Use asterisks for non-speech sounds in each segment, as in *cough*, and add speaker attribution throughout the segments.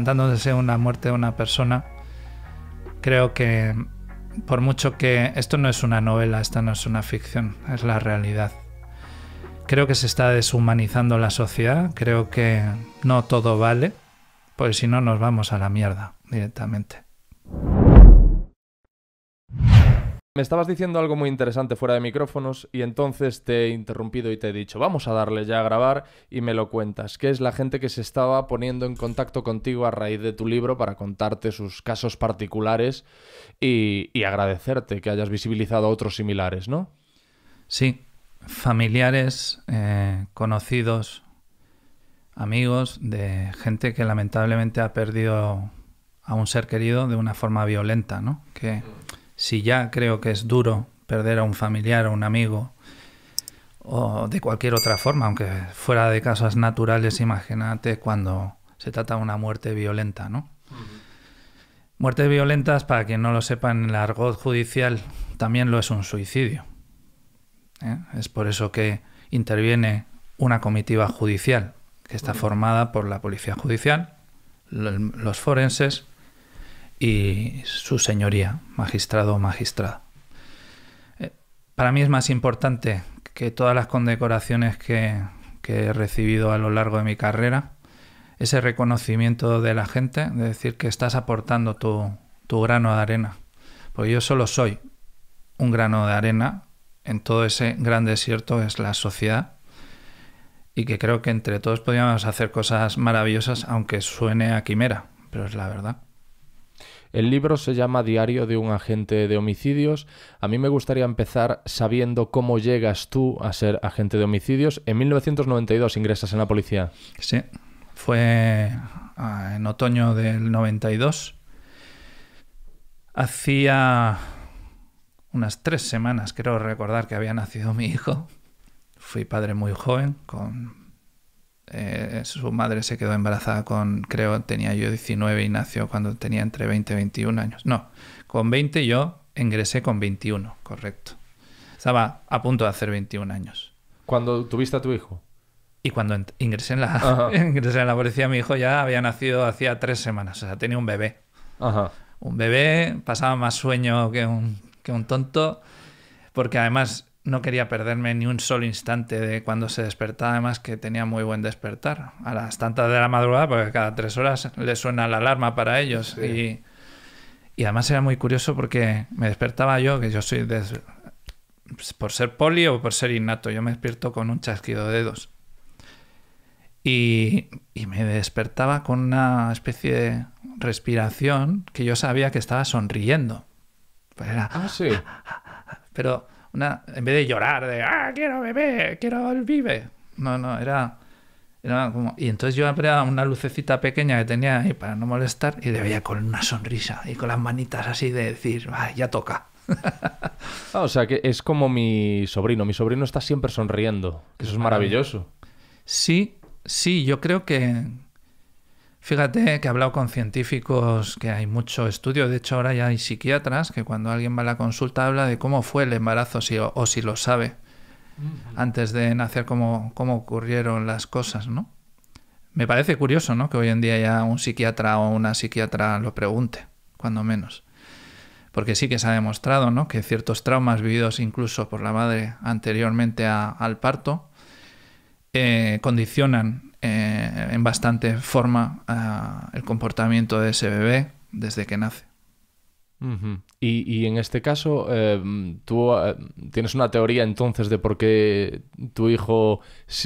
Speaker 1: tratándose una muerte de una persona, creo que por mucho que esto no es una novela, esta no es una ficción, es la realidad. Creo que se está deshumanizando la sociedad, creo que no todo vale, pues si no nos vamos a la mierda directamente.
Speaker 2: Me estabas diciendo algo muy interesante fuera de micrófonos y entonces te he interrumpido y te he dicho, vamos a darle ya a grabar y me lo cuentas, que es la gente que se estaba poniendo en contacto contigo a raíz de tu libro para contarte sus casos particulares y, agradecerte que hayas visibilizado a otros similares, ¿no?
Speaker 1: Sí, familiares, eh, conocidos, amigos de gente que lamentablemente ha perdido a un ser querido de una forma violenta, ¿no? si ya creo que es duro perder a un familiar o un amigo, o de cualquier otra forma, aunque fuera de casos naturales, imagínate cuando se trata de una muerte violenta, ¿no? Muertes violentas, para quien no lo sepa, en el argot judicial también lo es un suicidio. ¿eh? Es por eso que interviene una comitiva judicial, que está formada por la policía judicial, los forenses, y su señoría, magistrado o magistrada. Eh, para mí es más importante que todas las condecoraciones que, he recibido a lo largo de mi carrera, ese reconocimiento de la gente, de decir que estás aportando tu, tu grano de arena. Porque yo solo soy un grano de arena en todo ese gran desierto es la sociedad y que creo que entre todos podríamos hacer cosas maravillosas, aunque suene a quimera, pero es la verdad.
Speaker 2: El libro se llama Diario de un agente de homicidios. A mí me gustaría empezar sabiendo cómo llegas tú a ser agente de homicidios. En 1992 ingresas en la policía.
Speaker 1: Sí, fue ah, en otoño del 92. Hacía unas tres semanas, creo recordar, que había nacido mi hijo. Fui padre muy joven, con eh, su madre se quedó embarazada con, creo, tenía yo 19, y nació cuando tenía entre 20 y 21 años. No, con 20 yo ingresé con 21, correcto. Estaba a punto de hacer 21 años. ¿Cuando tuviste a tu hijo? Y cuando ingresé en, la, *laughs* en la policía, mi hijo ya había nacido hacía tres semanas, o sea, tenía un bebé. Un bebé pasaba más sueño que que un tonto, porque además no quería perderme ni un solo instante de cuando se despertaba, además que tenía muy buen despertar. A las tantas de la madrugada, porque cada tres horas le suena la alarma para ellos. Y, y, además era muy curioso porque me despertaba yo, que yo soy por ser poli o por ser innato, yo me despierto con un chasquido de dedos. Y, me despertaba con una especie de respiración que yo sabía que estaba sonriendo. Pero pues Ah, sí. *laughs* Pero en vez de llorar, de, ah, quiero bebé, quiero el vive. No, no, era, era como, y entonces yo abría una lucecita pequeña que tenía ahí para no molestar y le veía con una sonrisa y con las manitas así de decir, ah, ya toca. *laughs*
Speaker 2: Ah, o sea, que es como mi sobrino, mi sobrino está siempre sonriendo,
Speaker 1: eso es maravilloso. Sí, sí, yo creo que, Fíjate que he hablado con científicos que hay mucho estudio, de hecho ahora ya hay psiquiatras que cuando alguien va a la consulta habla de cómo fue el embarazo si, o, si lo sabe mm. antes de nacer, cómo, ocurrieron las cosas, ¿no? Me parece curioso, ¿no? Que hoy en día ya un psiquiatra o una psiquiatra lo pregunte, cuando menos. Porque sí que se ha demostrado, ¿no? Que ciertos traumas vividos incluso por la madre anteriormente al parto eh, condicionan eh, en bastante forma ah, el comportamiento de ese bebé desde que nace. y, en
Speaker 2: este caso, em, tú ah, tienes una teoría entonces de por qué tu hijo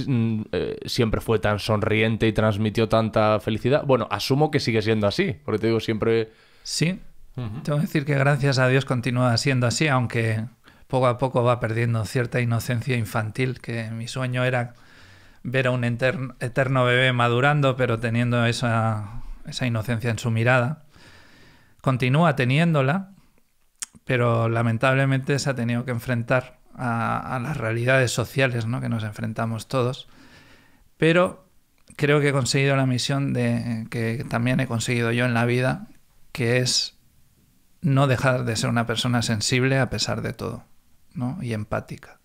Speaker 2: mm, eh, siempre fue tan sonriente y transmitió tanta felicidad. Bueno, asumo que sigue siendo así, porque te digo siempre...
Speaker 1: Sí, tengo que decir que gracias a Dios continúa siendo así, aunque poco a poco va perdiendo cierta inocencia infantil, que mi sueño era ver a un eterno bebé madurando, pero teniendo esa, inocencia en su mirada. Continúa teniéndola, pero lamentablemente se ha tenido que enfrentar a, las realidades sociales que nos enfrentamos todos. Pero creo que he conseguido la misión de, que también he conseguido yo en la vida, que es no dejar de ser una persona sensible a pesar de todo ¿no? y empática.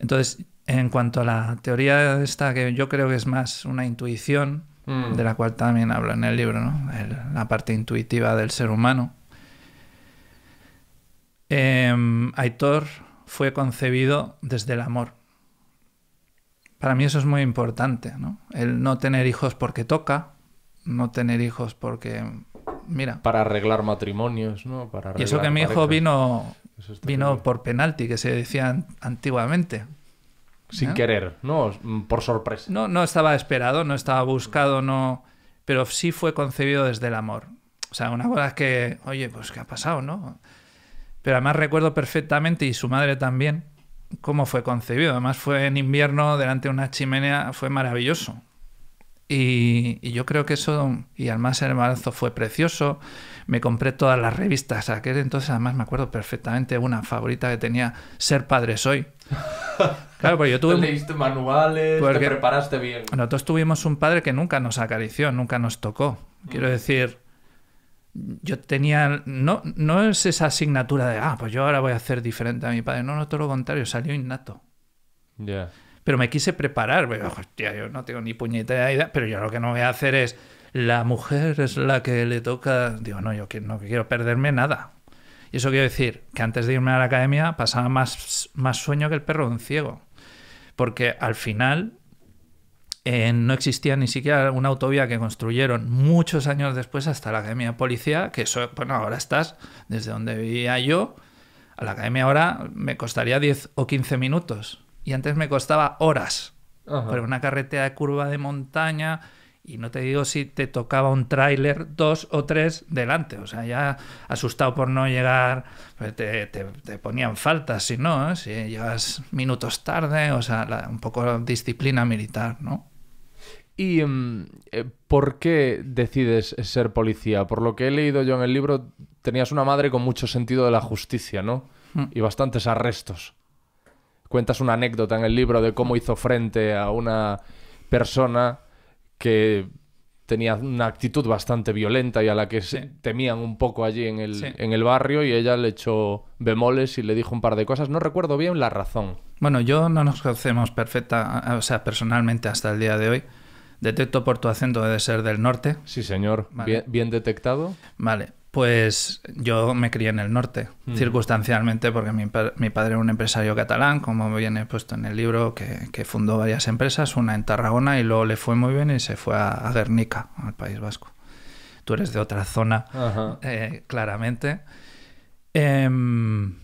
Speaker 1: Entonces, en cuanto a la teoría esta, que yo creo que es más una intuición, mm. de la cual también hablo en el libro, ¿no? la parte intuitiva del ser humano. Em, Aitor fue concebido desde el amor. Para mí eso es muy importante, ¿no? El no tener hijos porque toca, no tener hijos porque... Mira.
Speaker 2: Para arreglar matrimonios, ¿no? Para y eso que mi hijo
Speaker 1: vino, vino por penalti, que se decía antiguamente sin
Speaker 2: querer, ¿no? Por sorpresa. No,
Speaker 1: no estaba esperado, no estaba buscado, no. Pero sí fue concebido desde el amor. O sea, una cosa que, oye, pues qué ha pasado, ¿no? Pero además recuerdo perfectamente, y su madre también, cómo fue concebido. Además fue en invierno, delante de una chimenea, fue maravilloso. Y, yo creo que eso, y además el embarazo fue precioso. Me compré todas las revistas aquel entonces, además me acuerdo perfectamente una favorita que tenía, Ser Padre Soy. *laughs* Claro, pero yo tuve... Leíste
Speaker 2: manuales, te preparaste bien.
Speaker 1: Nosotros tuvimos un padre que nunca nos acarició, nunca nos tocó. Quiero mm. decir, yo tenía... No, no es esa asignatura de, ah, pues yo ahora voy a hacer diferente a mi padre. No, no, todo lo contrario, salió innato. Pero me quise preparar. yo no tengo ni puñetera idea, pero yo lo que no voy a hacer es... La mujer es la que le toca... Digo, no, yo no quiero perderme nada. Y eso quiero decir que antes de irme a la academia pasaba más, más sueño que el perro de un ciego porque al final eh, no existía ni siquiera una autovía que construyeron muchos años después hasta la Academia de Policía, que bueno, ahora estás desde donde vivía yo, a la Academia ahora me costaría 10 o 15 minutos y antes me costaba horas. Por una carretera de curva de montaña, y no te digo si te tocaba un tráiler, dos o tres delante. O sea, ya asustado por no llegar, pues te, ponían faltas, si no, ¿eh? si llevas minutos tarde, o sea, un poco disciplina militar, ¿no? ¿Y mm, eh,
Speaker 2: por qué decides ser policía? Por lo que he leído yo en el libro, tenías una madre con mucho sentido de la justicia, ¿no? Mm. Y bastantes arrestos. Cuentas una anécdota en el libro de cómo hizo frente a una persona que tenía una actitud bastante violenta y a la que temían un poco allí en el, barrio y ella le echó bemoles y le dijo un par de cosas. No recuerdo bien la razón.
Speaker 1: Bueno, yo no nos conocemos perfecta, o sea, personalmente hasta el día de hoy. Detecto por tu acento de ser del norte. Sí, señor. bien, detectado. Vale. Pues yo me crié en el norte, mm. circunstancialmente, porque mi, padre era un empresario catalán, como viene puesto en el libro, que, fundó varias empresas, una en Tarragona y luego le fue muy bien y se fue a, Guernica, al País Vasco. Tú eres de otra zona, eh, claramente. Em,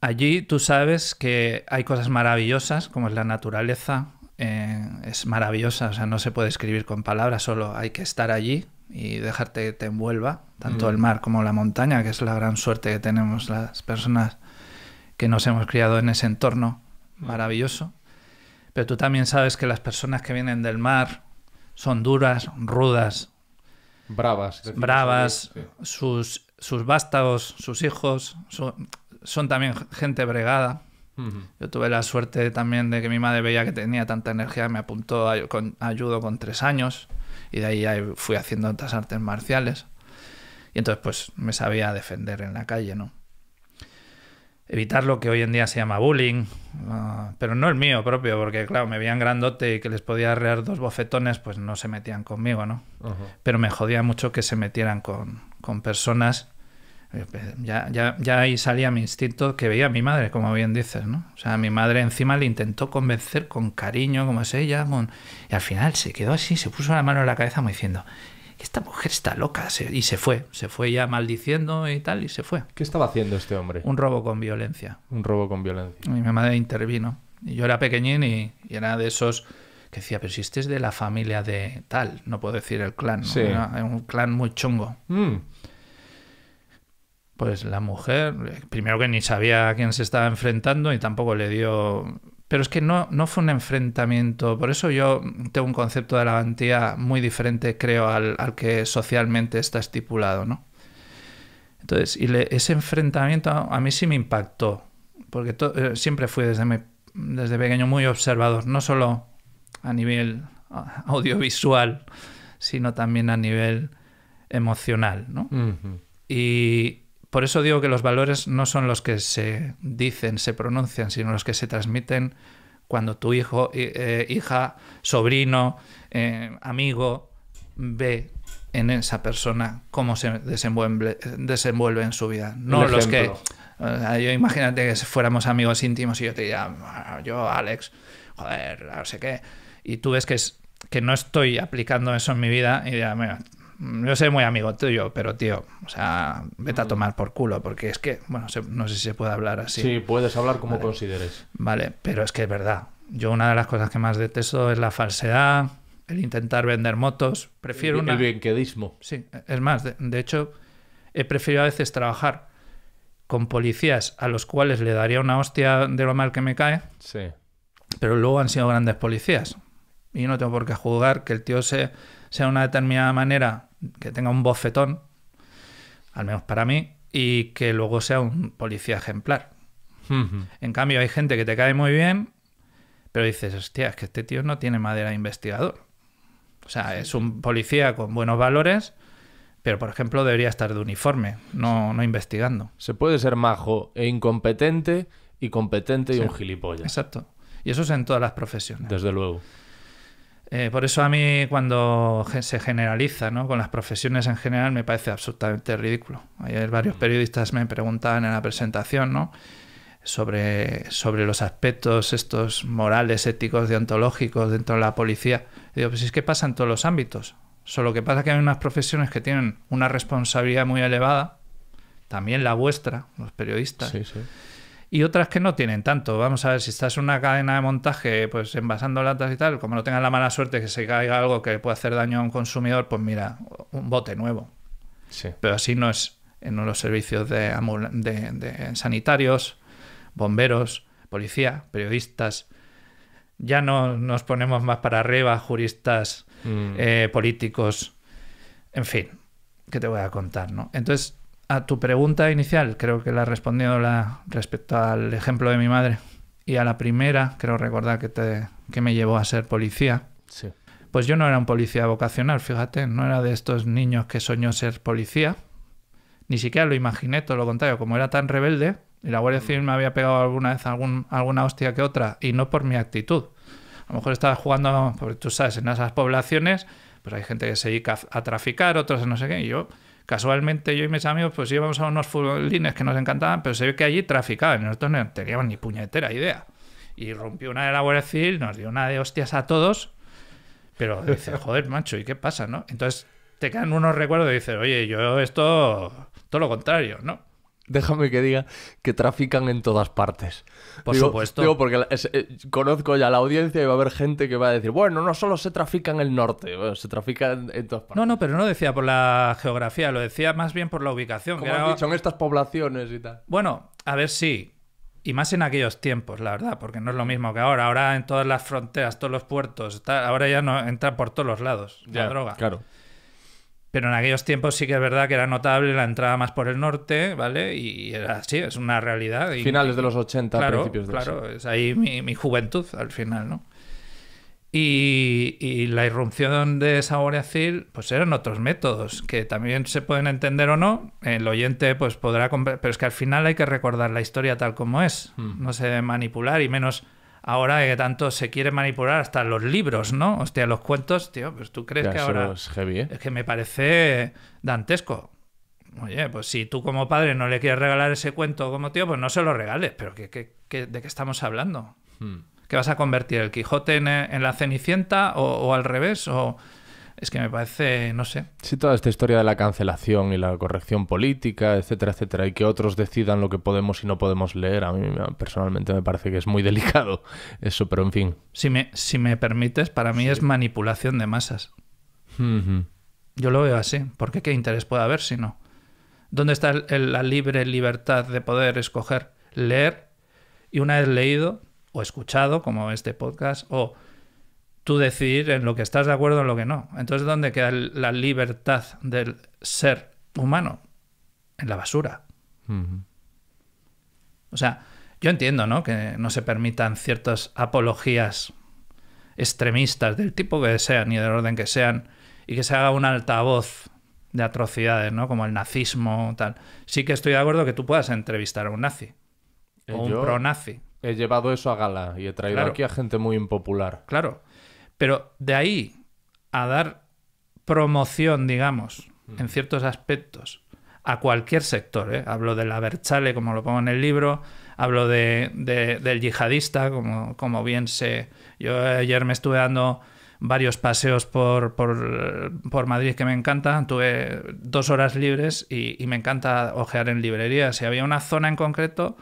Speaker 1: allí tú sabes que hay cosas maravillosas, como es la naturaleza, eh, es maravillosa, o sea, no se puede escribir con palabras, solo hay que estar allí y dejarte que te envuelva, tanto mm. el mar como la montaña, que es la gran suerte que tenemos las personas que nos hemos criado en ese entorno mm. maravilloso. Pero tú también sabes que las personas que vienen del mar son duras, rudas, bravas, bravas, sus, sus vástagos, sus hijos, son, también gente bregada. Yo tuve la suerte también de que mi madre veía que tenía tanta energía, me apuntó con, ayudo con tres años. Y de ahí ya fui haciendo otras artes marciales. Y entonces pues me sabía defender en la calle, ¿no? Evitar lo que hoy en día se llama bullying, ah, pero no el mío propio, porque claro, me veían grandote y que les podía arrear dos bofetones, pues no se metían conmigo, ¿no? Pero me jodía mucho que se metieran con, con personas eh, pues, ya, ya, ya, ahí salía mi instinto que veía a mi madre, como bien dices, ¿no? O sea, mi madre encima le intentó convencer con cariño, como es ella, y al final se quedó así, se puso la mano en la cabeza como diciendo, esta mujer está loca, y se fue, se fue ya maldiciendo y tal, y se fue. ¿Qué estaba haciendo este hombre? Un robo con violencia. Un robo con violencia. mi madre intervino. Y yo era pequeñín y, era de esos que decía, pero si este es de la familia de tal, no puedo decir el clan, sí. un clan muy chungo. Mm. Pues la mujer, primero que ni sabía a quién se estaba enfrentando y tampoco le dio... Pero es que no, no fue un enfrentamiento, por eso yo tengo un concepto de la valentía muy diferente, creo, al, que socialmente está estipulado, ¿no? Entonces, y ese enfrentamiento a mí sí me impactó, porque eh, siempre fui desde, desde pequeño muy observador, no solo a nivel audiovisual, sino también a nivel emocional. ¿no? Y por eso digo que los valores no son los que se dicen, se pronuncian, sino los que se transmiten cuando tu hijo, eh, eh, hija, sobrino, eh, amigo ve en esa persona cómo se desenvuelve, en su vida. No los que... yo imagínate que fuéramos amigos íntimos y yo te diría, ah, yo, Alex, joder, no sé qué. Y tú ves que, es, que no estoy aplicando eso en mi vida y dirás, mira, yo soy muy amigo tuyo, pero tío, o sea, vete a mm. tomar por culo, porque es que, bueno, no sé si se puede hablar así. Sí, puedes hablar como consideres. Vale, pero es que es verdad. Yo una de las cosas que más detesto es la falsedad, el intentar vender motos. Prefiero el, una... El bienquedismo. Sí, es más, de, hecho, he preferido a veces trabajar con policías a los cuales le daría una hostia de lo mal que me cae. Sí. Pero luego han sido grandes policías. Y no tengo por qué juzgar que el tío se, sea de una determinada manera que tenga un bofetón, al menos para mí, y que luego sea un policía ejemplar. En cambio, hay gente que te cae muy bien, pero dices, hostia, es que este tío no tiene madera de investigador. O sea, es un policía con buenos valores, pero por ejemplo debería estar de uniforme, no, no investigando. Se puede ser majo e incompetente y competente y un gilipollas. Exacto. Y eso es en todas las profesiones. Desde luego. Eh, por eso a mí cuando se generaliza ¿no? con las profesiones en general me parece absolutamente ridículo. Ayer varios mm. periodistas me preguntaban en la presentación sobre, sobre los aspectos estos morales, éticos, deontológicos dentro de la policía. digo, pues es que pasa en todos los ámbitos. Solo que pasa que hay unas profesiones que tienen una responsabilidad muy elevada, también la vuestra, los periodistas. Sí, sí y otras que no tienen tanto. Vamos a ver, si estás en una cadena de montaje, pues envasando latas y tal, como no tengas la mala suerte que se caiga algo que pueda hacer daño a un consumidor, pues mira, un bote nuevo. Pero así no es en los servicios de, de, sanitarios, bomberos, policía, periodistas. Ya no nos ponemos más para arriba, juristas, mm. eh, políticos, en fin, ¿qué te voy a contar? ¿no? Entonces, a tu pregunta inicial, creo que la he respondido respecto al ejemplo de mi madre. Y a la primera, creo recordar que, te, que me llevó a ser policía. Sí. Pues yo no era un policía vocacional, fíjate, no era de estos niños que soñó ser policía. Ni siquiera lo imaginé, todo lo contrario. Como era tan rebelde, y la Guardia Civil me había pegado alguna vez algún, alguna hostia que otra, y no por mi actitud. A lo mejor estaba jugando, porque tú sabes, en esas poblaciones, pues hay gente que se dedica a traficar, otros no sé qué, y yo Casualmente yo y mis amigos pues íbamos a unos fútbolines que nos encantaban, pero se ve que allí traficaban y nosotros no teníamos ni puñetera idea. Y rompió una de la Guardia nos dio una de hostias a todos, pero dice, *laughs* joder, macho, ¿y qué pasa, no? Entonces te quedan unos recuerdos y dices, oye, yo esto, todo lo contrario, ¿no?
Speaker 2: déjame que diga que trafican en todas partes. Por supuesto. Digo, porque eh, conozco ya la audiencia y va a haber gente que va a decir, bueno, no solo se trafica en el norte, eh, se trafica en,
Speaker 1: todas partes. No, no, pero no decía por la geografía, lo decía más bien por la ubicación. Como han dicho,
Speaker 2: en estas poblaciones y tal.
Speaker 1: Bueno, a ver si. Y más en aquellos tiempos, la verdad, porque no es lo mismo que ahora. Ahora en todas las fronteras, todos los puertos, ahora ya no entra por todos los lados la droga. Claro. Pero en aquellos tiempos sí que es verdad que era notable la entrada más por el norte, ¿vale? Y era así, es una realidad. Y, Finales de los 80, principios de Claro, es ahí mi, juventud al final, ¿no? Y, la irrupción de Saboreacil, pues eran otros métodos que también se pueden entender o no. El oyente, pues podrá. Pero es que al final hay que recordar la historia tal como es. Hmm. No se debe manipular y menos ahora que tanto se quiere manipular hasta los libros, ¿no? Hostia, los cuentos, tío, pues tú crees que ahora... ¿eh? Es que me parece dantesco. Oye, pues si tú como padre no le quieres regalar ese cuento como tío, pues no se lo regales, pero ¿qué, de qué estamos hablando? Hmm. ¿Qué vas a convertir el Quijote en, la Cenicienta o al revés? O... Es que me parece, no sé.
Speaker 2: Sí, toda esta historia de la cancelación y la corrección política, etcétera, etcétera, y que otros decidan lo que podemos y no podemos leer, a mí personalmente me parece que es muy *laughs* delicado eso, pero en fin.
Speaker 1: Si me, si me permites, para mí es manipulación de masas. Yo lo veo así, porque qué interés puede haber si no. ¿Dónde está la libre libertad de poder escoger leer y una vez leído o escuchado, como este podcast, o tú decidir en lo que estás de acuerdo en lo que no. Entonces, ¿dónde queda la libertad del ser humano? En la basura. O sea, yo entiendo, ¿no? Que no se permitan ciertas apologías extremistas del tipo que sean y del orden que sean y que se haga un altavoz de atrocidades, ¿no? Como el nazismo, tal. Sí que estoy de acuerdo que tú puedas entrevistar a un nazi eh, o un pro nazi. He llevado eso a gala y he traído aquí a gente muy impopular. Claro. Pero de ahí a dar promoción, digamos, mm. en ciertos aspectos, a cualquier sector. ¿eh? Hablo de la Berchale, como lo pongo en el libro, hablo de, del yihadista, como, como bien sé. Yo ayer me estuve dando varios paseos por, por, Madrid que me encanta. Tuve dos horas libres y, me encanta ojear en librerías. Y había una zona en concreto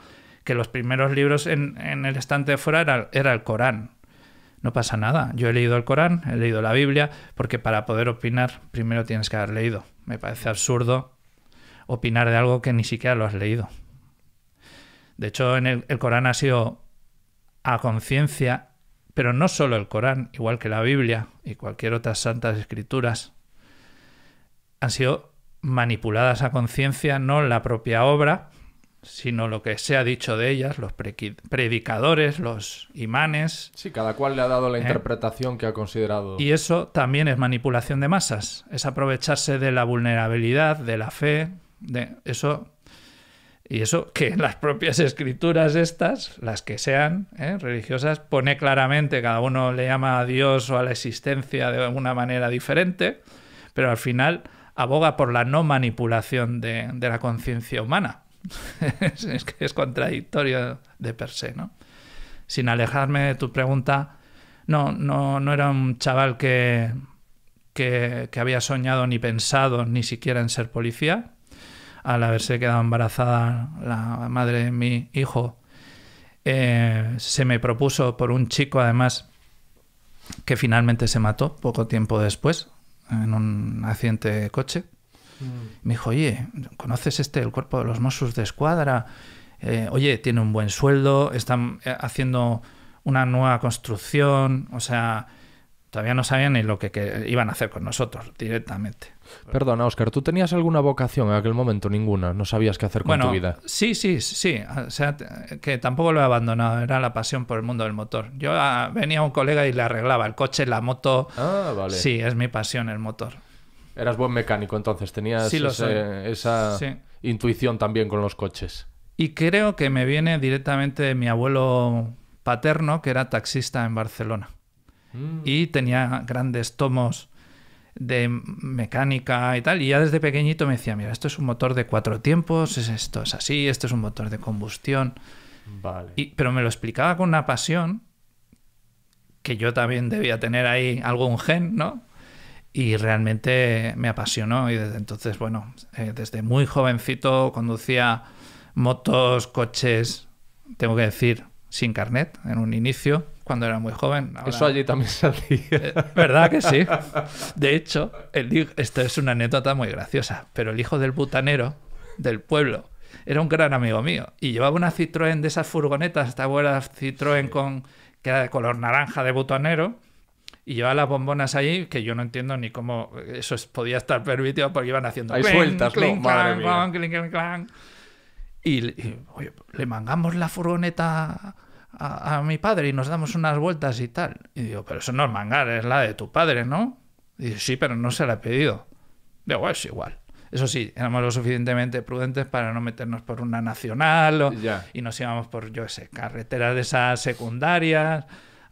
Speaker 1: que los primeros libros en, el estante de fuera era el Corán no pasa nada. Yo he leído el Corán, he leído la Biblia, porque para poder opinar primero tienes que haber leído. Me parece absurdo opinar de algo que ni siquiera lo has leído. De hecho, en el, Corán ha sido a conciencia, pero no solo el Corán, igual que la Biblia y cualquier otra santas escritura. han sido manipuladas a conciencia, no la propia obra, sino lo que se ha dicho de ellas, los predicadores, los imanes. Sí, cada cual le ha dado la ¿Eh? interpretación que ha considerado. Y eso también es manipulación de masas, es aprovecharse de la vulnerabilidad, de la fe, de eso. Y eso que las propias escrituras estas, las que sean ¿eh? religiosas, pone claramente, cada uno le llama a Dios o a la existencia de una manera diferente, pero al final aboga por la no manipulación de la conciencia humana *laughs* es que es contradictorio de per se, ¿no? Sin alejarme de tu pregunta, no, no, no era un chaval que, que, había soñado ni pensado ni siquiera en ser policía. Al haberse quedado embarazada la madre de mi hijo, eh, se me propuso por un chico, además, que finalmente se mató poco tiempo después en un accidente de coche. Me dijo, oye, ¿conoces este, el cuerpo de los Mossos de Escuadra? Eh, oye, tiene un buen sueldo, están eh, haciendo una nueva construcción, o sea, todavía no sabían ni lo que, iban a hacer con nosotros directamente.
Speaker 2: Perdona, Oscar, ¿tú tenías alguna vocación en aquel momento? Ninguna, no sabías qué hacer con tu vida.
Speaker 1: Sí, sí, sí, o sea, que tampoco lo he abandonado, era la pasión por el mundo del motor. Yo a, ah, venía un colega y le arreglaba el coche, la moto. Ah, vale. Sí, es mi pasión el motor.
Speaker 2: Eras buen mecánico entonces, tenías esa intuición también con los coches.
Speaker 1: Y creo que me viene directamente de mi abuelo paterno, que era taxista en Barcelona. Mm. Y tenía grandes tomos de mecánica y tal. Y ya desde pequeñito me decía, mira, esto es un motor de cuatro tiempos, esto es así, esto es un motor de combustión. Vale. pero me lo explicaba con una pasión que yo también debía tener ahí algún gen, ¿no? y realmente me apasionó y desde entonces, bueno, eh, desde muy jovencito conducía motos, coches, tengo que decir, sin carnet en un inicio, cuando era muy joven. Eso allí también salía. Eh, ¿Verdad que sí? De hecho, el... esto es una anécdota muy graciosa, pero el hijo del butanero del pueblo era un gran amigo mío y llevaba una Citroën de esas furgonetas, esta buena Citroën con que era de color naranja de butanero y llevaba las bombonas ahí, que yo no entiendo ni cómo eso podía estar permitido porque iban haciendo... vueltas y, le mangamos la furgoneta a, mi padre y nos damos unas vueltas y tal. Y digo, pero eso no es mangar, es la de tu padre, ¿no? Y digo, sí, pero no se la he pedido. Digo, es igual. Eso sí, éramos lo suficientemente prudentes para no meternos por una nacional y nos íbamos por, yo sé, carreteras de esas secundarias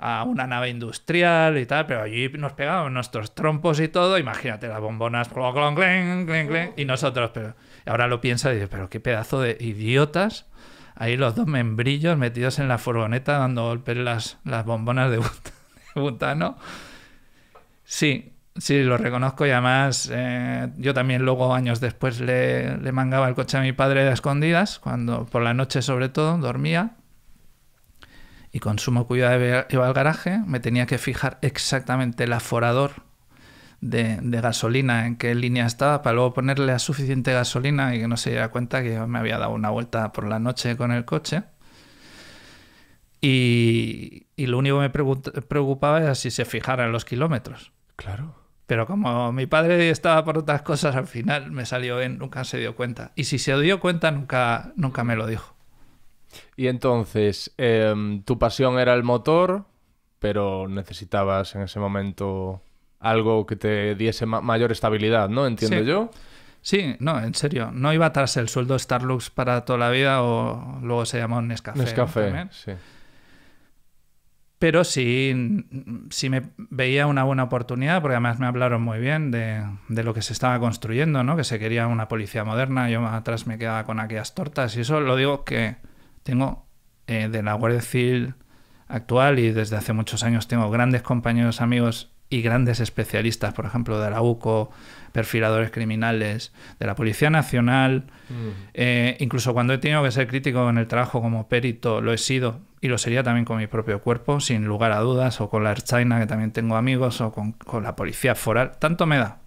Speaker 1: a una nave industrial y tal, pero allí nos pegaban nuestros trompos y todo, imagínate las bombonas, y nosotros, pero ahora lo piensa y dice... pero qué pedazo de idiotas, ahí los dos membrillos metidos en la furgoneta dando golpes las, las bombonas de butano. Sí, sí, lo reconozco y además eh, yo también luego años después le, mangaba el coche a mi padre de escondidas, cuando por la noche sobre todo dormía y con sumo cuidado iba al garaje, me tenía que fijar exactamente el aforador de, gasolina en qué línea estaba para luego ponerle a suficiente gasolina y que no se diera cuenta que me había dado una vuelta por la noche con el coche. Y, lo único que me preocupaba era si se fijaran los kilómetros. Claro. Pero como mi padre estaba por otras cosas, al final me salió bien, nunca se dio cuenta. Y si se dio cuenta, nunca, nunca me lo dijo.
Speaker 2: Y entonces, em, tu pasión era el motor, pero necesitabas en ese momento algo que te diese mayor estabilidad, ¿no? Entiendo yo.
Speaker 1: Sí, no, en serio. No iba a el sueldo Starlux para toda la vida o luego se llamó Nescafé. Nescafé, sí. Pero sí, sí me veía una buena oportunidad, porque además me hablaron muy bien de, de, lo que se estaba construyendo, ¿no? Que se quería una policía moderna, yo atrás me quedaba con aquellas tortas y eso lo digo que tengo eh, de la Guardia Civil actual y desde hace muchos años tengo grandes compañeros amigos y grandes especialistas, por ejemplo, de Arauco, perfiladores criminales, de la Policía Nacional. Mm. Eh, incluso cuando he tenido que ser crítico en el trabajo como perito, lo he sido y lo sería también con mi propio cuerpo, sin lugar a dudas, o con la Archaina, que también tengo amigos, o con, con la Policía Foral. Tanto me da.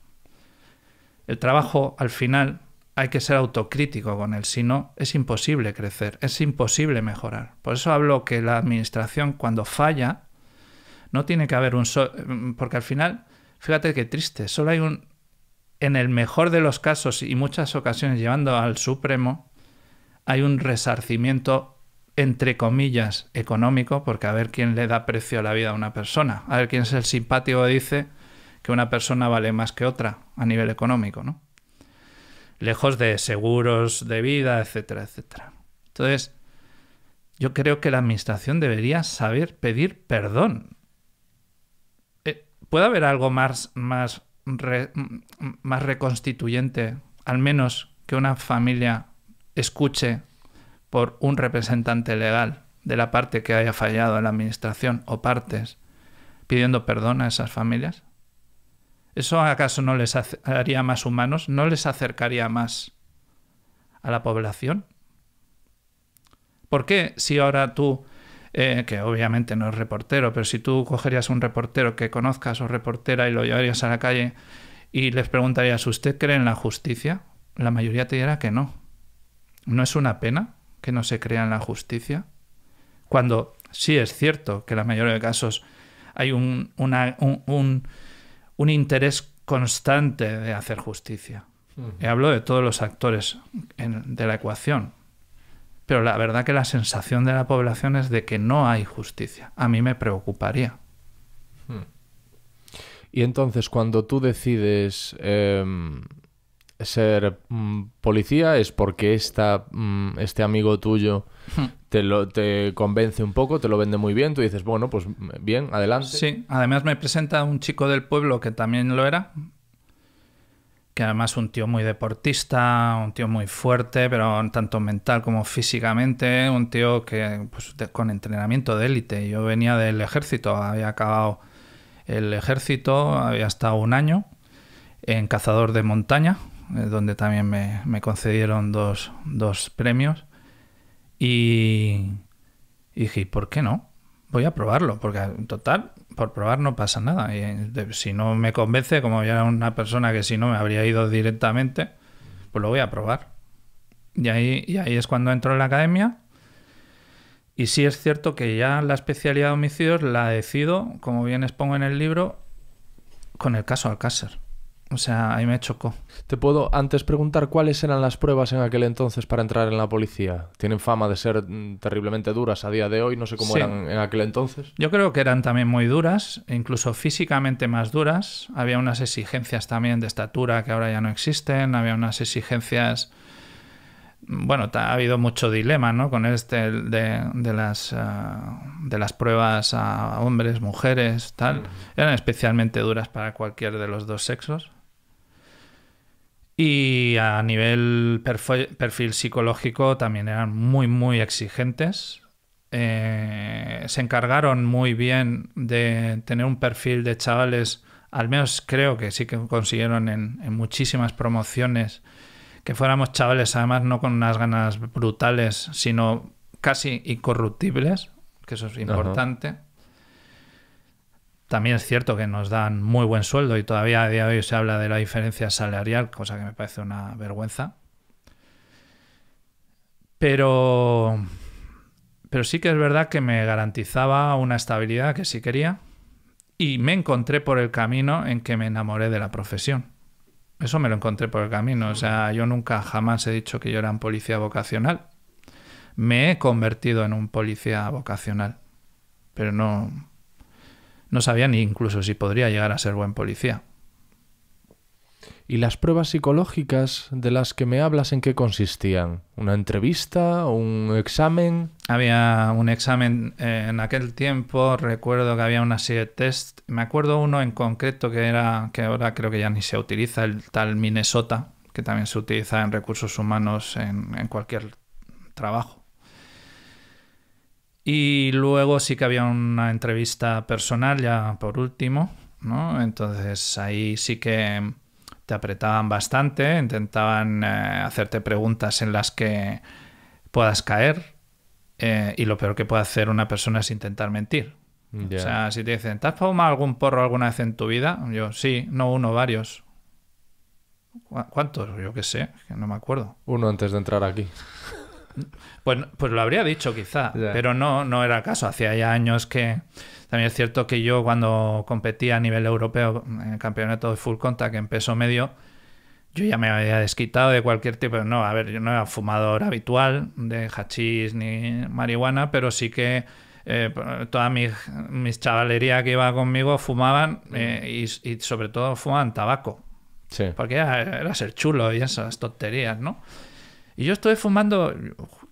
Speaker 1: El trabajo, al final, hay que ser autocrítico con él, si no es imposible crecer, es imposible mejorar. Por eso hablo que la administración cuando falla, no tiene que haber un... solo... porque al final, fíjate qué triste, solo hay un... En el mejor de los casos y muchas ocasiones llevando al Supremo, hay un resarcimiento entre comillas económico, porque a ver quién le da precio a la vida a una persona, a ver quién es el simpático que dice que una persona vale más que otra a nivel económico, ¿no? lejos de seguros de vida, etcétera, etcétera. Entonces, yo creo que la administración debería saber pedir perdón. Eh, ¿Puede haber algo más, más, más reconstituyente, al menos que una familia escuche por un representante legal de la parte que haya fallado en la administración o partes pidiendo perdón a esas familias? ¿Eso acaso no les haría más humanos? ¿No les acercaría más a la población? ¿Por qué si ahora tú, eh, que obviamente no es reportero, pero si tú cogerías un reportero que conozcas o reportera y lo llevarías a la calle y les preguntarías, ¿usted cree en la justicia? La mayoría te dirá que no. ¿No es una pena que no se crea en la justicia? Cuando sí es cierto que en la mayoría de casos hay un un interés constante de hacer justicia. He eh, hablo de todos los actores de la ecuación. Pero la verdad que la sensación de la población es de que no hay justicia. A mí me preocuparía.
Speaker 3: Hmm.
Speaker 2: Y entonces cuando tú decides... Em, ser mm, policía es porque mm, este amigo tuyo hmm. te, lo, te convence un poco, te lo vende muy bien, tú dices, bueno, pues
Speaker 1: bien, adelante. Sí, además me presenta un chico del pueblo que también lo era, que además un tío muy deportista, un tío muy fuerte, pero tanto mental como físicamente, un tío que pues, con entrenamiento de élite. Yo venía del ejército, había acabado el ejército, había estado un año en cazador de montaña, eh, donde también me, concedieron dos, premios. Y, dije, ¿por qué no? Voy a probarlo, porque en ah, total, por probar no pasa nada. Y eh, si no me convence, como ya era una persona que si no me habría ido directamente, pues lo voy a probar. Y ahí, y ahí es cuando entro en la academia. Y sí es cierto que ya la especialidad de homicidios la decido, como bien expongo en el libro, con el caso Alcácer. O sea, ahí me chocó.
Speaker 2: Te puedo antes preguntar cuáles eran las pruebas en aquel entonces para entrar en la policía. Tienen fama de ser mm, terriblemente duras a día de hoy, no sé cómo eran en aquel entonces.
Speaker 1: Yo creo que eran también muy duras, incluso físicamente más duras. Había unas exigencias también de estatura que ahora ya no existen, había unas exigencias... Bueno, ha habido mucho dilema ¿no? con este de, las, ah, de las pruebas a hombres, mujeres, tal. Mm. Eran especialmente duras para cualquier de los dos sexos. Y a nivel perfil, psicológico también eran muy, muy exigentes. Eh, se encargaron muy bien de tener un perfil de chavales, al menos creo que sí que consiguieron en, muchísimas promociones, que fuéramos chavales además no con unas ganas brutales, sino casi incorruptibles, que eso es importante. También es cierto que nos dan muy buen sueldo y todavía a día de hoy se habla de la diferencia salarial, cosa que me parece una vergüenza. Pero, pero sí que es verdad que me garantizaba una estabilidad que sí quería y me encontré por el camino en que me enamoré de la profesión. Eso me lo encontré por el camino. O sea, yo nunca jamás he dicho que yo era un policía vocacional. Me he convertido en un policía vocacional. Pero no, no sabía ni incluso si podría llegar a ser buen policía.
Speaker 2: ¿Y las pruebas psicológicas de las que me hablas en qué consistían? ¿Una entrevista?
Speaker 1: ¿Un examen? Había un examen eh, en aquel tiempo, recuerdo que había una serie de test. Me acuerdo uno en concreto que era, que ahora creo que ya ni se utiliza, el tal Minnesota, que también se utiliza en recursos humanos en cualquier trabajo. Y luego sí que había una entrevista personal, ya por último, ¿no? Entonces ahí sí que te apretaban bastante, intentaban eh, hacerte preguntas en las que puedas caer. Eh, y lo peor que puede hacer una persona es intentar mentir. O sea, si te dicen, ¿te has fumado algún porro alguna vez en tu vida? Yo, sí, no uno, varios. ¿Cuántos? Yo qué sé, que no me acuerdo. Uno antes de entrar aquí. Pues, pues lo habría dicho quizá, pero no, no era el caso. Hacía ya años que... También es cierto que yo cuando competía a nivel europeo en el campeonato de full contact en peso medio, yo ya me había desquitado de cualquier tipo. No, a ver, yo no era fumador habitual de hachís ni marihuana, pero sí que eh, toda mi, chavalería que iba conmigo fumaban mm. eh, y, sobre todo fumaban tabaco. Porque era, ser chulo y esas tonterías, ¿no? Y yo estuve fumando,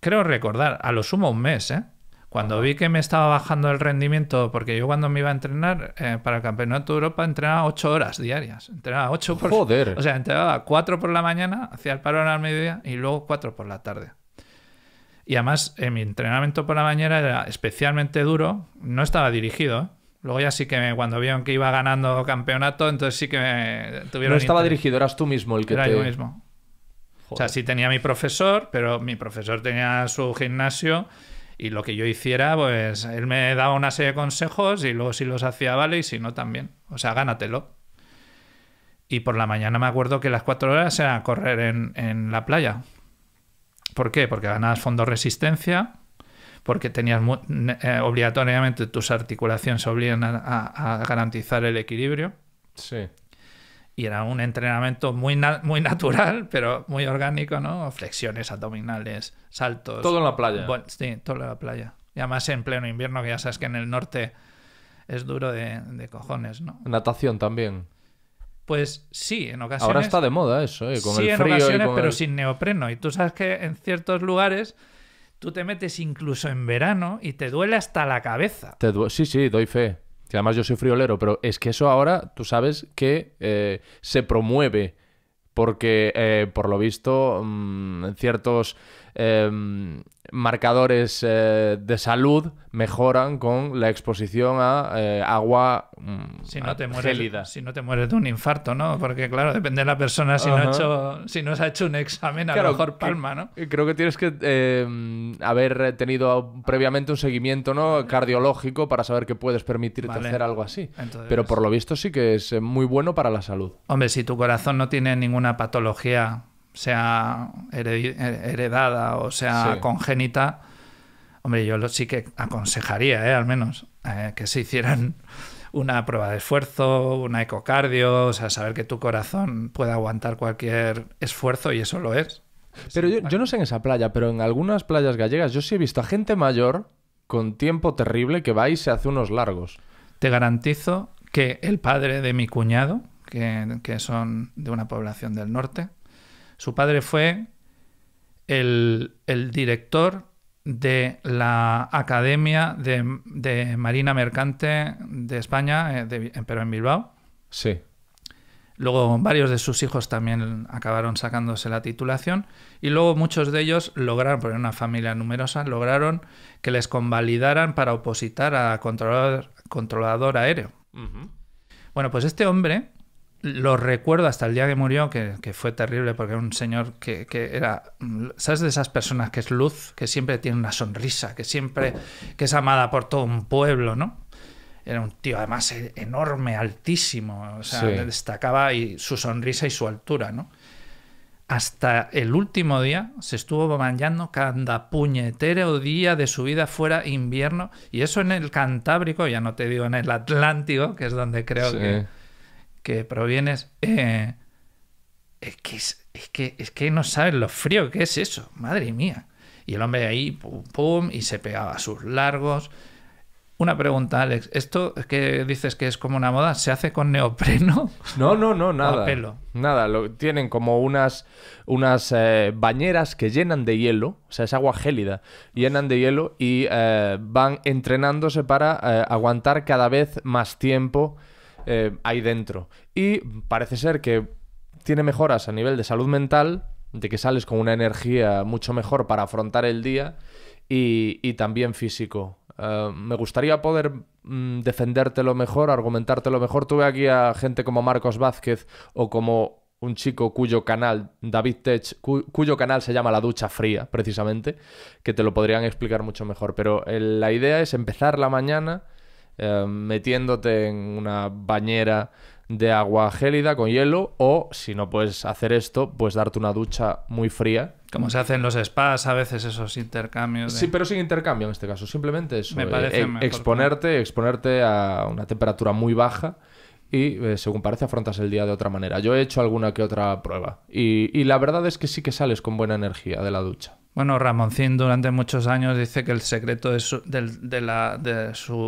Speaker 1: creo recordar, a lo sumo un mes, ¿eh? Cuando vi que me estaba bajando el rendimiento, porque yo cuando me iba a entrenar eh, para el Campeonato de Europa entrenaba ocho horas diarias. Entrenaba ocho, por... *laughs*
Speaker 2: ¡Joder! O sea,
Speaker 1: entrenaba cuatro por la mañana, hacía el parón al mediodía y luego cuatro por la tarde. Y además, eh, mi entrenamiento por la mañana era especialmente duro, no estaba dirigido. Luego ya sí que cuando vieron que iba ganando campeonato, entonces sí que me tuvieron... No estaba dirigido,
Speaker 2: eras tú mismo el que era yo mismo.
Speaker 1: O sea, sí tenía mi profesor, pero mi profesor tenía su gimnasio y lo que yo hiciera, pues él me daba una serie de consejos y luego si los hacía vale y si no también. O sea, gánatelo. Y por la mañana me acuerdo que las cuatro horas era correr en, la playa. ¿Por qué? Porque ganabas fondo resistencia, porque tenías eh, obligatoriamente tus articulaciones obligan a garantizar el equilibrio. Sí y era un entrenamiento muy, muy natural, *laughs* pero muy orgánico, ¿no? Flexiones abdominales, saltos. Todo en la playa. Sí, todo en la playa. Y además en pleno invierno, que ya sabes que en el norte es duro de, cojones, ¿no?
Speaker 2: Natación también.
Speaker 1: Pues sí, en ocasiones. Ahora está de
Speaker 2: moda eso, ¿eh? Con en pero sin
Speaker 1: neopreno. Y tú sabes que en ciertos lugares tú te metes incluso en verano y te duele hasta la cabeza.
Speaker 2: Te sí, sí, doy fe. Que además yo soy friolero, pero es que eso ahora tú sabes que eh, se promueve porque eh, por lo visto mm, en ciertos em, marcadores eh, de salud mejoran con la exposición a eh, agua mm, si no te mueres,
Speaker 1: Si no te mueres de un infarto, ¿no? Porque claro, depende de la persona si, no, ha hecho, si no se ha hecho un examen, a lo mejor palma, ¿no?
Speaker 2: Creo que tienes que eh, haber tenido previamente un seguimiento ¿no? cardiológico para saber que puedes permitirte hacer algo así. Pero por lo visto sí que es muy bueno para la
Speaker 1: salud. Hombre, si tu corazón no tiene ninguna patología sea heredada o sea congénita, hombre, yo lo sí que aconsejaría, ¿eh? al menos, eh, que se hicieran *laughs* una prueba de esfuerzo, una ecocardio, o sea, saber que tu corazón puede aguantar cualquier esfuerzo y eso lo es.
Speaker 2: Pero yo, no sé en esa playa, pero en algunas playas gallegas yo sí he visto a gente mayor con tiempo terrible que va y se hace unos largos.
Speaker 1: Te garantizo que el padre de mi cuñado, que son de una población del norte, su padre fue el, director de la Academia de, Marina Mercante de España, eh, pero en Bilbao. Sí. Luego varios de sus hijos también acabaron sacándose la titulación y luego muchos de ellos lograron, porque una familia numerosa, lograron que les convalidaran para opositar a controlador, controlador aéreo. Bueno, pues este hombre lo recuerdo hasta el día que murió, que, fue terrible, porque era un señor que, era, ¿sabes? De esas personas que es luz, que siempre tiene una sonrisa, que siempre, que es amada por todo un pueblo, ¿no? Era un tío además e, enorme, altísimo, o sea, destacaba y su sonrisa y su altura, ¿no? Hasta el último día se estuvo bañando cada puñetero día de su vida fuera invierno, y eso en el Cantábrico, ya no te digo en el Atlántico, que es donde creo que que provienes, eh, es, que es, que, no saben lo frío que es eso, madre mía. Y el hombre ahí, pum, pum, y se pegaba a sus largos. Una pregunta, Alex. ¿Esto que dices que es como una moda, se hace con neopreno? *laughs* No, no, no, nada. Pelo? Nada,
Speaker 2: lo, tienen como unas, unas eh, bañeras que llenan de hielo, o sea, es agua gélida, llenan de hielo y eh, van entrenándose para aguantar cada vez más tiempo eh, ahí dentro. Y parece ser que tiene mejoras a nivel de salud mental, de que sales con una energía mucho mejor para afrontar el día y, también físico. Eh, me gustaría poder defenderte mm, defendértelo mejor, argumentártelo mejor. Tuve aquí a gente como Marcos Vázquez o como un chico cuyo canal, David Tech, cuyo canal se llama La Ducha Fría, precisamente, que te lo podrían explicar mucho mejor. Pero eh, la idea es empezar la mañana eh, metiéndote en una bañera de agua gélida con hielo o si no puedes hacer esto, pues darte una ducha muy fría.
Speaker 1: Como se hacen los spas a veces esos intercambios. Sí, pero sin intercambio en este caso, simplemente es eh, exponerte,
Speaker 2: exponerte a una temperatura muy baja y eh, según parece afrontas el día de otra manera. Yo he hecho alguna que otra prueba y la verdad es que sí que sales con buena energía de la ducha.
Speaker 1: Bueno, Ramoncín durante muchos años dice que el secreto de su, la,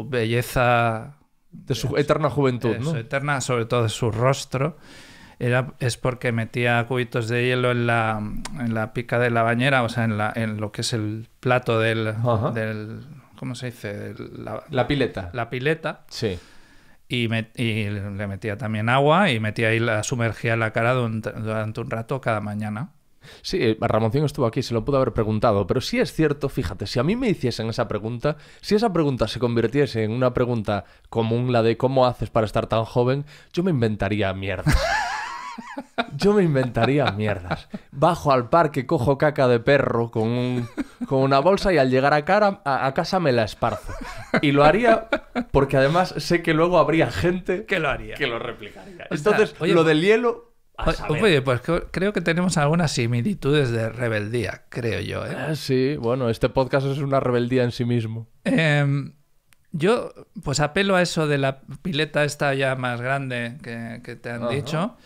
Speaker 1: belleza... De su eterna juventud, ¿no? eterna, sobre todo de su rostro, era, es porque metía cubitos de hielo en la, en la pica de la bañera, o sea, en, la, en lo que es el plato del... ¿Cómo se dice? La, pileta. La pileta. Sí. Y, le metía también agua y metía ahí la, sumergía la cara durante un rato cada mañana.
Speaker 2: Sí, eh, Ramoncín estuvo aquí, se lo pudo haber preguntado, pero sí es cierto, fíjate, si a mí me hiciesen esa pregunta, si esa pregunta se convirtiese en una pregunta común, la de cómo haces para estar tan joven, yo me inventaría mierda. *laughs* Yo me inventaría mierdas. Bajo al parque, cojo caca de perro con, una bolsa y al llegar a, casa me la esparzo. Y lo haría porque además sé
Speaker 1: que luego habría gente que lo haría. Que lo replicaría. Entonces, lo del hielo Oye, pues creo que tenemos algunas similitudes de rebeldía, creo yo. ¿eh? Ah, sí, bueno, este podcast es una rebeldía en sí mismo. Em, yo, pues apelo a eso de la pileta esta ya más grande que, te han dicho.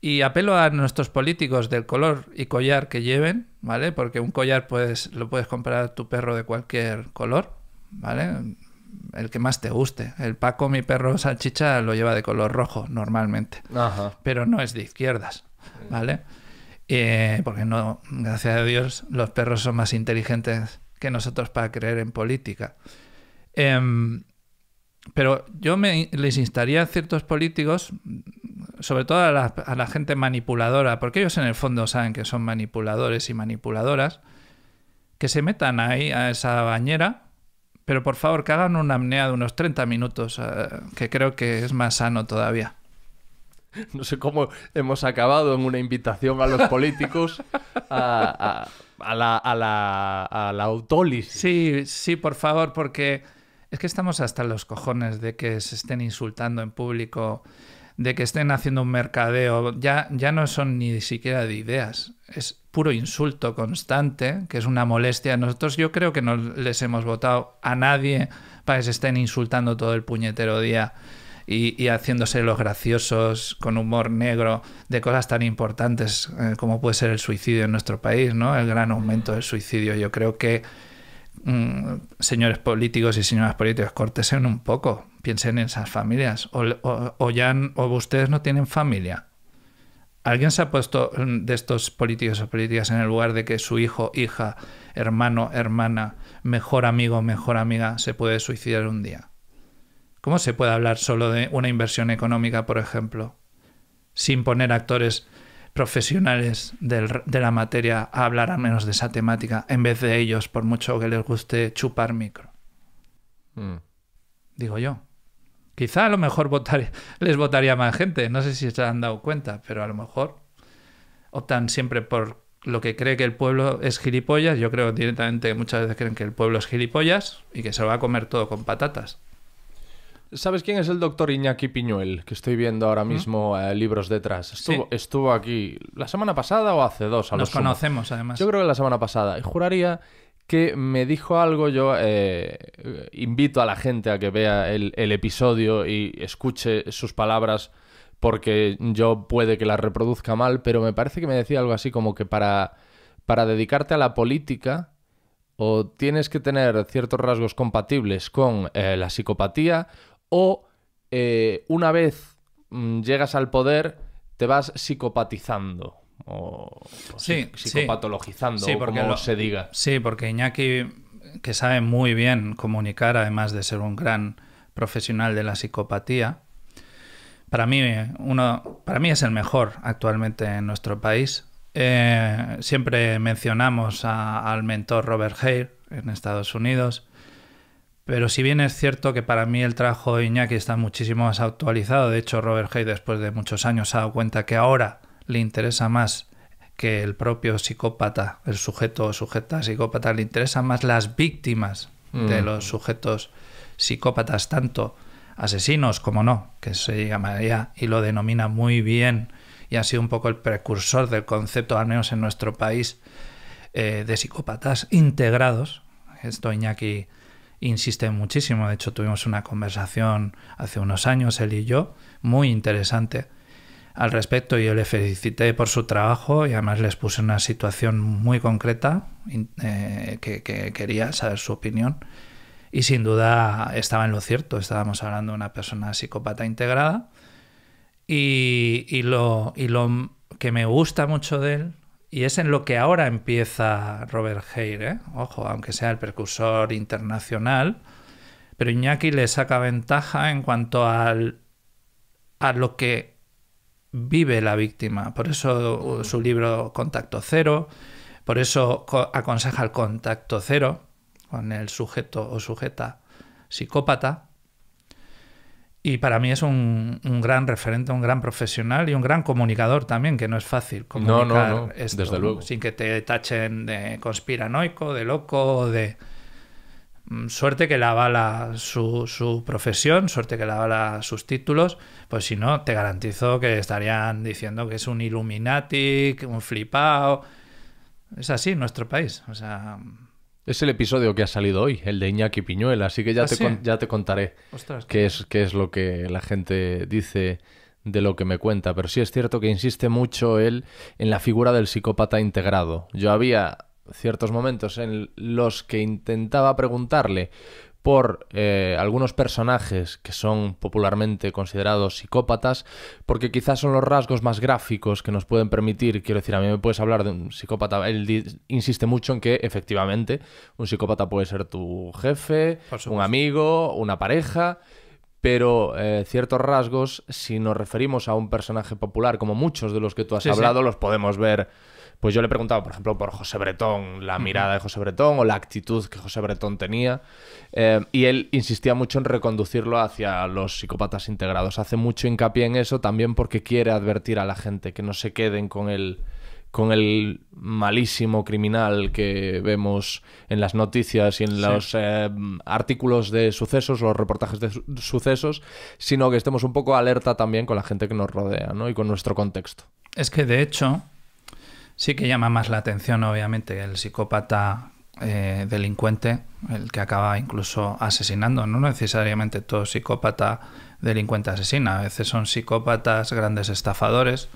Speaker 1: Y apelo a nuestros políticos del color y collar que lleven, ¿vale? Porque un collar pues, lo puedes comprar tu perro de cualquier color, ¿vale? el que más te guste. El Paco, mi perro salchicha, lo lleva de color rojo normalmente, pero no es de izquierdas, ¿vale? Eh, porque no, gracias a Dios, los perros son más inteligentes que nosotros para creer en política. Em, pero yo me, les instaría a ciertos políticos, sobre todo a la, gente manipuladora, porque ellos en el fondo saben que son manipuladores y manipuladoras, que se metan ahí a esa bañera pero por favor, que hagan una amnea de unos 30 minutos, eh, que creo que es más sano todavía.
Speaker 2: *laughs* No sé cómo hemos acabado en
Speaker 1: una invitación a los políticos a, la, a a autólisis. Sí, sí, por favor, porque es que estamos hasta los cojones de que se estén insultando en público de que estén haciendo un mercadeo, ya, ya no son ni siquiera de ideas, es puro insulto constante, que es una molestia. Nosotros yo creo que no les hemos votado a nadie para que se estén insultando todo el puñetero día y, haciéndose los graciosos con humor negro de cosas tan importantes eh, como puede ser el suicidio en nuestro país, ¿no? El gran aumento del suicidio. Yo creo que Mm, señores políticos y señoras políticas, cortesen un poco, piensen en esas familias. O, ya o ustedes no tienen familia. ¿Alguien se ha puesto mm, de estos políticos o políticas en el lugar de que su hijo, hija, hermano, hermana, mejor amigo, mejor amiga se puede suicidar un día? ¿Cómo se puede hablar solo de una inversión económica, por ejemplo, sin poner actores profesionales del, de la materia a hablar al menos de esa temática en vez de ellos, por mucho que les guste chupar micro. Mm. Digo yo. Quizá a lo mejor votar les votaría más gente, no sé si se han dado cuenta, pero a lo mejor optan siempre por lo que cree que el pueblo es gilipollas. Yo creo directamente que muchas veces creen que el pueblo es gilipollas y que se lo va a comer todo con patatas. ¿Sabes
Speaker 2: quién es el doctor Iñaki Piñuel? Que estoy viendo ahora ¿Mm? mismo eh, libros detrás. Estuvo, aquí la semana pasada o hace dos. A Nos conocemos, además. Yo creo que la semana pasada. Y juraría que me dijo algo, yo eh, invito a la gente a que vea el, episodio y escuche sus palabras porque yo puede que las reproduzca mal, pero me parece que me decía algo así como que para, para dedicarte a la política o tienes que tener ciertos rasgos compatibles con eh, la psicopatía o eh, una vez mm, llegas al poder te vas psicopatizando o, sí, psicopatologizando, o como se
Speaker 1: diga. Sí, porque Iñaki, que sabe muy bien comunicar, además de ser un gran profesional de la psicopatía, para mí, uno, para mí es el mejor actualmente en nuestro país. Eh, siempre mencionamos al mentor Robert Hare en Estados Unidos. Pero si bien es cierto que para mí el trabajo de Iñaki está muchísimo más actualizado, de hecho Robert Hay después de muchos años ha dado cuenta que ahora le interesa más que el propio psicópata, el sujeto o sujeta psicópata, le interesan más las víctimas de mm. los sujetos psicópatas, tanto asesinos como no, que se llama llamaría y lo denomina muy bien y ha sido un poco el precursor del concepto, al menos en nuestro país, eh, de psicópatas integrados. Esto Iñaki insiste muchísimo. De hecho, tuvimos una conversación hace unos años, él y yo, muy interesante al respecto. Y Yo le felicité por su trabajo y además les puse una situación muy concreta eh, que, quería saber su opinión. Y sin duda estaba en lo cierto. Estábamos hablando de una persona psicópata integrada. Y, lo, y lo que me gusta mucho de él y es en lo que ahora empieza Robert Heir, ¿eh? ojo, aunque sea el precursor internacional, pero Iñaki le saca ventaja en cuanto al, a lo que vive la víctima. Por eso uh, su libro Contacto Cero, por eso aconseja el contacto cero con el sujeto o sujeta psicópata. Y para mí es un, gran referente, un gran profesional y un gran comunicador también, que no es fácil comunicar no, no, Esto, sin que te tachen de conspiranoico, de loco, de mm, suerte que la avala su, su, profesión, suerte que la avala sus títulos, pues si no, te garantizo que estarían diciendo que es un Illuminati, un flipado. Es así nuestro país. O sea, es
Speaker 2: el episodio que ha salido hoy, el de Iñaki Piñuela, así que ya, ah, te, ya te contaré qué, es, qué es lo que la gente dice de lo que me cuenta. Pero sí es cierto que insiste mucho él en la figura del psicópata integrado. Yo había ciertos momentos en los que intentaba preguntarle por eh, algunos personajes que son popularmente considerados psicópatas, porque quizás son los rasgos más gráficos que nos pueden permitir, quiero decir, a mí me puedes hablar de un psicópata, él insiste mucho en que efectivamente un psicópata puede ser tu jefe, un amigo, una pareja, pero eh, ciertos rasgos, si nos referimos a un personaje popular, como muchos de los que tú has hablado, los podemos ver pues yo le preguntaba, por ejemplo, por José Bretón, la mirada de José Bretón o la actitud que José Bretón tenía. Eh, y él insistía mucho en reconducirlo hacia los psicópatas integrados. Hace mucho hincapié en eso también porque quiere advertir a la gente que no se queden con el con el malísimo criminal que vemos en las noticias y en los eh, artículos de sucesos, los reportajes de sucesos, sino que estemos un poco alerta también con la gente que nos rodea ¿no? y con nuestro contexto.
Speaker 1: Es que de hecho, Sí que llama más la atención, obviamente, el psicópata eh, delincuente, el que acaba incluso asesinando. No necesariamente todo psicópata delincuente asesina, a veces son psicópatas grandes estafadores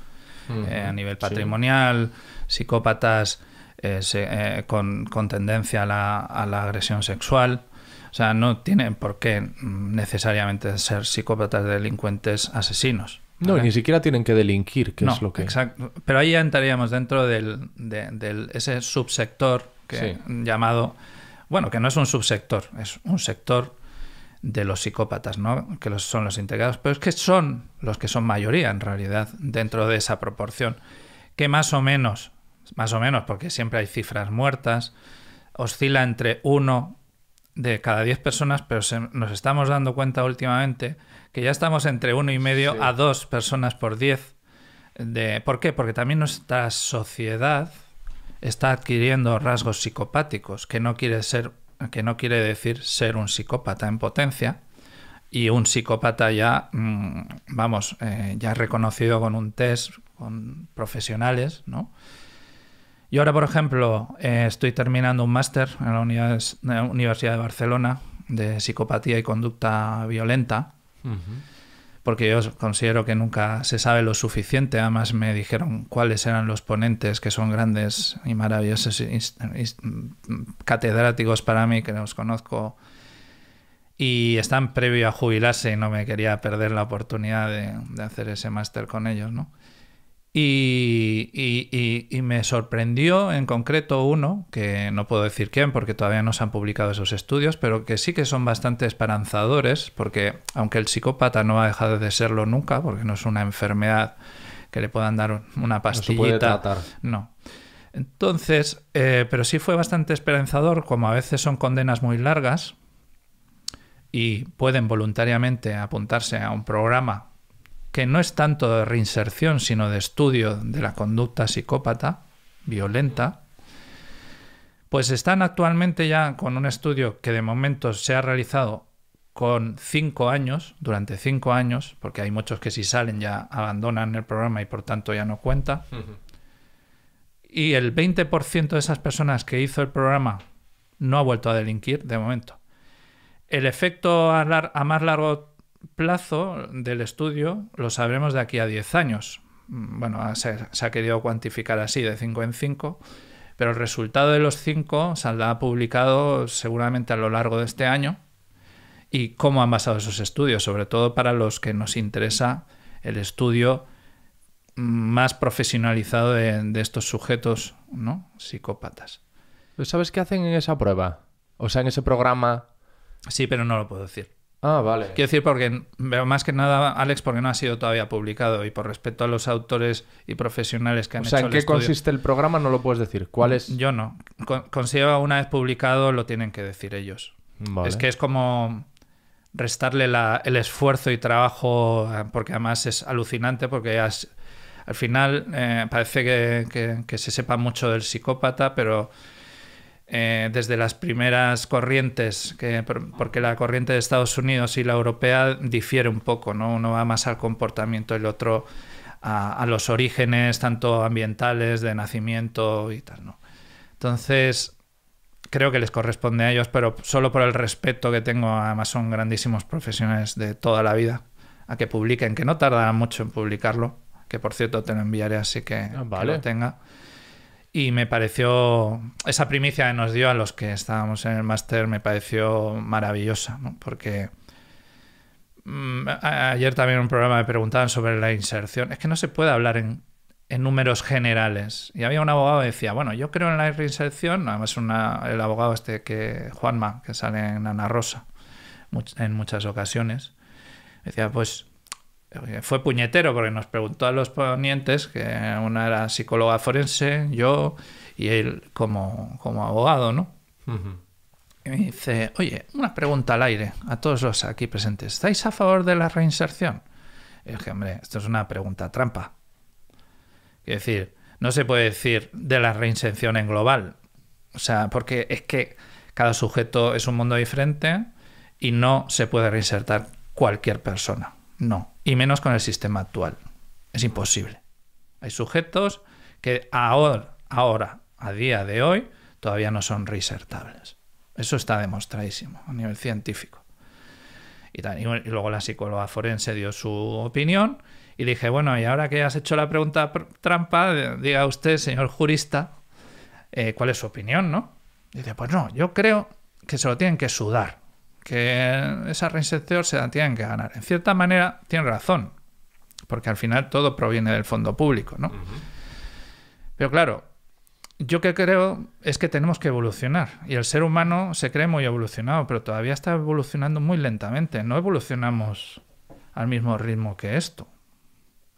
Speaker 1: eh, a nivel patrimonial, psicópatas eh, con, tendencia a la, a la, agresión sexual. O sea, no tienen por qué necesariamente ser psicópatas delincuentes asesinos.
Speaker 2: No, ni siquiera tienen que delinquir, que es lo que. Exacto.
Speaker 1: Pero ahí ya entraríamos dentro del, ese subsector que llamado. Bueno, que no es un subsector, es un sector de los psicópatas, ¿no? Que los, son los integrados, pero es que son los que son mayoría en realidad dentro de esa proporción, que más o menos, más o menos, porque siempre hay cifras muertas, oscila entre uno de cada diez personas, pero nos estamos dando cuenta últimamente que ya estamos entre uno y medio a dos personas por diez. De, ¿Por qué? Porque también nuestra sociedad está adquiriendo rasgos psicopáticos, que no quiere ser, que no quiere decir ser un psicópata en potencia, y un psicópata ya, mm, vamos, eh, ya reconocido con un test, con profesionales, ¿no? Yo ahora, por ejemplo, eh, estoy terminando un máster en la Universidad de Barcelona de psicopatía y conducta violenta porque yo considero que nunca se sabe lo suficiente. Además, me dijeron cuáles eran los ponentes que son grandes y maravillosos catedráticos para mí, que los conozco y están previo a jubilarse y no me quería perder la oportunidad de hacer ese máster con ellos, ¿no? Y, me sorprendió en concreto uno, que no puedo decir quién porque todavía no se han publicado esos estudios, pero que sí que son bastante esperanzadores, porque aunque el psicópata no ha dejado de serlo nunca, porque no es una enfermedad que le puedan dar una pastillita. No. no. Entonces, eh, pero sí fue bastante esperanzador, como a veces son condenas muy largas y pueden voluntariamente apuntarse a un programa que no es tanto de reinserción, sino de estudio de la conducta psicópata, violenta, pues están actualmente ya con un estudio que de momento se ha realizado con cinco años, durante cinco años, porque hay muchos que si salen ya abandonan el programa y por tanto ya no cuenta. Y el 20% de esas personas que hizo el programa no ha vuelto a delinquir de momento. El efecto a, a más largo plazo del estudio lo sabremos de aquí a 10 años.
Speaker 2: Bueno,
Speaker 1: se, ha querido cuantificar así, de 5 en 5, pero el resultado de los 5 saldrá publicado seguramente a lo largo de este año y cómo han basado esos estudios, sobre todo para los que nos interesa el estudio más profesionalizado de, de estos sujetos ¿no? psicópatas. ¿Sabes qué hacen en esa prueba? O sea, en ese programa. Sí, pero no lo puedo decir. Ah, vale. Quiero decir, porque veo más que nada, Alex, porque no ha sido todavía publicado y por respecto a los autores y profesionales que han hecho. O sea, ¿en qué consiste
Speaker 2: el programa? No lo puedes decir. ¿Cuál es?
Speaker 1: Yo no. Con, una vez publicado, lo tienen que decir ellos. Es que es como restarle el esfuerzo y trabajo, eh, porque además es alucinante, porque al final eh, parece que se sepa mucho del psicópata, pero eh, desde las primeras corrientes, que, porque la corriente de Estados Unidos y la europea difiere un poco, ¿no? Uno va más al comportamiento, el otro a, los orígenes, tanto ambientales, de nacimiento y tal, Entonces, creo que les corresponde a ellos, pero solo por el respeto que tengo, además son grandísimos profesionales de toda la vida, a que publiquen, que no tardará mucho en publicarlo, que por cierto te lo enviaré así que, ah, que lo tenga. Y me pareció, esa primicia que nos dio a los que estábamos en el máster me pareció maravillosa, porque mm, ayer también en un programa me preguntaban sobre la inserción. Es que no se puede hablar en, números generales. Y había un abogado que decía, bueno, yo creo en la reinserción, además más el abogado este que Juanma, que sale en Ana Rosa en muchas ocasiones, decía, pues fue puñetero porque nos preguntó a los ponientes que una era psicóloga forense, yo y él como, abogado, ¿no? Y me dice, oye, una pregunta al aire a todos los aquí presentes. ¿Estáis a favor de la reinserción? Y dije, hombre, esto es una pregunta trampa. Es decir, no se puede decir de la reinserción en global. O sea, porque es que cada sujeto es un mundo diferente y no se puede reinsertar cualquier persona. No, y menos con el sistema actual. Es imposible. Hay sujetos que ahora, ahora a día de hoy, todavía no son resertables. Eso está demostradísimo a nivel científico. Y, luego la psicóloga forense dio su opinión y dije, bueno, y ahora que has hecho la pregunta trampa, diga usted, señor jurista, eh, cuál es su opinión, ¿no? Y dice, pues no, yo creo que se lo tienen que sudar que esa reinserción se la tienen que ganar. En cierta manera, tiene razón, porque al final todo proviene del fondo público, ¿no? Pero claro, yo que creo es que tenemos que evolucionar y el ser humano se cree muy evolucionado, pero todavía está evolucionando muy lentamente. No evolucionamos al mismo ritmo que esto.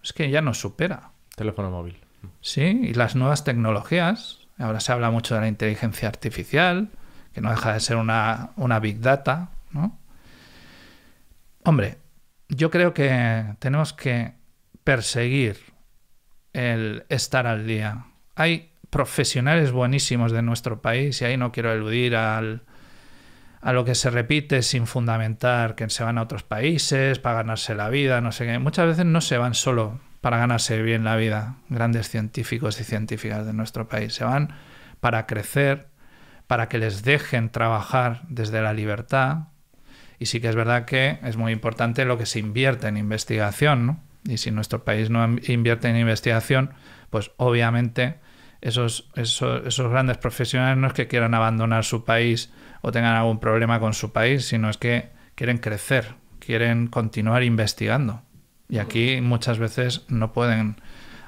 Speaker 1: Es que ya nos supera. Teléfono móvil. Sí, y las nuevas tecnologías. Ahora se habla mucho de la inteligencia artificial, que no deja de ser una, una big data, ¿no? Hombre, yo creo que tenemos que perseguir el estar al día. Hay profesionales buenísimos de nuestro país y ahí no quiero eludir a lo que se repite sin fundamentar, que se van a otros países para ganarse la vida, no sé qué. Muchas veces no se van solo para ganarse bien la vida, grandes científicos y científicas de nuestro país. Se van para crecer, para que les dejen trabajar desde la libertad, y sí que es verdad que es muy importante lo que se invierte en investigación, ¿no? Y si nuestro país no invierte en investigación, pues obviamente esos, esos, grandes profesionales no es que quieran abandonar su país o tengan algún problema con su país, sino es que quieren crecer, quieren continuar investigando. Y aquí muchas veces no pueden,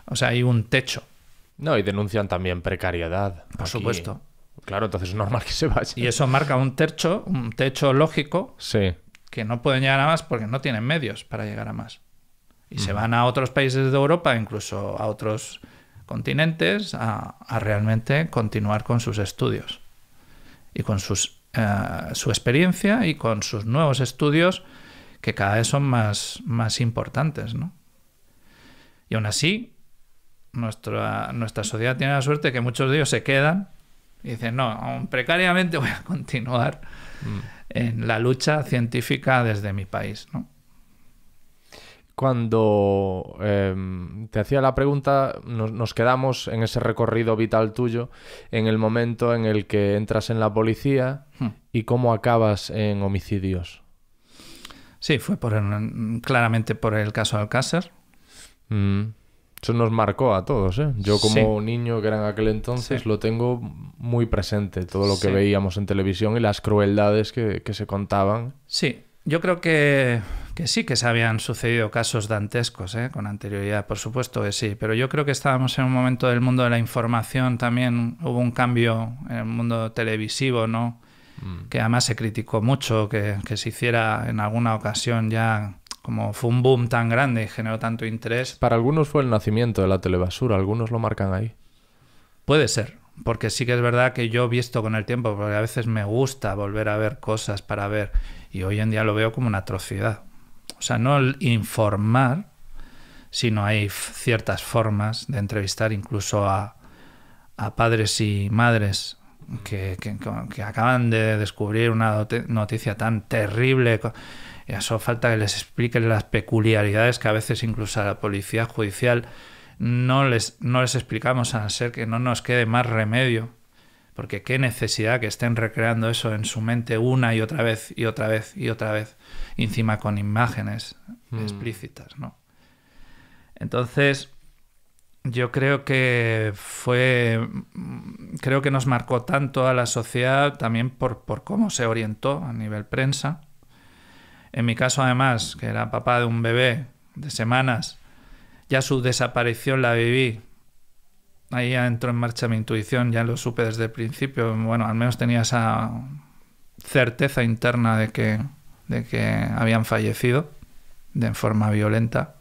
Speaker 1: o sea, hay un techo. No, y denuncian también precariedad. Por supuesto. Claro, entonces es normal que se vaya. Y eso marca un techo, un techo lógico, sí. que no pueden llegar a más porque no tienen medios para llegar a más. Y se van a otros países de Europa, incluso a otros continentes, a, realmente continuar con sus estudios y con sus, eh, su experiencia y con sus nuevos estudios que cada vez son más, más importantes. ¿no? Y aún así, nuestra, nuestra sociedad tiene la suerte que muchos de ellos se quedan y no, precariamente voy a *laughs* continuar mm. en la lucha científica desde mi país, ¿no?
Speaker 2: Cuando em, te hacía la pregunta, nos, quedamos en ese recorrido vital tuyo, en el momento en el que entras en la policía hmm. y cómo acabas en homicidios. Sí, fue por claramente por el caso Alcácer. Mm. Eso nos marcó a todos, ¿eh? Yo como niño que era en aquel entonces lo tengo muy presente, todo lo que veíamos en televisión y las crueldades que, se contaban.
Speaker 1: Sí, yo creo que, que, sí que se habían sucedido casos dantescos, ¿eh? con anterioridad, por supuesto que sí, pero yo creo que estábamos en un momento del mundo de la información, también hubo un cambio en el mundo televisivo, ¿no? Mm. Que además se criticó mucho, que, que se hiciera en alguna ocasión ya como fue un boom tan grande y generó tanto interés.
Speaker 2: Para algunos fue el nacimiento de la telebasura, algunos lo marcan ahí.
Speaker 1: Puede ser, porque sí que es verdad que yo he visto con el tiempo, porque a veces me gusta volver a ver cosas para ver, y hoy en día lo veo como una atrocidad. O sea, no el informar, sino hay ciertas formas de entrevistar incluso a, padres y madres que acaban de descubrir una noticia tan terrible a solo falta que les expliquen las peculiaridades que a veces incluso a la policía judicial no les, no les explicamos al ser que no nos quede más remedio. Porque qué necesidad que estén recreando eso en su mente una y otra vez y otra vez y otra vez, encima con imágenes mm. explícitas, ¿no? Entonces, yo creo que fue. Creo que nos marcó tanto a la sociedad también por, por, cómo se orientó a nivel prensa en mi caso, además, que era papá de un bebé de semanas, ya su desaparición la viví. Ahí ya entró en marcha mi intuición, ya lo supe desde el principio. Bueno, al menos tenía esa certeza interna de que, de que habían fallecido de forma violenta.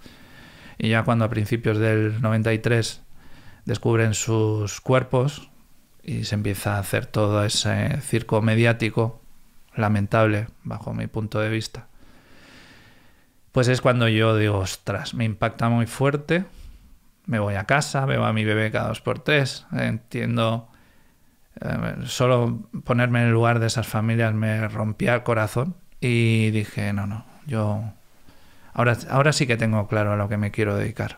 Speaker 1: Y ya cuando a principios del 93 descubren sus cuerpos y se empieza a hacer todo ese circo mediático lamentable bajo mi punto de vista pues es cuando yo digo, ostras, me impacta muy fuerte, me voy a casa, veo a mi bebé cada dos por tres, entiendo, eh, solo ponerme en el lugar de esas familias me rompía el corazón y dije, no, no, yo ahora, ahora sí que tengo claro a lo que me quiero dedicar.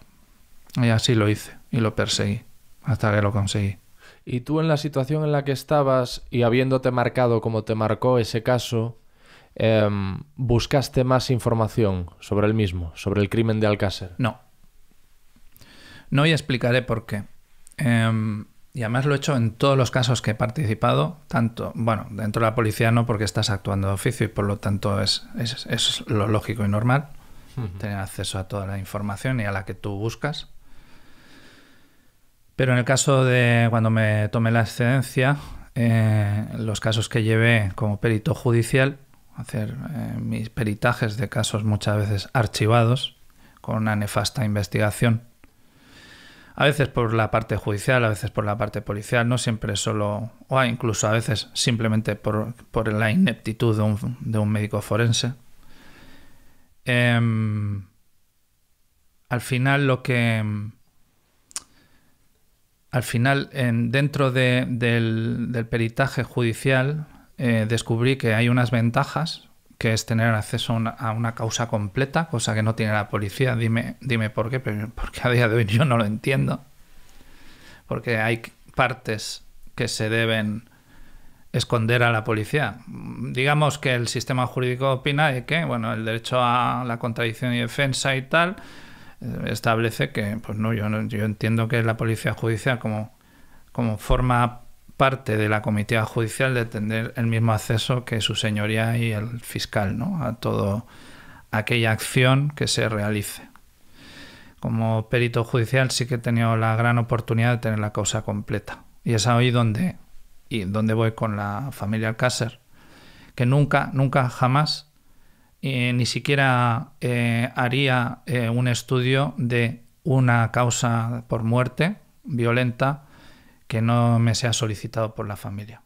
Speaker 1: Y así lo hice y lo perseguí hasta que lo conseguí.
Speaker 2: Y tú en la situación en la que estabas y habiéndote marcado como te marcó ese caso, Em, ¿Buscaste más información sobre el mismo, sobre el crimen de Alcácer?
Speaker 1: No. No y explicaré por qué. Em, y además lo he hecho en todos los casos que he participado, tanto, bueno, dentro de la policía no porque estás actuando de oficio y por lo tanto es, es, lo lógico y normal tener acceso a toda la información y a la que tú buscas. Pero en el caso de cuando me tomé la excedencia, eh, los casos que llevé como perito judicial, hacer eh, mis peritajes de casos muchas veces archivados con una nefasta investigación. A veces por la parte judicial, a veces por la parte policial, no siempre solo, o incluso a veces simplemente por, por la ineptitud de un, de un médico forense. Em, al final lo que... Al final, en, dentro del, del peritaje judicial, eh, descubrí que hay unas ventajas, que es tener acceso a una, causa completa, cosa que no tiene la policía. Dime, dime por qué, *laughs* porque a día de hoy yo no lo entiendo. Porque hay partes que se deben esconder a la policía. Digamos que el sistema jurídico opina de que, bueno, el derecho a la contradicción y defensa y tal eh, establece que, pues no, yo, yo entiendo que la policía judicial como, como forma parte de la comitiva judicial de tener el mismo acceso que su señoría y el fiscal ¿no? a toda aquella acción que se realice. Como perito judicial sí que he tenido la gran oportunidad de tener la causa completa. Y es ahí donde, y voy con la familia Alcácer, que nunca, nunca, jamás, eh, ni siquiera eh, haría eh, un estudio de una causa por muerte violenta que no me sea solicitado por la familia.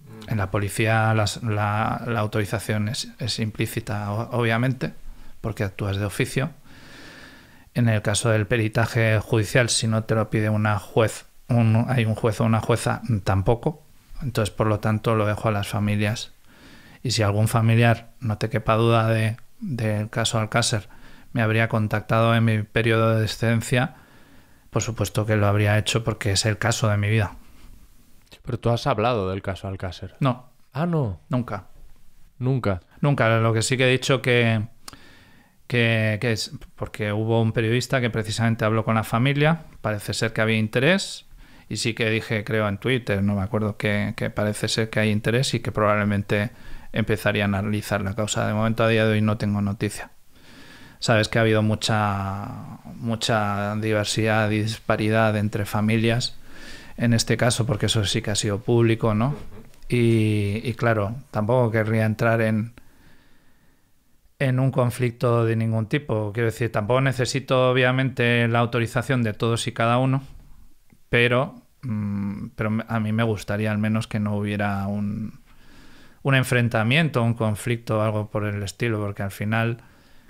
Speaker 1: Mm. En la policía la, autorización es, implícita, obviamente, porque actúas de oficio. En el caso del peritaje judicial, si no te lo pide una juez, hay un juez o una jueza, tampoco. Entonces, por lo tanto, lo dejo a las familias. Y si algún familiar, no te quepa duda del de, caso Alcácer, me habría contactado en mi periodo de descendencia, por supuesto que lo habría hecho porque es el caso de mi vida.
Speaker 2: Pero tú has hablado del caso Alcácer.
Speaker 1: No. Ah,
Speaker 2: no. Nunca.
Speaker 1: Nunca. Nunca. Lo que sí que he dicho que, que, es porque hubo un periodista que precisamente habló con la familia, parece ser que había interés, y sí que dije, creo, en Twitter, no me acuerdo, que, que parece ser que hay interés y que probablemente empezaría a analizar la causa. De momento a día de hoy no tengo noticia sabes que ha habido mucha, mucha diversidad, disparidad entre familias, en este caso, porque eso sí que ha sido público, ¿no? Y, y claro, tampoco querría entrar en, en un conflicto de ningún tipo. Quiero decir, tampoco necesito obviamente la autorización de todos y cada uno, pero, mm, pero a mí me gustaría al menos que no hubiera un, un enfrentamiento, un conflicto, algo por el estilo, porque al final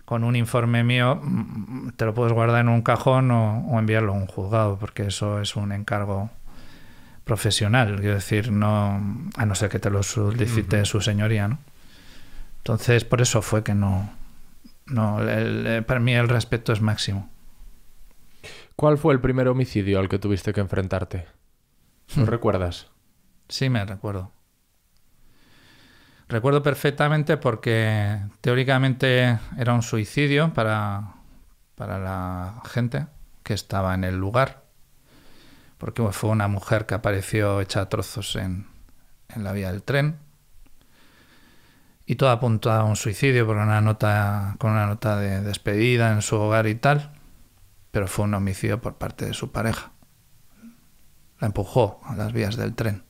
Speaker 1: con un informe mío mm, mm, te lo puedes guardar en un cajón o, enviarlo a un juzgado, porque eso es un encargo profesional, quiero decir, no, a no ser que te lo solicite su señoría, Entonces, por eso fue que no, no, eh, para mí el respeto es máximo.
Speaker 2: ¿Cuál fue el primer homicidio al que tuviste que enfrentarte? ¿Lo hmm.
Speaker 1: recuerdas? Sí, me recuerdo. Recuerdo perfectamente porque teóricamente era un suicidio para, para la gente que estaba en el lugar, porque fue una mujer que apareció hecha trozos en, en la vía del tren y todo apuntaba a un suicidio por una nota, con una nota de despedida en su hogar y tal, pero fue un homicidio por parte de su pareja. La empujó a las vías del tren.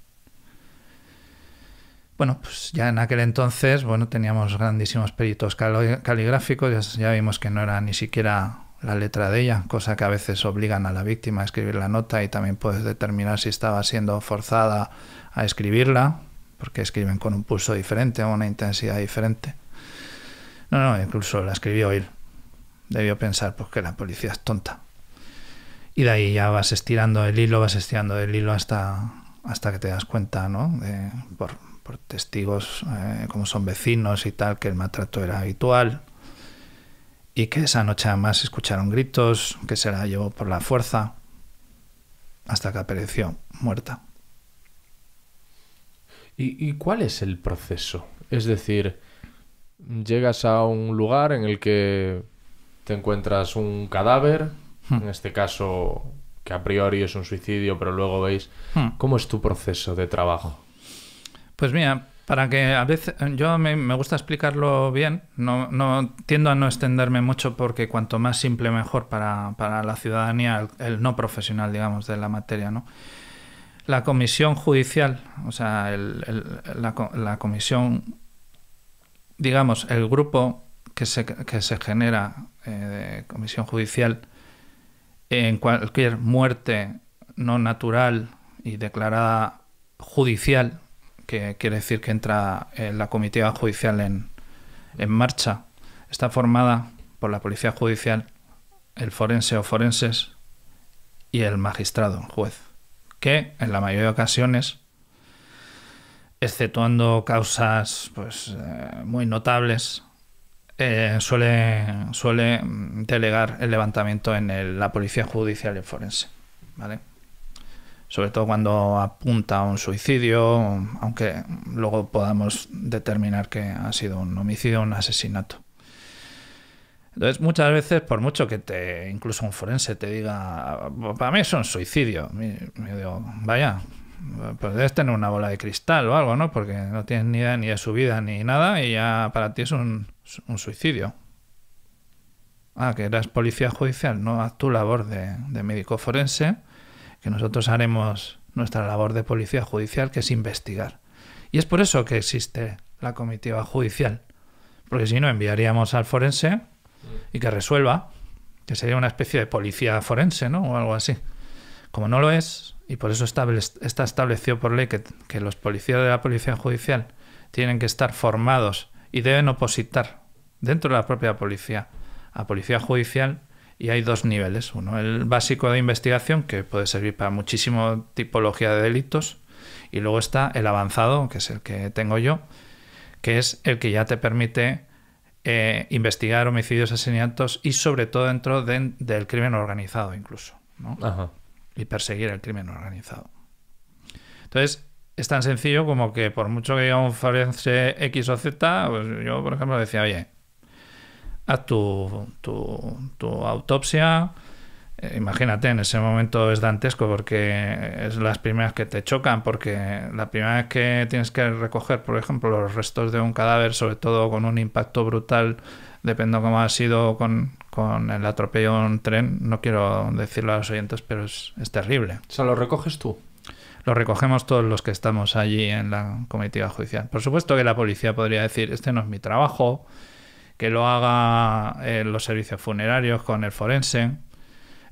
Speaker 1: Bueno, pues ya en aquel entonces, bueno, teníamos grandísimos peritos caligráficos, ya, vimos que no era ni siquiera la letra de ella, cosa que a veces obligan a la víctima a escribir la nota y también puedes determinar si estaba siendo forzada a escribirla, porque escriben con un pulso diferente o una intensidad diferente. No, no, incluso la escribió él. Debió pensar pues, que la policía es tonta. Y de ahí ya vas estirando el hilo, vas estirando el hilo hasta, hasta que te das cuenta, ¿no? por, por testigos eh, como son vecinos y tal, que el maltrato era habitual y que esa noche además escucharon gritos, que se la llevó por la fuerza, hasta que apareció muerta. ¿Y, cuál es
Speaker 2: el proceso? Es decir, llegas a un lugar en el que te encuentras un cadáver, hmm. en este caso que a priori es un suicidio, pero luego veis hmm. cómo es tu proceso de trabajo.
Speaker 1: Pues mira, para que a veces yo me, gusta explicarlo bien, no, tiendo a no extenderme mucho porque cuanto más simple mejor para, la ciudadanía, el, no profesional, digamos, de la materia, ¿no? La comisión judicial, o sea, la, comisión, digamos, el grupo que se, genera eh, de comisión judicial en cualquier muerte no natural y declarada judicial, que quiere decir que entra en eh, la comitiva judicial en, marcha, está formada por la policía judicial, el forense o forenses y el magistrado, el juez, que en la mayoría de ocasiones, exceptuando causas pues, eh, muy notables, eh, suele, suele mm, delegar el levantamiento en la policía judicial y el forense. ¿vale? sobre todo cuando apunta a un suicidio, aunque luego podamos determinar que ha sido un homicidio o un asesinato. Entonces, muchas veces, por mucho que te, incluso un forense te diga, para mí es un suicidio, yo digo, vaya, pues debes tener una bola de cristal o algo, ¿no? Porque no tienes ni idea ni de su vida ni nada y ya para ti es un, suicidio. Ah, que eras policía judicial, no haz tu labor de, de médico forense que nosotros haremos nuestra labor de policía judicial, que es investigar. Y es por eso que existe la comitiva judicial, porque si no enviaríamos al forense y que resuelva, que sería una especie de policía forense, ¿no? O algo así. Como no lo es, y por eso está establecido por ley que, que los policías de la policía judicial tienen que estar formados y deben opositar dentro de la propia policía a policía judicial y hay dos niveles. Uno, el básico de investigación, que puede servir para muchísima tipología de delitos. Y luego está el avanzado, que es el que tengo yo, que es el que ya te permite eh, investigar homicidios, asesinatos y sobre todo dentro del crimen organizado incluso. ¿no? Y perseguir el crimen organizado. Entonces, es tan sencillo como que por mucho que diga un forense X o Z, pues yo, por ejemplo, decía, oye, a tu, autopsia. Eh, imagínate, en ese momento es dantesco porque es las primeras que te chocan, porque la primera vez que tienes que recoger, por ejemplo, los restos de un cadáver, sobre todo con un impacto brutal, depende cómo ha sido con, con el atropello en un tren, no quiero decirlo a los oyentes, pero es, es terrible. O lo recoges tú lo recogemos todos los que estamos allí en la comitiva judicial. Por supuesto que la policía podría decir, este no es mi trabajo, que lo haga eh, los servicios funerarios con el forense.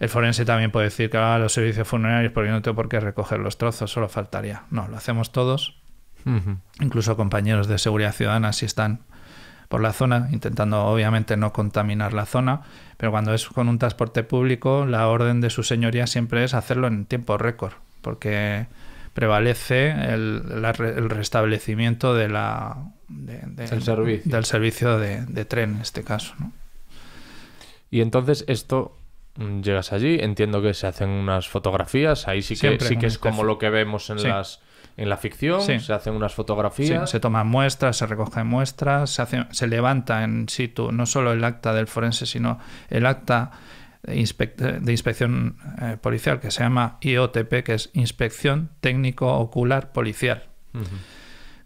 Speaker 1: El forense también puede decir que haga los servicios funerarios porque no tengo por qué recoger los trozos, solo faltaría. No, lo hacemos todos, incluso compañeros de seguridad ciudadana si están por la zona, intentando obviamente no contaminar la zona, pero cuando es con un transporte público, la orden de su señoría siempre es hacerlo en tiempo récord, porque prevalece el, el restablecimiento de la, servicio. del servicio de, de, tren en este caso.
Speaker 2: Y entonces esto mm, llegas allí, entiendo que se hacen unas fotografías, ahí sí que, sí que es este como lo que vemos en las en la ficción, se hacen unas fotografías. se
Speaker 1: toman muestras, se recogen muestras, se, se levanta en situ no solo el acta del forense, sino el acta de, inspección eh, policial que se llama IOTP, que es Inspección Técnico Ocular Policial,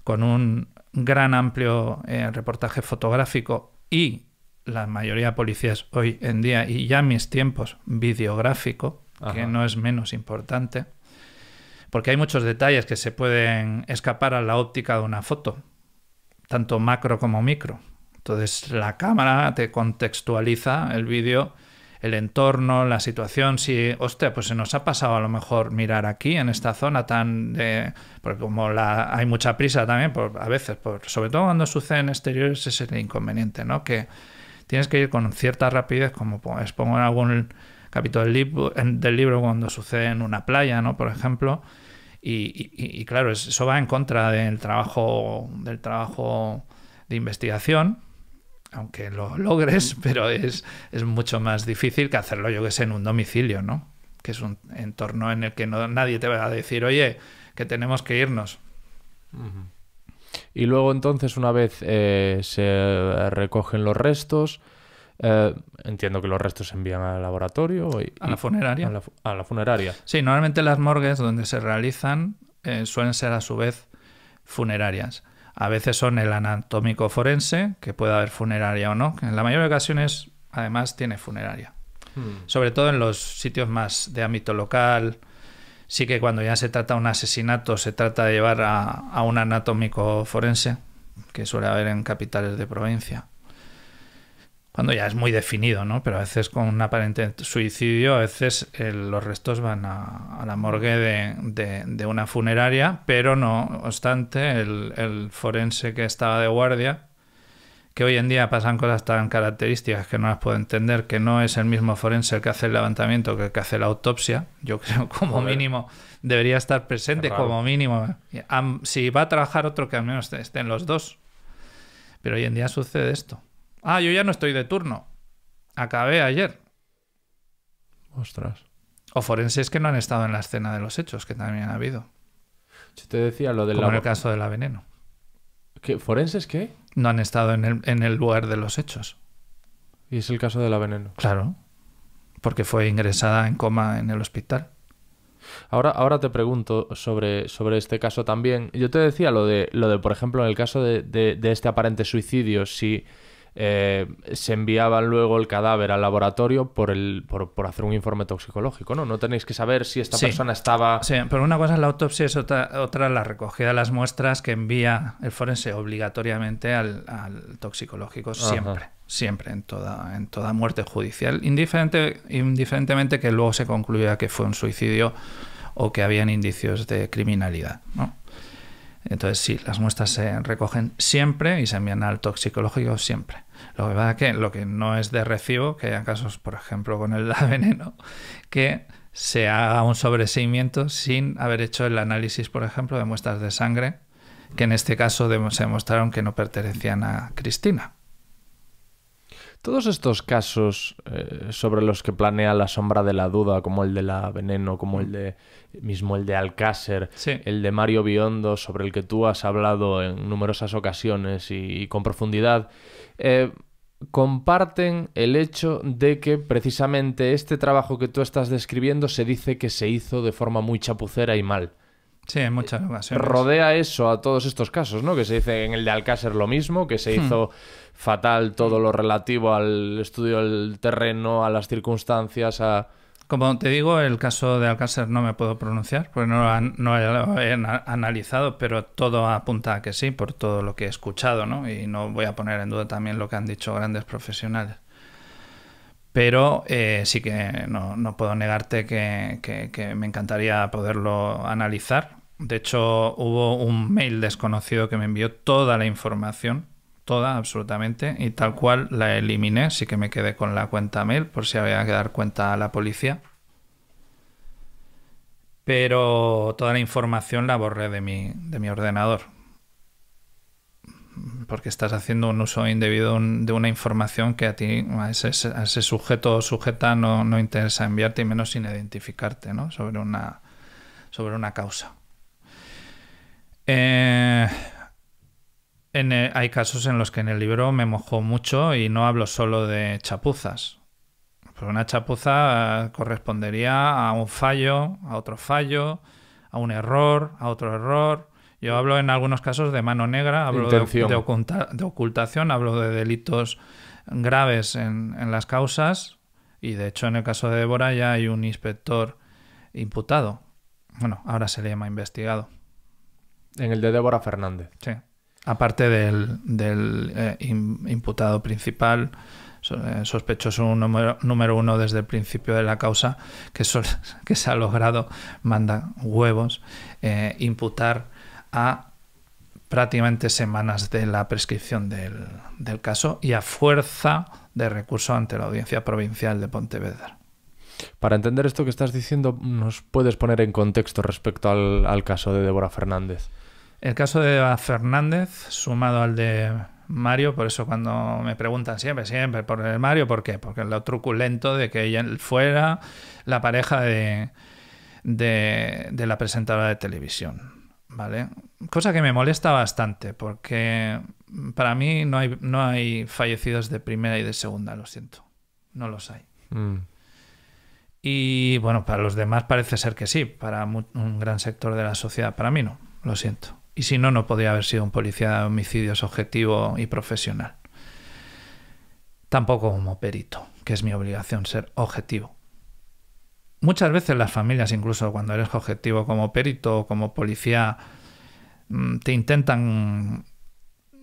Speaker 1: con un gran amplio eh, reportaje fotográfico y la mayoría de policías hoy en día, y ya mis tiempos, videográfico, que no es menos importante, porque hay muchos detalles que se pueden escapar a la óptica de una foto, tanto macro como micro. Entonces la cámara te contextualiza el vídeo el entorno, la situación, si, hostia, pues se nos ha pasado a lo mejor mirar aquí, en esta zona tan de... Porque como la, hay mucha prisa también, por, a veces, por, sobre todo cuando sucede en exteriores, es el inconveniente, ¿no? Que tienes que ir con cierta rapidez, como expongo en algún capítulo del libro, del libro cuando sucede en una playa, ¿no? Por ejemplo. Y, y, claro, eso va en contra del trabajo, del trabajo de investigación, aunque lo logres, *laughs* pero es, mucho más difícil que hacerlo, yo que sé, en un domicilio, ¿no? Que es un entorno en el que no, nadie te va a decir, oye, que tenemos que irnos. Y
Speaker 2: luego entonces, una vez eh, se recogen los restos, eh, entiendo que los restos se envían al laboratorio. Y, a la funeraria. A la, funeraria.
Speaker 1: Sí, normalmente las morgues donde se realizan eh, suelen ser a su vez funerarias. A veces son el anatómico forense, que puede haber funeraria o no. Que en la mayoría de ocasiones, además, tiene funeraria. Hmm. Sobre todo en los sitios más de ámbito local. Sí que cuando ya se trata de un asesinato, se trata de llevar a un anatómico forense, que suele haber en capitales de provincia cuando ya es muy definido, ¿no? Pero a veces con un aparente suicidio, a veces eh, los restos van a, la morgue de, una funeraria, pero no obstante, el, forense que estaba de guardia, que hoy en día pasan cosas tan características que no las puedo entender, que no es el mismo forense el que hace el levantamiento que el que hace la autopsia, yo *laughs* creo como mínimo debería estar presente, como mínimo. Si va a trabajar otro que al menos estén los dos. Pero hoy en día sucede esto. Ah, yo ya no estoy de turno. Acabé ayer. Ostras. O forenses que no han estado en la escena de los hechos, que también ha habido. Yo te decía lo del Como en el caso de la veneno. ¿Qué? ¿Forenses qué? No han estado en el, en el lugar de los hechos. Y es el caso de la veneno. Claro. Porque fue ingresada en coma en el hospital.
Speaker 2: Ahora, ahora te pregunto sobre, sobre este caso también. Yo te decía lo de, lo de, por ejemplo, en el caso de este aparente suicidio, si eh, se enviaba luego el cadáver al laboratorio por, el, por, hacer un informe toxicológico, ¿no? No tenéis que saber si esta persona
Speaker 1: estaba... Sí, pero una cosa es la autopsia es otra, otra la recogida de las muestras que envía el forense obligatoriamente al, toxicológico siempre. Siempre, en toda, en toda muerte judicial, indiferente, indiferentemente que luego se concluya que fue un suicidio o que habían indicios de criminalidad. ¿no? Entonces, sí, las muestras se recogen siempre y se envían al toxicológico siempre. Lo que lo que no es de recibo, que haya casos, por ejemplo, con el la *laughs* veneno, que se haga un sobreseimiento sin haber hecho el análisis, por ejemplo, de muestras de sangre, que en este caso se demostraron que no pertenecían a Cristina. Todos estos casos
Speaker 2: eh, sobre los que planea la sombra de la duda, como el de la veneno, como el mm. de mismo el de Alcácer, el de Mario Biondo, sobre el que tú has hablado en numerosas ocasiones y, con profundidad, eh, comparten el hecho de que precisamente este trabajo que tú estás describiendo se dice que se hizo de forma muy chapucera y mal.
Speaker 1: Sí, en muchas ocasiones.
Speaker 2: Rodea eso a todos estos casos, ¿no? Que se dice en el de Alcácer lo mismo, que se hizo hmm. fatal todo lo relativo al estudio del terreno, a las circunstancias, a...
Speaker 1: Como te digo, el caso de Alcácer no me puedo pronunciar, porque no, han, lo he analizado, pero todo apunta a que sí, por todo lo que he escuchado, ¿no? Y no voy a poner en duda también lo que han dicho grandes profesionales. Pero eh, sí que no, puedo negarte que me encantaría poderlo analizar. De hecho, hubo un mail desconocido que me envió toda la información toda absolutamente y tal cual la eliminé, sí que me quedé con la cuenta mail por si había que dar cuenta a la policía. Pero toda la información la borré de mi, de mi ordenador. Porque estás haciendo un uso indebido de una información que a ti, a ese, sujeto o sujeta, no, no, interesa enviarte y menos sin identificarte ¿no? sobre, una, sobre una causa. Eh, hay casos en los que en el libro me mojó mucho y no hablo solo de chapuzas. Pero pues una chapuza eh, correspondería a un fallo, a otro fallo, a un error, a otro error. Yo hablo en algunos casos de mano negra, hablo de, ocultación, hablo de delitos graves en, en, las causas y de hecho en el caso de Débora ya hay un inspector imputado. Bueno, ahora se le llama investigado. En el de Débora Fernández. Sí aparte del, eh, imputado principal, eh, sospechoso número, uno desde el principio de la causa, que, *laughs* se ha logrado, manda huevos, eh, imputar a prácticamente semanas de la prescripción del, caso y a fuerza de recurso ante la audiencia provincial de Pontevedra.
Speaker 2: Para entender esto que estás diciendo, ¿nos puedes poner en contexto respecto al, al caso de Débora Fernández?
Speaker 1: El caso de Fernández, sumado al de Mario, por eso cuando me preguntan siempre, siempre por el Mario, ¿por qué? Porque lo truculento de que ella fuera la pareja de, de, la presentadora de televisión, ¿vale? Cosa que me molesta bastante, porque para mí no hay, no hay fallecidos de primera y de segunda, lo siento, no los hay. Mm. Y bueno, para los demás parece ser que sí, para un gran sector de la sociedad, para mí no, lo siento. Y si no, no podría haber sido un policía de homicidios objetivo y profesional. Tampoco como perito, que es mi obligación ser objetivo. Muchas veces las familias, incluso cuando eres objetivo como perito o como policía, mm, te intentan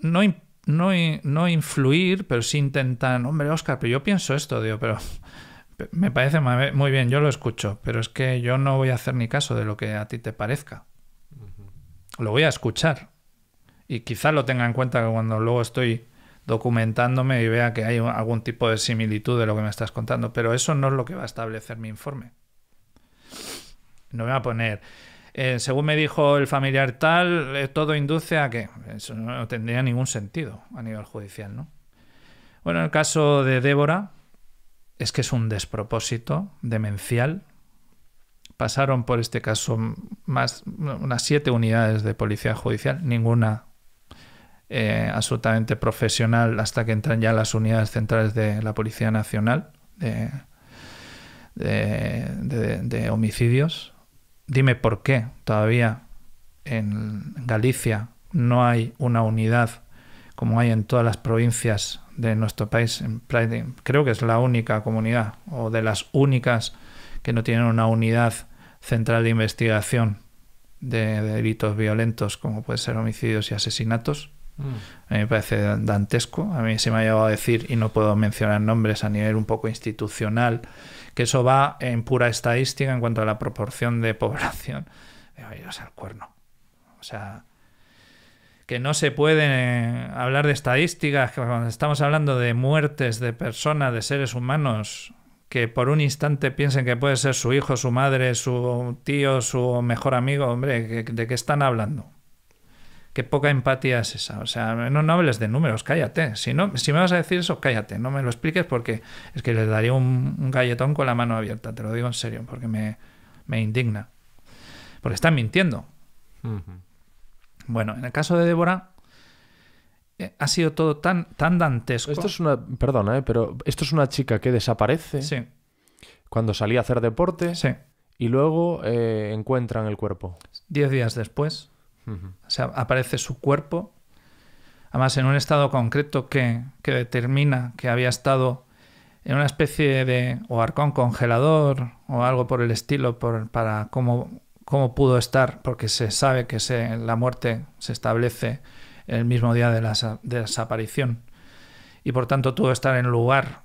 Speaker 1: no, no, no, influir, pero sí intentan, hombre, Oscar, pero yo pienso esto, digo, pero me parece muy bien, yo lo escucho, pero es que yo no voy a hacer ni caso de lo que a ti te parezca lo voy a escuchar. Y quizá lo tenga en cuenta cuando luego estoy documentándome y vea que hay algún tipo de similitud de lo que me estás contando. Pero eso no es lo que va a establecer mi informe. No me va a poner. Eh, según me dijo el familiar tal, eh, todo induce a que eso no tendría ningún sentido a nivel judicial, ¿no? Bueno, en el caso de Débora, es que es un despropósito demencial pasaron por este caso más unas siete unidades de policía judicial, ninguna eh, absolutamente profesional hasta que entran ya las unidades centrales de la Policía Nacional de, de homicidios. Dime por qué todavía en Galicia no hay una unidad como hay en todas las provincias de nuestro país. Creo que es la única comunidad o de las únicas que no tienen una unidad central de investigación de, delitos violentos, como puede ser homicidios y asesinatos. Mm. A mí me parece dantesco. A mí se me ha llegado a decir, y no puedo mencionar nombres a nivel un poco institucional, que eso va en pura estadística en cuanto a la proporción de población. *laughs* al cuerno. O sea, que no se puede eh, hablar de estadísticas, que cuando estamos hablando de muertes de personas, de seres humanos, que por un instante piensen que puede ser su hijo, su madre, su tío, su mejor amigo, hombre, ¿de qué están hablando? Qué poca empatía es esa. O sea, no, hables de números, cállate. Si, no, si me vas a decir eso, cállate. No me lo expliques porque es que les daría un, galletón con la mano abierta. Te lo digo en serio, porque me, indigna. Porque están mintiendo. Bueno, en el caso de Débora, eh, ha sido todo tan, tan dantesco. Esto es
Speaker 2: una, perdona, eh, pero esto es una chica que desaparece cuando salía a hacer deporte y luego eh, encuentran
Speaker 1: el cuerpo. Diez días después, aparece su cuerpo, además en un estado concreto que, determina que había estado en una especie de o arcón congelador o algo por el estilo por, para cómo, cómo pudo estar, porque se sabe que se, la muerte se establece el mismo día de la desaparición. Y por tanto, que estar en lugar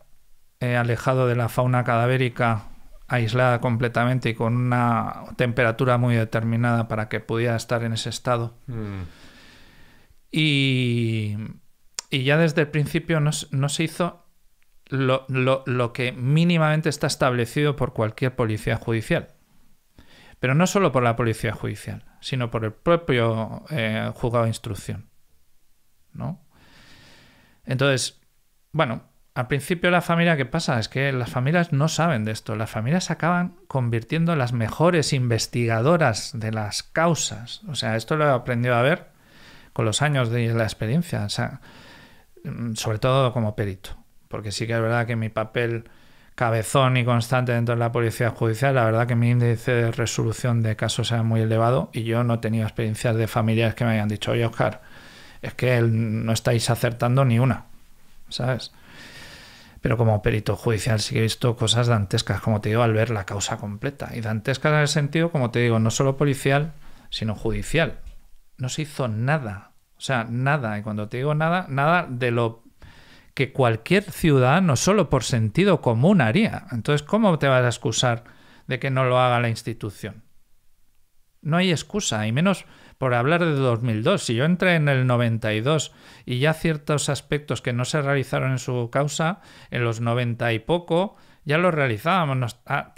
Speaker 1: eh, alejado de la fauna cadavérica, aislada completamente y con una temperatura muy determinada para que pudiera estar en ese estado. Mm. Y, ya desde el principio no, se hizo lo, que mínimamente está establecido por cualquier policía judicial. Pero no solo por la policía judicial, sino por el propio eh, juzgado de instrucción. Entonces, bueno, al principio la familia, ¿qué pasa? Es que las familias no saben de esto. Las familias acaban convirtiendo las mejores investigadoras de las causas. O sea, esto lo he aprendido a ver con los años de la experiencia. Mm, sobre todo como perito. Porque sí que es verdad que mi papel cabezón y constante dentro de la policía judicial, la verdad que mi índice de resolución de casos era muy elevado y yo no tenía experiencias de familias que me hayan dicho, oye Oscar, es que no estáis acertando ni una, ¿sabes? Pero como perito judicial sí he visto cosas dantescas, como te digo, al ver la causa completa. Y dantescas en el sentido, como te digo, no solo policial, sino judicial. No se hizo nada. O sea, nada. Y cuando te digo nada, nada de lo que cualquier ciudadano solo por sentido común haría. Entonces, ¿cómo te vas a excusar de que no lo haga la institución? No hay excusa, y menos por hablar de 2002, si yo entré en el 92 y ya ciertos aspectos que no se realizaron en su causa, en los 90 y poco, ya los realizábamos. Ah,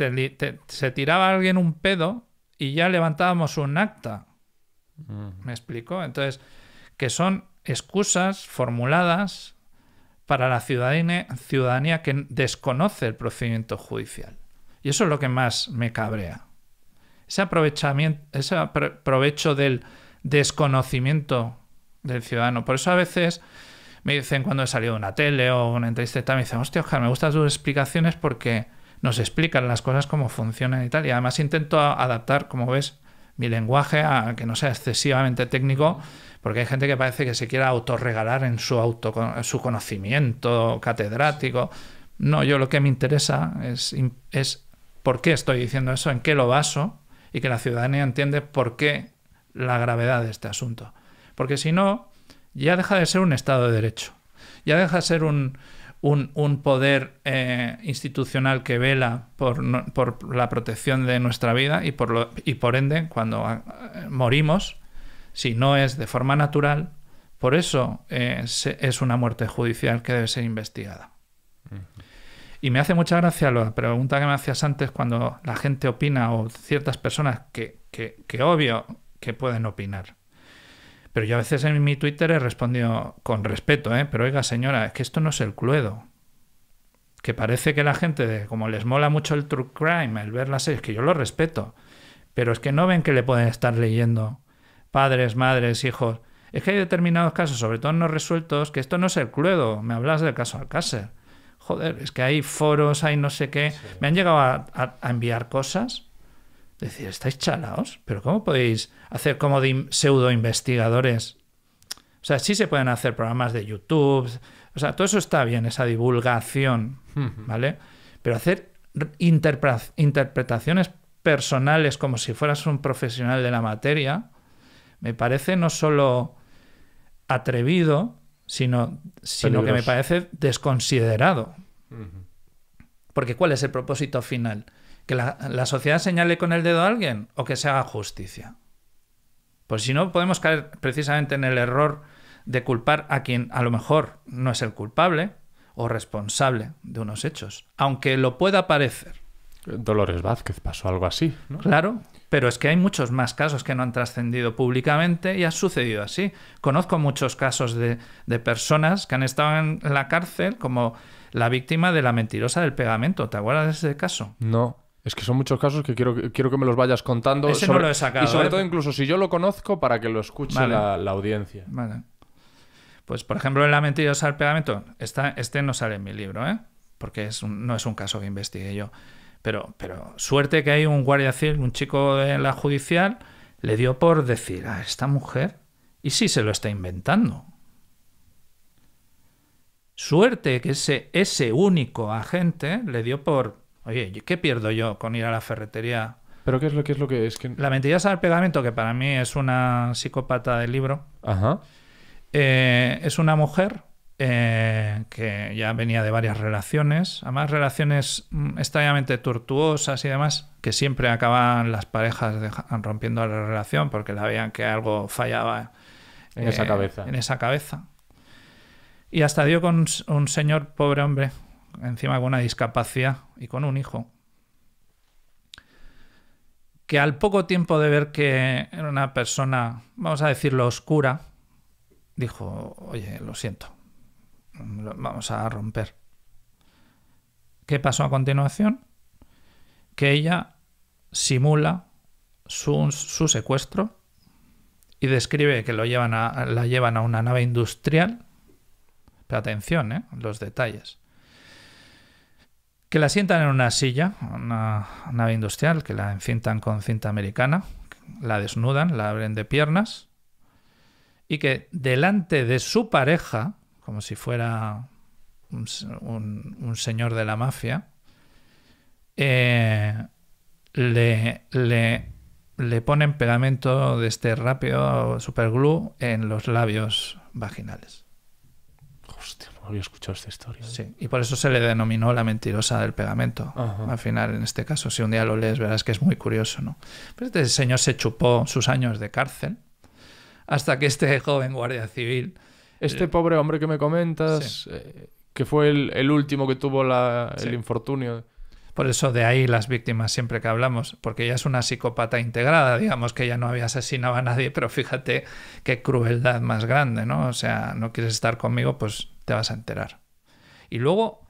Speaker 1: se tiraba alguien un pedo y ya levantábamos un acta. ¿Me explico? Entonces, que son excusas formuladas para la ciudadanía que desconoce el procedimiento judicial. Y eso es lo que más me cabrea ese, aprovechamiento, ese provecho del desconocimiento del ciudadano. Por eso a veces me dicen cuando he salido de una tele o una entrevista, me dicen, hostia, Oscar, me gustan tus explicaciones porque nos explican las cosas como funcionan y tal. Y además intento adaptar, como ves, mi lenguaje a que no sea excesivamente técnico, porque hay gente que parece que se quiera autorregalar en su, auto, su conocimiento catedrático. No, yo lo que me interesa es, es por qué estoy diciendo eso, en qué lo baso y que la ciudadanía entiende por qué la gravedad de este asunto. Porque si no, ya deja de ser un Estado de Derecho, ya deja de ser un, poder eh, institucional que vela por, por, la protección de nuestra vida y por, lo, y por ende, cuando ah, eh, morimos, si no es de forma natural, por eso eh, es una muerte judicial que debe ser investigada. Y me hace mucha gracia la pregunta que me hacías antes cuando la gente opina o ciertas personas que, que, obvio que pueden opinar. Pero yo a veces en mi Twitter he respondido con respeto, ¿eh? pero oiga señora, es que esto no es el Cluedo. Que parece que la gente, como les mola mucho el true crime, el ver las es que yo lo respeto, pero es que no ven que le pueden estar leyendo padres, madres, hijos. Es que hay determinados casos, sobre todo no resueltos, que esto no es el Cluedo. Me hablas del caso Alcácer joder, es que hay foros, hay no sé qué. Me han llegado a, enviar cosas. Decir, estáis chalaos, pero ¿cómo podéis hacer como de pseudo investigadores? O sea, sí se pueden hacer programas de YouTube, o sea, todo eso está bien, esa divulgación, ¿vale? Pero hacer interpretaciones personales como si fueras un profesional de la materia, me parece no solo atrevido, sino, que me parece desconsiderado. Porque ¿cuál es el propósito final? ¿Que la, la, sociedad señale con el dedo a alguien o que se haga justicia? Pues si no, podemos caer precisamente en el error de culpar a quien a lo mejor no es el culpable o responsable de unos hechos, aunque lo pueda parecer. Dolores Vázquez pasó algo así, Claro, pero es que hay muchos más casos que no han trascendido públicamente y ha sucedido así. Conozco muchos casos de, de, personas que han estado en la cárcel como la víctima de la mentirosa del pegamento. ¿Te acuerdas de ese caso?
Speaker 2: No. Es que son muchos casos que quiero, quiero que me los vayas contando. Ese no lo he sacado. Y sobre ¿eh? todo, incluso si yo lo conozco, para que lo escuche la,
Speaker 1: audiencia. Vale. Pues, por ejemplo, en la mentirosa del pegamento, está este no sale en mi libro, ¿eh? porque es no es un caso que investigué yo pero, pero suerte que hay un guardia civil, un chico de la judicial, le dio por decir a esta mujer, y si sí, se lo está inventando. Suerte que ese, ese único agente le dio por, oye, ¿qué pierdo yo con ir a la ferretería? ¿Pero qué es lo, que es lo que es? Que... La mentirosa el pegamento, que para mí es una psicópata del libro, Ajá. Eh, es una mujer eh, que ya venía de varias relaciones, además relaciones mm, extrañamente tortuosas y demás, que siempre acaban las parejas rompiendo la relación porque la veían que algo fallaba eh, en esa cabeza. En esa cabeza. Y hasta dio con un señor, pobre hombre, encima con una discapacidad y con un hijo, que al poco tiempo de ver que era una persona, vamos a decirlo, oscura, dijo, oye, lo siento, vamos a romper. ¿Qué pasó a continuación? Que ella simula su, secuestro y describe que lo llevan a, la llevan a una nave industrial. Pero atención, ¿eh? los detalles. Que la sientan en una silla, una nave industrial, que la encintan con cinta americana, la desnudan, la abren de piernas y que delante de su pareja, como si fuera un, señor de la mafia, eh, le, le, le, ponen pegamento de este rápido superglue en los labios vaginales.
Speaker 2: Hostia, no había escuchado esta historia. ¿eh? Sí,
Speaker 1: y por eso se le denominó la mentirosa del pegamento. Al final, en este caso, si un día lo lees, verás que es muy curioso, ¿no? Pero pues este señor se chupó sus años de cárcel hasta que este joven guardia civil este eh, pobre hombre que me comentas, eh, que fue
Speaker 2: el, último que tuvo
Speaker 1: el infortunio. Por eso de ahí las víctimas siempre que hablamos, porque ella es una psicópata integrada, digamos que ella no había asesinado a nadie, pero fíjate qué crueldad más grande, ¿no? O sea, no quieres estar conmigo, pues te vas a enterar. Y luego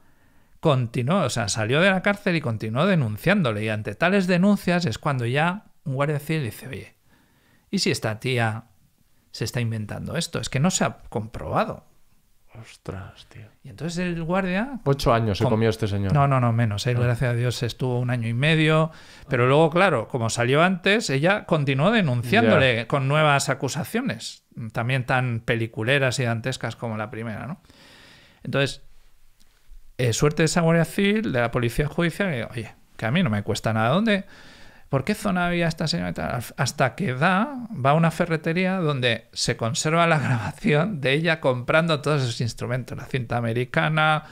Speaker 1: continuó, o sea, salió de la cárcel y continuó denunciándole. Y ante tales denuncias es cuando ya un guardia civil dice, oye, ¿y si esta tía se está inventando esto. Es que no se ha comprobado.
Speaker 2: Ostras, tío.
Speaker 1: Y entonces el guardia... Ocho
Speaker 2: años se comió este señor. No, no,
Speaker 1: no, menos. Eh. gracias a Dios, estuvo un año y medio. Pero luego, claro, como salió antes, ella continuó denunciándole con nuevas acusaciones, también tan peliculeras y dantescas como la primera, ¿no? Entonces, eh, suerte de esa Guardia Civil, de la Policía Judicial, oye, que a mí no me cuesta nada. ¿Dónde...? ¿por qué zona había esta señora? Hasta que da, va a una ferretería donde se conserva la *laughs* grabación de ella comprando todos esos instrumentos, la cinta americana,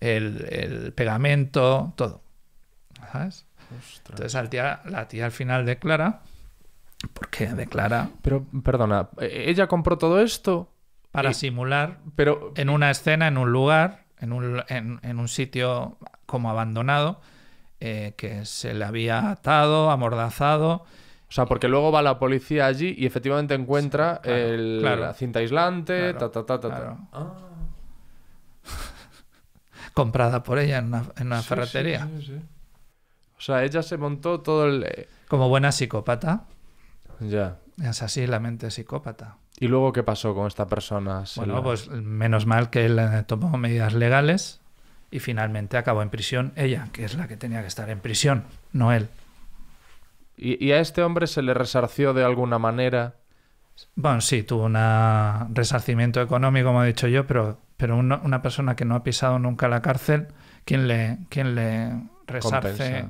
Speaker 1: el, pegamento, todo. ¿Sabes? Entonces la tía, al final declara, ¿Por qué declara... Pero, perdona, ¿e-, ¿ella compró todo esto? Para simular en una escena, en un lugar, en un, en un sitio como abandonado eh, que se le había atado, amordazado. O sea, porque luego
Speaker 2: va la policía allí y efectivamente encuentra la cinta aislante, ta, ta,
Speaker 1: ah. *laughs* Comprada por ella en una, ferretería. o sea, ella se montó todo el... Eh, Como buena psicópata. Ya. Es así, la mente psicópata.
Speaker 2: ¿Y luego qué pasó con esta persona? Bueno, pues
Speaker 1: menos mal que él tomó medidas legales y finalmente acabó en prisión ella, que es la que tenía que estar en prisión, no él.
Speaker 2: ¿Y, a este hombre se le resarció de alguna manera?
Speaker 1: Bueno, sí, tuvo un resarcimiento económico, como he dicho yo, pero, pero una, persona que no ha pisado nunca la cárcel, ¿quién le, le resarce?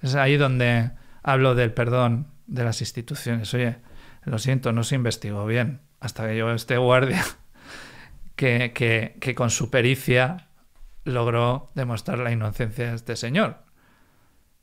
Speaker 1: Es ahí donde hablo del perdón de las instituciones. Oye, lo siento, no se investigó bien. Hasta que yo este guardia *laughs* que, que, que con su pericia logró demostrar la inocencia de este señor.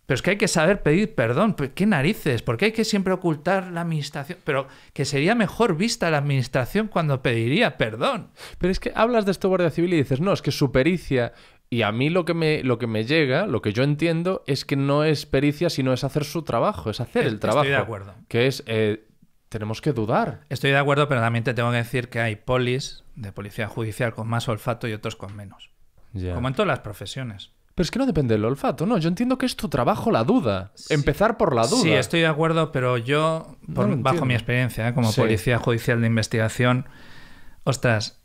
Speaker 1: Pero es que hay que saber pedir perdón. Pues, ¿Qué narices? ¿Por qué hay que siempre ocultar la administración? Pero que sería mejor vista la administración cuando pediría perdón.
Speaker 2: Pero es que hablas de este guardia civil y dices, no, es que su pericia. Y a mí lo que, me, lo que me llega, lo que yo entiendo, es que no es pericia, sino es hacer su trabajo, es hacer el trabajo. Estoy de acuerdo. Que es, eh, tenemos que dudar.
Speaker 1: Estoy de acuerdo, pero también te tengo que decir que hay polis de policía judicial con más olfato y otros con menos. Como en todas las profesiones.
Speaker 2: Pero es que no depende del
Speaker 1: olfato, ¿no? Yo entiendo que es tu trabajo la duda. Empezar por la duda. Sí, estoy de acuerdo, pero yo, bajo mi experiencia ¿eh? como policía judicial de investigación, ostras,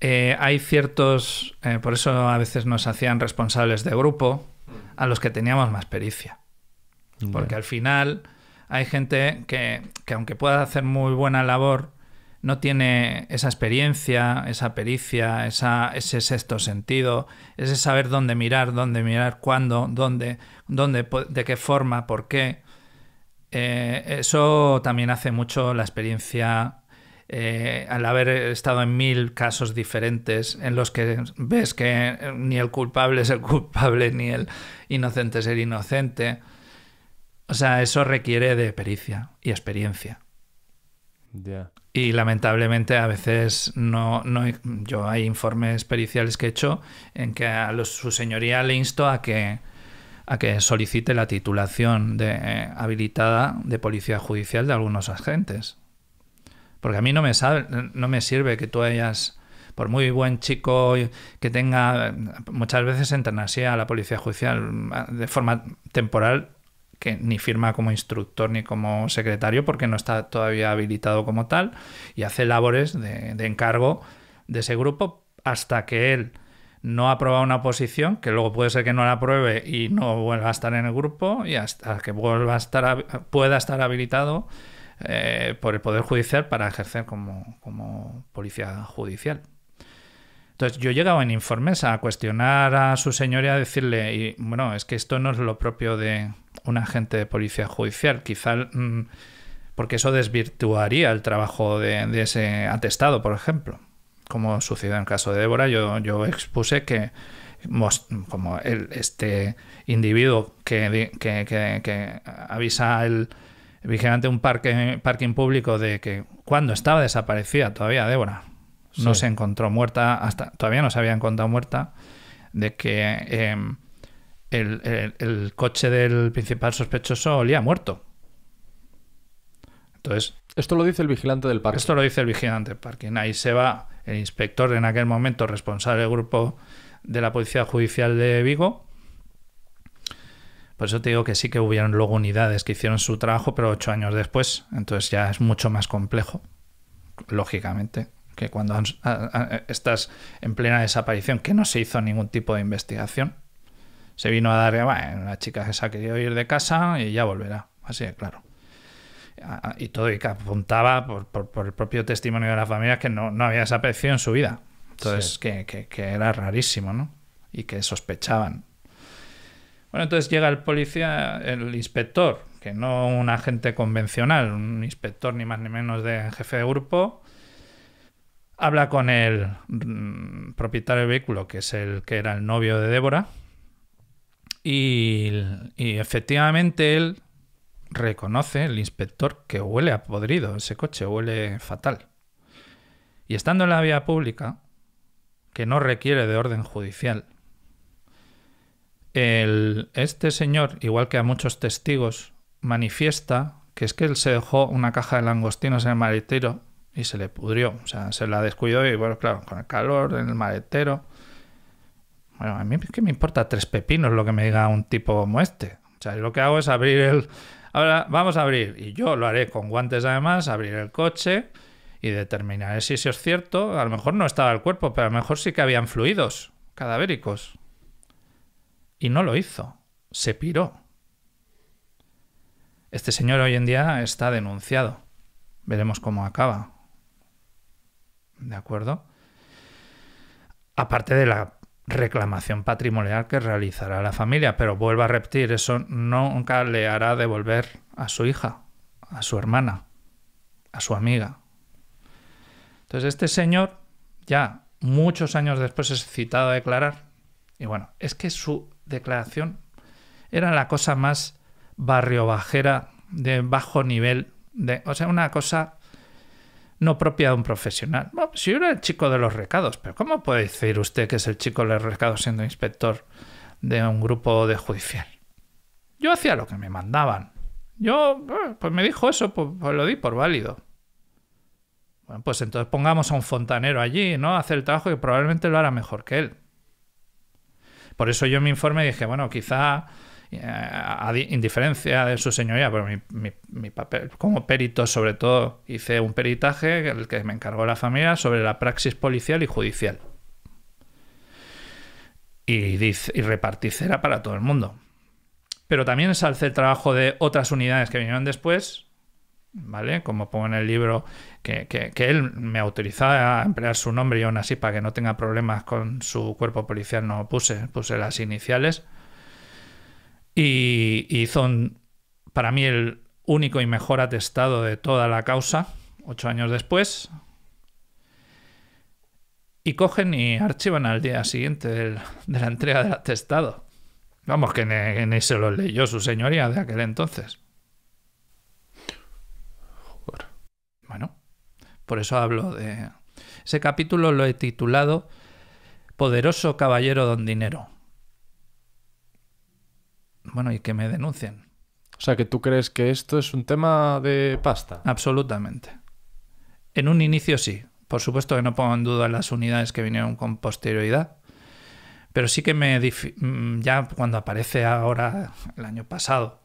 Speaker 1: eh, hay ciertos... Eh, por eso a veces nos hacían responsables de grupo a los que teníamos más pericia. Porque al final hay gente que, que aunque pueda hacer muy buena labor, no tiene esa experiencia, esa pericia, ese sexto sentido, ese saber dónde mirar, dónde mirar, cuándo, dónde, dónde de qué forma, por qué. Eh, eso también hace mucho la experiencia eh, al haber estado en mil casos diferentes en los que ves que eh, ni el culpable es el culpable, ni el inocente es el inocente. O sea, eso requiere de pericia y experiencia. Ya y lamentablemente a veces no, no yo hay informes periciales que he hecho en que a su señoría le insto a que a que solicite la titulación de eh, habilitada de policía judicial de algunos agentes. Porque a mí no me no me sirve que tú hayas por muy buen chico que tenga muchas veces enternasía a la policía judicial ah, de forma temporal que ni firma como instructor ni como secretario porque no está todavía habilitado como tal y hace labores de, encargo de ese grupo hasta que él no aprueba una posición, que luego puede ser que no la apruebe y no vuelva a estar en el grupo y hasta que vuelva a estar, pueda estar habilitado eh, por el Poder Judicial para ejercer como, como policía judicial. Entonces yo he llegado en informes a cuestionar a su señoría, a decirle, y, bueno, es que esto no es lo propio de un agente de policía judicial, quizás mm, porque eso desvirtuaría el trabajo de, ese atestado, por ejemplo. Como sucedió en el caso de Débora, yo, yo expuse que como este individuo que, que, avisa al vigilante de un parque, parking público de que cuando estaba desaparecida todavía Débora, no se encontró muerta, hasta todavía no se había encontrado muerta, de que em, el, coche del principal sospechoso olía muerto. Entonces. Esto lo dice el vigilante del parque. Esto lo dice el vigilante del parque. Ahí se va el inspector en aquel momento, responsable del grupo de la Policía Judicial de Vigo. Por eso te digo que sí que hubieron luego unidades que hicieron su trabajo, pero ocho años después. Entonces ya es mucho más complejo, lógicamente que cuando ah, ah, eh, estás en plena desaparición, que no se hizo ningún tipo de investigación, se vino a dar, bueno, eh, la chica que se ha querido ir de casa y ya volverá, así de claro. Ah, y todo, y que apuntaba por, el propio testimonio de la familia que no, había desaparecido en su vida. Entonces, que, que era rarísimo, ¿no? Y que sospechaban. Bueno, entonces llega el policía, el inspector, que no un agente convencional, un inspector ni más ni menos de jefe de grupo, Habla con el mm, propietario del vehículo, que es el que era el novio de Débora. Y, efectivamente él reconoce, el inspector, que huele a podrido ese coche, huele fatal. Y estando en la vía pública, que no requiere de orden judicial, el, este señor, igual que a muchos testigos, manifiesta que es que él se dejó una caja de langostinos en el maletero y se le pudrió. O sea, se la descuidó y bueno, claro, con el calor, en el maletero. Bueno, a mí qué que me importa tres pepinos lo que me diga un tipo como este. O sea, lo que hago es abrir el... Ahora vamos a abrir, y yo lo haré con guantes además, abrir el coche y determinaré si eso es cierto. A lo mejor no estaba el cuerpo, pero a lo mejor sí que habían fluidos cadavéricos. Y no lo hizo, se piró. Este señor hoy en día está denunciado. Veremos cómo acaba. ¿De acuerdo? Aparte de la reclamación patrimonial que realizará la familia, pero vuelvo a repetir, eso nunca le hará devolver a su hija, a su hermana, a su amiga. Entonces este señor, ya muchos años después es citado a declarar, y bueno, es que su declaración era la cosa más barriobajera de bajo nivel, de, o sea, una cosa no propia de un profesional. si yo era el chico de los recados, pero ¿cómo puede decir usted que es el chico de los recados siendo inspector de un grupo de judicial? Yo hacía lo que me mandaban. Yo, eh, pues me dijo eso, pues, pues, lo di por válido. Bueno, pues entonces pongamos a un fontanero allí, ¿no? Hace el trabajo que probablemente lo hará mejor que él. Por eso yo en mi informe dije, bueno, quizá eh, indiferencia de su señoría, pero mi, papel como perito sobre todo hice un peritaje, el que me encargó la familia, sobre la praxis policial y judicial. Y, dice, y repartí para todo el mundo. Pero también salce el trabajo de otras unidades que vinieron después, ¿vale? Como pongo en el libro, que, él me autorizaba a emplear su nombre y aún así para que no tenga problemas con su cuerpo policial no puse, puse las iniciales y, hizo son para mí el único y mejor atestado de toda la causa, ocho años después, y cogen y archivan al día siguiente de la entrega del atestado. Vamos, que ni, se lo leyó su señoría de aquel entonces. Bueno, por eso hablo de... Ese capítulo lo he titulado Poderoso Caballero Don Dinero bueno, y que me denuncien. O sea, que tú crees que esto es un tema de pasta. Absolutamente. En un inicio sí. Por supuesto que no pongo en duda las unidades que vinieron con posterioridad. Pero sí que me. Mm, ya cuando aparece ahora, el año pasado,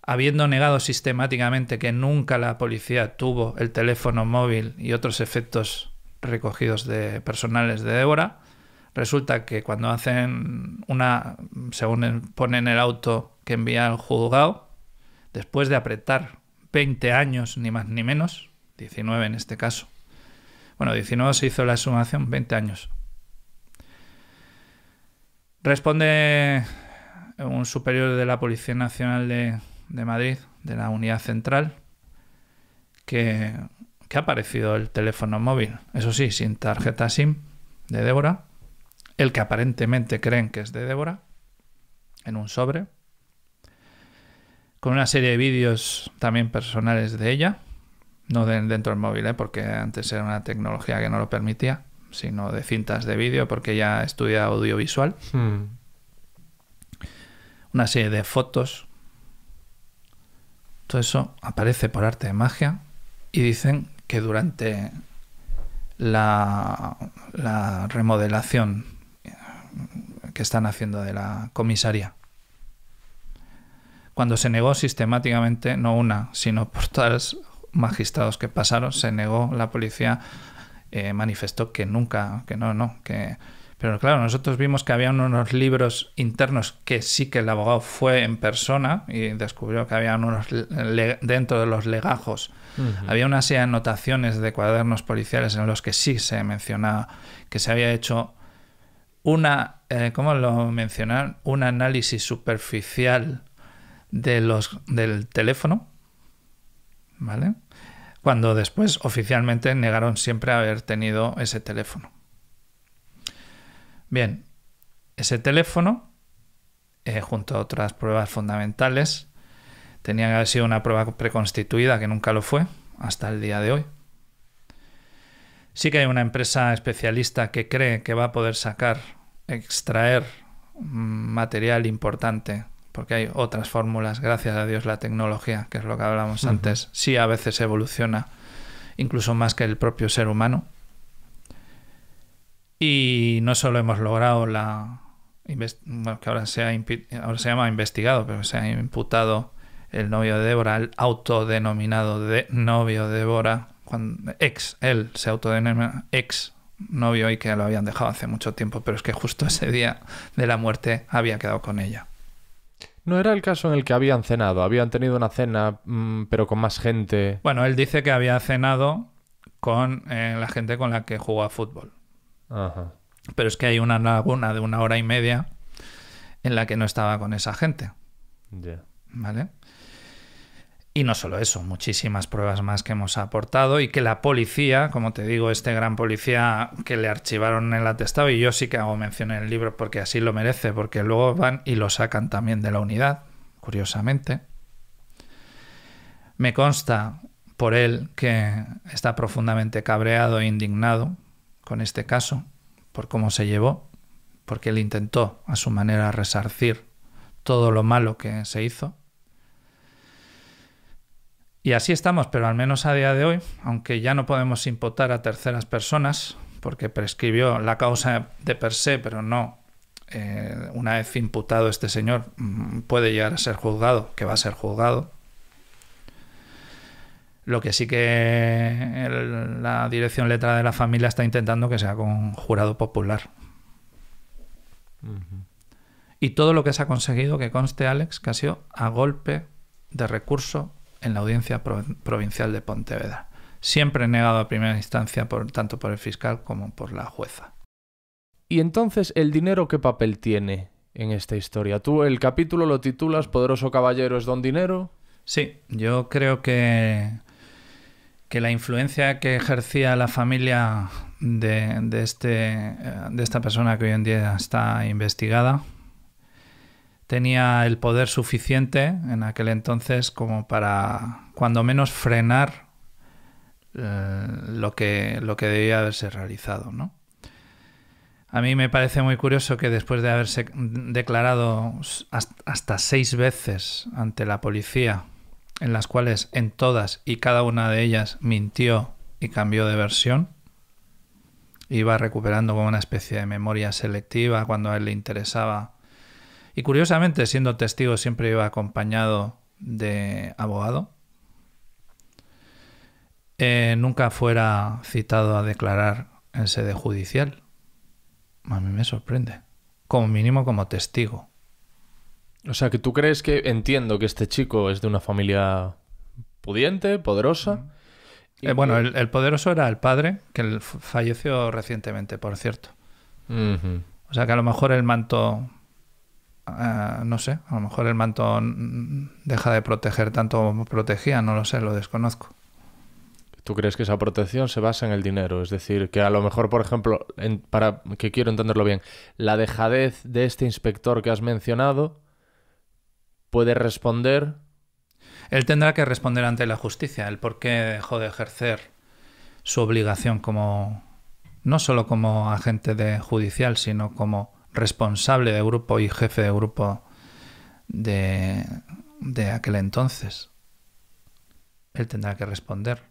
Speaker 1: habiendo negado sistemáticamente que nunca la policía tuvo el teléfono móvil y otros efectos recogidos de personales de Débora, Resulta que cuando hacen una, según ponen el auto que envía el juzgado, después de apretar 20 años, ni más ni menos, 19 en este caso, bueno, 19 se hizo la sumación, 20 años. Responde un superior de la Policía Nacional de, Madrid, de la Unidad Central, que ha aparecido el teléfono móvil, eso sí, sin tarjeta SIM de Débora, el que aparentemente creen que es de Débora, en un sobre, con una serie de vídeos también personales de ella, no dentro del móvil, ¿eh? porque antes era una tecnología que no lo permitía, sino de cintas de vídeo, porque ella estudia audiovisual. Hmm. Una serie de fotos. Todo eso aparece por arte de magia y dicen que durante la remodelación que están haciendo de la comisaría. Cuando se negó sistemáticamente, no una, sino por todos los magistrados que pasaron, se negó la policía, eh, manifestó que nunca, que no, no, que... Pero claro, nosotros vimos que había unos libros internos que sí que el abogado fue en persona y descubrió que había unos dentro de los legajos. Había una serie de anotaciones de cuadernos policiales en los que sí se mencionaba que se había hecho una, eh, ¿cómo lo mencionan? Un análisis superficial de los, del teléfono, ¿vale? Cuando después oficialmente negaron siempre haber tenido ese teléfono. Bien, ese teléfono, eh, junto a otras pruebas fundamentales, tenía que haber sido una prueba preconstituida que nunca lo fue hasta el día de hoy sí que hay una empresa especialista que cree que va a poder sacar, extraer mm, material importante, porque hay otras fórmulas, gracias a Dios la tecnología, que es lo que hablamos antes, sí a veces evoluciona incluso más que el propio ser humano. Y no solo hemos logrado la... que ahora se, ha ahora se llama investigado, pero se ha imputado el novio de Débora, el autodenominado de novio de Débora, ex, él se autodenema. ex novio y que lo habían dejado hace mucho tiempo, pero es que justo ese día de la muerte había quedado con ella.
Speaker 2: No era el caso en el que habían cenado, habían tenido una cena, mm, pero con más gente.
Speaker 1: Bueno, él dice que había cenado con eh, la gente con la que jugó a fútbol. Pero es que hay una laguna de una hora y media en la que no estaba con esa gente. ¿Vale? Y no solo eso, muchísimas pruebas más que hemos aportado y que la policía, como te digo, este gran policía que le archivaron el atestado, y yo sí que hago mención en el libro porque así lo merece, porque luego van y lo sacan también de la unidad, curiosamente. Me consta por él que está profundamente cabreado e indignado con este caso, por cómo se llevó, porque él intentó a su manera resarcir todo lo malo que se hizo y así estamos, pero al menos a día de hoy, aunque ya no podemos imputar a terceras personas, porque prescribió la causa de per se, pero no eh, una vez imputado este señor mm, puede llegar a ser juzgado, que va a ser juzgado. Lo que sí que la dirección letra de la familia está intentando que sea con jurado popular. Y todo lo que se ha conseguido, que conste Alex, que ha sido a golpe de recurso en la audiencia provincial de Pontevedra, siempre negado a primera instancia tanto por el fiscal como por la jueza.
Speaker 2: ¿Y entonces el dinero qué papel tiene en esta historia? ¿Tú el capítulo lo titulas Poderoso Caballero es don dinero?
Speaker 1: Sí, yo creo que, que la influencia que ejercía la familia de, este, eh, de esta persona que hoy en día está investigada tenía el poder suficiente en aquel entonces como para, cuando menos, frenar eh, lo, que, lo que debía haberse realizado. ¿no? A mí me parece muy curioso que después de haberse declarado hasta seis veces ante la policía, en las cuales en todas y cada una de ellas mintió y cambió de versión, iba recuperando como una especie de memoria selectiva cuando a él le interesaba y curiosamente, siendo testigo siempre iba acompañado de abogado. Eh, nunca fuera citado a declarar en sede judicial. A mí me sorprende. Como mínimo como testigo.
Speaker 2: O sea, que tú crees que entiendo que este chico es de una familia pudiente,
Speaker 1: poderosa. Eh, bueno, el, poderoso era el padre, que falleció recientemente, por cierto.
Speaker 3: O
Speaker 1: sea, que a lo mejor el manto eh, no sé, a lo mejor el manto deja de proteger tanto como protegía, no lo sé, lo desconozco.
Speaker 2: ¿Tú crees que esa protección se basa en el dinero? Es decir, que a lo mejor, por ejemplo, para que quiero entenderlo bien, la dejadez de este inspector que has mencionado
Speaker 1: puede responder. Él tendrá que responder ante la justicia, el por qué dejó de ejercer su obligación como. no solo como agente de judicial, sino como responsable de grupo y jefe de grupo de, de aquel entonces. Él tendrá que responder.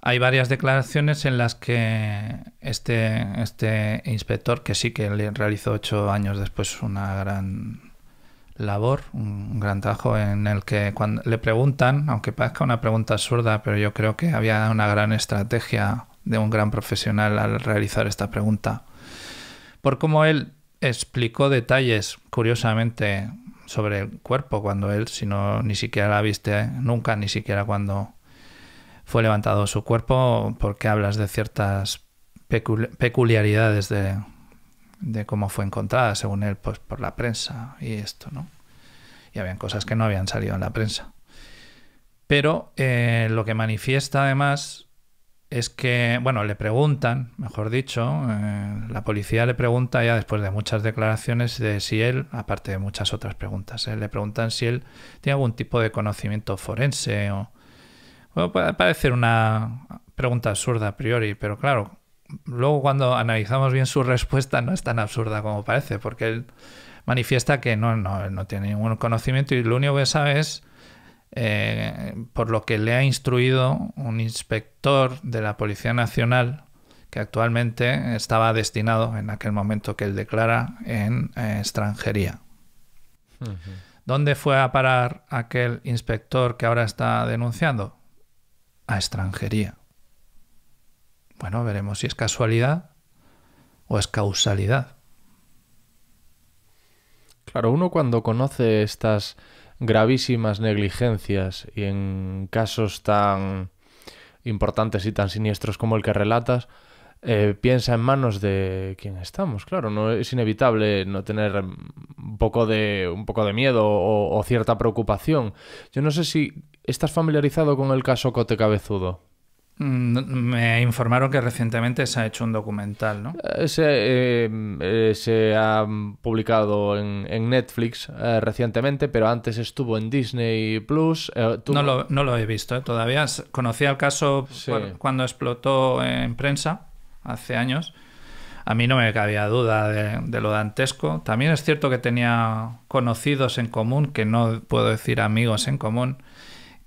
Speaker 1: Hay varias declaraciones en las que este, este inspector, que sí que le realizó ocho años después una gran labor, un gran trabajo en el que cuando le preguntan, aunque parezca una pregunta absurda, pero yo creo que había una gran estrategia de un gran profesional al realizar esta pregunta. Por cómo él explicó detalles, curiosamente, sobre el cuerpo cuando él, si no, ni siquiera la viste ¿eh? nunca, ni siquiera cuando fue levantado su cuerpo, porque hablas de ciertas peculiaridades de, cómo fue encontrada, según él, pues por la prensa y esto, ¿no? Y habían cosas que no habían salido en la prensa. Pero eh, lo que manifiesta además es que, bueno, le preguntan, mejor dicho, eh, la policía le pregunta ya después de muchas declaraciones de si él, aparte de muchas otras preguntas, eh, le preguntan si él tiene algún tipo de conocimiento forense o... puede parecer una pregunta absurda a priori, pero claro, luego cuando analizamos bien su *laughs* respuesta no es tan absurda como parece, porque él manifiesta que no, no, no tiene ningún conocimiento y lo único que sabe es eh, por lo que le ha instruido un inspector de la Policía Nacional que actualmente estaba destinado en aquel momento que él declara en eh, extranjería. ¿Dónde fue a parar aquel inspector que ahora está denunciando? A extranjería. Bueno, veremos si es casualidad o es causalidad. Claro, uno cuando conoce
Speaker 2: estas gravísimas negligencias y en casos tan importantes y tan siniestros como el que relatas, eh, piensa en manos de quién estamos. Claro, no es inevitable no tener un poco de, un poco de miedo o cierta preocupación. Yo no sé si estás familiarizado con el caso Cote Cabezudo.
Speaker 1: Mm, me informaron que recientemente se ha hecho un documental, ¿no?
Speaker 2: Eh, em, eh, se, ha publicado en, Netflix eh,
Speaker 1: recientemente, pero antes estuvo en
Speaker 2: Disney Plus. No,
Speaker 1: lo, he visto todavía. Conocía el caso cuando explotó en prensa hace años. A mí no me cabía duda de lo dantesco. También es cierto que tenía conocidos en común, que no puedo decir amigos en común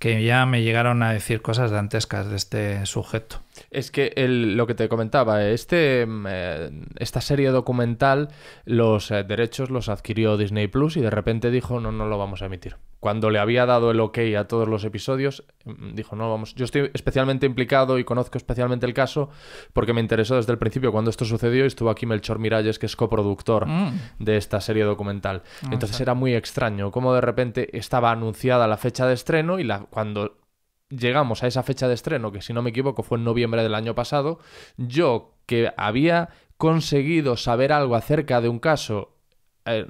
Speaker 1: que ya me llegaron a decir cosas dantescas de este sujeto
Speaker 2: es que el, lo que te comentaba, este, mm, eh, esta serie documental, los eh, derechos los adquirió Disney Plus y de repente dijo, no, no lo vamos a emitir. Cuando le había dado el ok a todos los episodios, mm, dijo, no, vamos, yo estoy especialmente implicado y conozco especialmente el caso porque me interesó desde el principio cuando esto sucedió y estuvo aquí Melchor Miralles, que es coproductor mm. de esta serie documental. Ah, Entonces era muy extraño cómo de repente estaba anunciada la fecha de estreno y la, cuando llegamos a esa fecha de estreno, que si no me equivoco fue en noviembre del año pasado, yo que había conseguido saber algo acerca de un caso eh,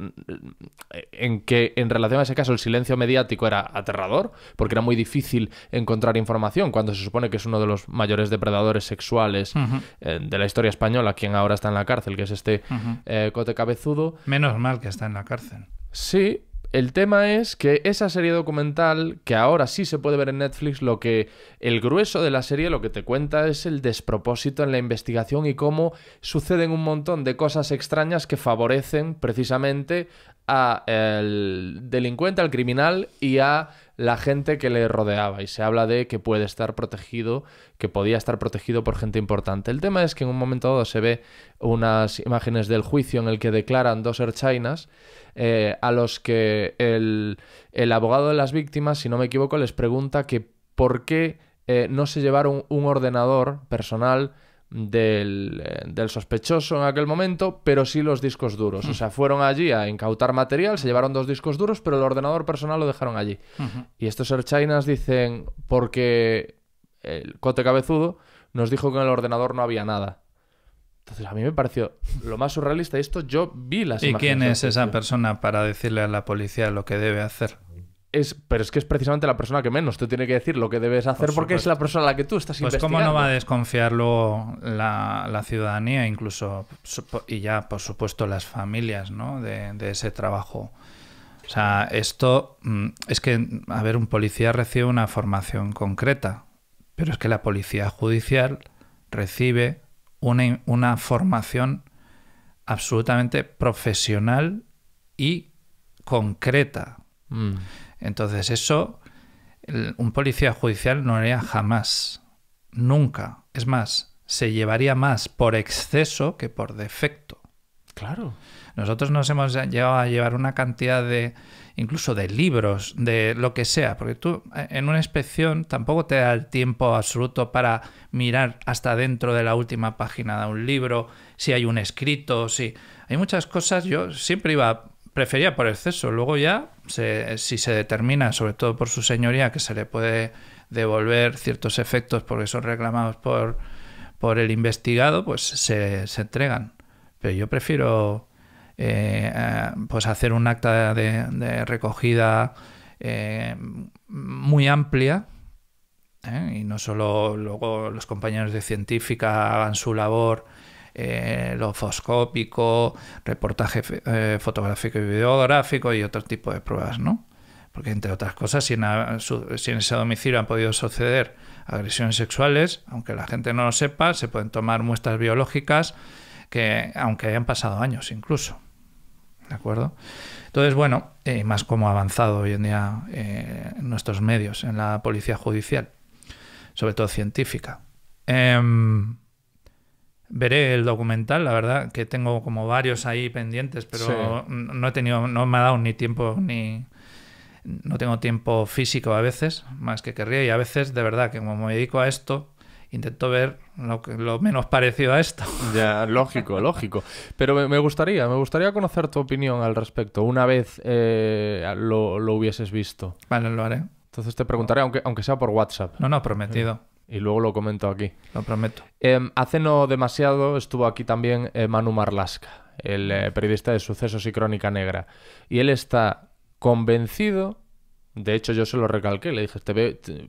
Speaker 2: en que en relación a ese caso el silencio mediático era aterrador, porque era muy difícil encontrar información cuando se supone que es uno de los mayores depredadores sexuales eh, de la historia española, quien ahora está en la cárcel, que es este eh, cote cabezudo.
Speaker 1: Menos mal que está en la cárcel.
Speaker 2: Sí, el tema es que esa serie documental, que ahora sí se puede ver en Netflix, lo que el grueso de la serie lo que te cuenta es el despropósito en la investigación y cómo suceden un montón de cosas extrañas que favorecen precisamente a el delincuente, al criminal y a la gente que le rodeaba. Y se habla de que puede estar protegido, que podía estar protegido por gente importante. El tema es que en un momento dado se ve unas imágenes del juicio en el que declaran dos herchinas eh, a los que el, abogado de las víctimas, si no me equivoco, les pregunta que por qué eh, no se llevaron un ordenador personal eh, del, sospechoso en aquel momento, pero sí los discos duros. O mm. sea, fueron allí a incautar material, se llevaron dos discos duros, pero el ordenador personal lo dejaron allí. Y estos Airchinas dicen, porque el cote cabezudo nos dijo que en el ordenador no había nada. Entonces a mí me pareció lo más surrealista. Esto yo vi las ¿Y quién es
Speaker 1: esa persona para decirle a la policía
Speaker 2: lo que debe hacer? es, pero es que es precisamente la persona que menos te tiene que decir lo que debes hacer porque es la
Speaker 1: persona a la que tú estás pues Pues cómo no va a desconfiar luego la, ciudadanía, incluso, y ya por supuesto las familias, ¿no? De, ese trabajo. O sea, esto mm, es que, a ver, un policía recibe una formación concreta, pero es que la policía judicial recibe una, formación absolutamente profesional y concreta. Mm. Entonces eso un policía judicial no haría jamás, nunca. Es más, se llevaría más por exceso que por defecto. Claro. Nosotros nos hemos llevado a llevar una cantidad de, incluso de libros, de lo que sea, porque tú eh, en una inspección tampoco te da el tiempo absoluto para mirar hasta dentro de la última página de un libro, si hay un escrito, si hay muchas cosas. Yo siempre iba prefería por exceso. Luego ya, si se determina, sobre todo por su señoría, que se le puede devolver ciertos efectos porque son reclamados por, por el investigado, pues se, se entregan. Pero yo prefiero eh, pues hacer un acta de, recogida eh, muy amplia. ¿eh? Y no solo luego los compañeros de científica hagan su labor eh, lo foscópico, reportaje eh, fotográfico y videográfico y otro tipo de pruebas, ¿no? Porque entre otras cosas, si en, ese domicilio han podido suceder agresiones sexuales, aunque la gente no lo sepa, se pueden tomar muestras biológicas que aunque hayan pasado años incluso. ¿De acuerdo? Entonces, bueno, eh, y más como ha avanzado hoy en día nuestros medios, en la policía judicial, sobre todo científica. Em, veré el documental, la verdad, que tengo como varios ahí pendientes, pero no he tenido, no me ha dado ni tiempo ni no tengo tiempo físico a veces, más que querría, y a veces de verdad que como me dedico a esto, intento ver lo, lo menos parecido a esto. *laughs* Ya, lógico,
Speaker 2: lógico. Pero me, gustaría, me gustaría conocer tu opinión al respecto, una vez eh, lo, hubieses visto. Vale, lo haré. Entonces te preguntaré, aunque, aunque sea por WhatsApp. No, no, prometido y luego lo comento aquí. Lo prometo. Em, hace no demasiado estuvo aquí también eh, Manu Marlasca, el eh, periodista de Sucesos y Crónica Negra. Y él está convencido, de hecho yo se lo recalqué, le dije, te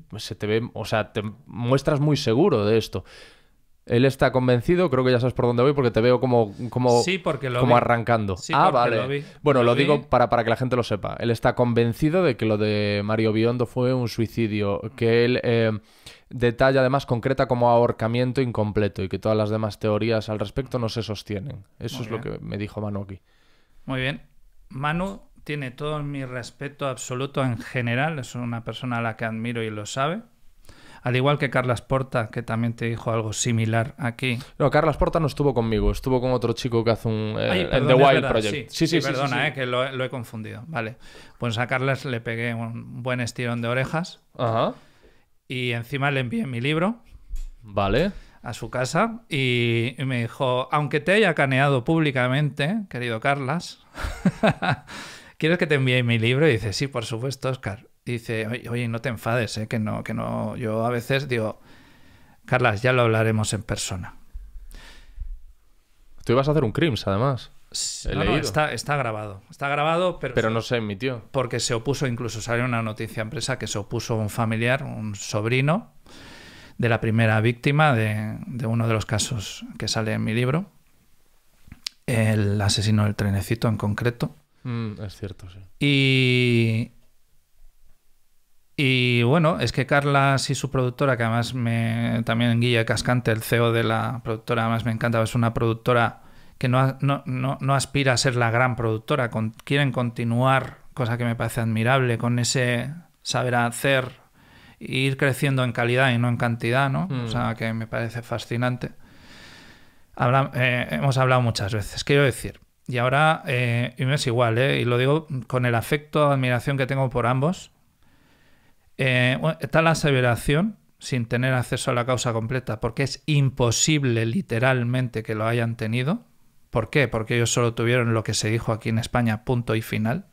Speaker 2: pues se te ve, o sea, te muestras muy seguro de esto. Él está convencido, creo que ya sabes por dónde voy porque te veo como, como, sí, porque lo como arrancando. Ah, bueno, lo, digo para, para, que la gente lo sepa. Él está convencido de que lo de Mario Biondo fue un suicidio, que él... Em, Detalle además concreta como ahorcamiento incompleto y que todas las demás teorías al respecto no se sostienen. Eso es lo que me dijo Manu aquí.
Speaker 1: Muy bien. Manu tiene todo mi respeto absoluto en general, es una persona a la que admiro y lo sabe. Al igual que Carlas Porta, que también te dijo algo similar aquí. No, Carlas Porta no estuvo conmigo,
Speaker 2: estuvo con otro chico que hace un. Eh, The Wild Project. Sí, sí, sí. perdona, eh,
Speaker 1: que lo, lo, he confundido. Vale. Pues a Carlas le pegué un buen estirón de orejas. Ajá y encima le envié mi libro. Vale. A su casa y, me dijo, aunque te haya caneado públicamente, querido Carlas, *laughs* ¿quieres que te envíe mi libro? Y dice, sí, por supuesto, Oscar. dice, oye, no te enfades, eh, que no, que no. Yo a veces digo, Carlas, ya lo hablaremos en persona. Tú ibas a hacer un crims, además está, está, grabado. Está grabado, pero. no se emitió. Porque se opuso, incluso salió una noticia empresa que se opuso un familiar, un sobrino de la primera víctima de, uno de los casos que sale en mi libro. El asesino del trenecito en concreto. Mm, es cierto, sí. Y. Y bueno, es que Carla, y su productora, que además me. También Guilla Cascante, el CEO de la productora, además me encanta, es una productora que no, no, no, aspira a ser la gran productora, quieren continuar, cosa que me parece admirable, con ese saber hacer ir creciendo en calidad y no en cantidad, ¿no? Mm. O sea, que me parece fascinante. Eh, hemos hablado muchas veces, quiero decir. Y ahora, eh, y me es igual, ¿eh? y lo digo con el afecto, admiración que tengo por ambos. está la aseveración, sin tener acceso a la causa completa, porque es imposible literalmente que lo hayan tenido, ¿Por qué? Porque ellos solo tuvieron lo que se dijo aquí en España, punto y final.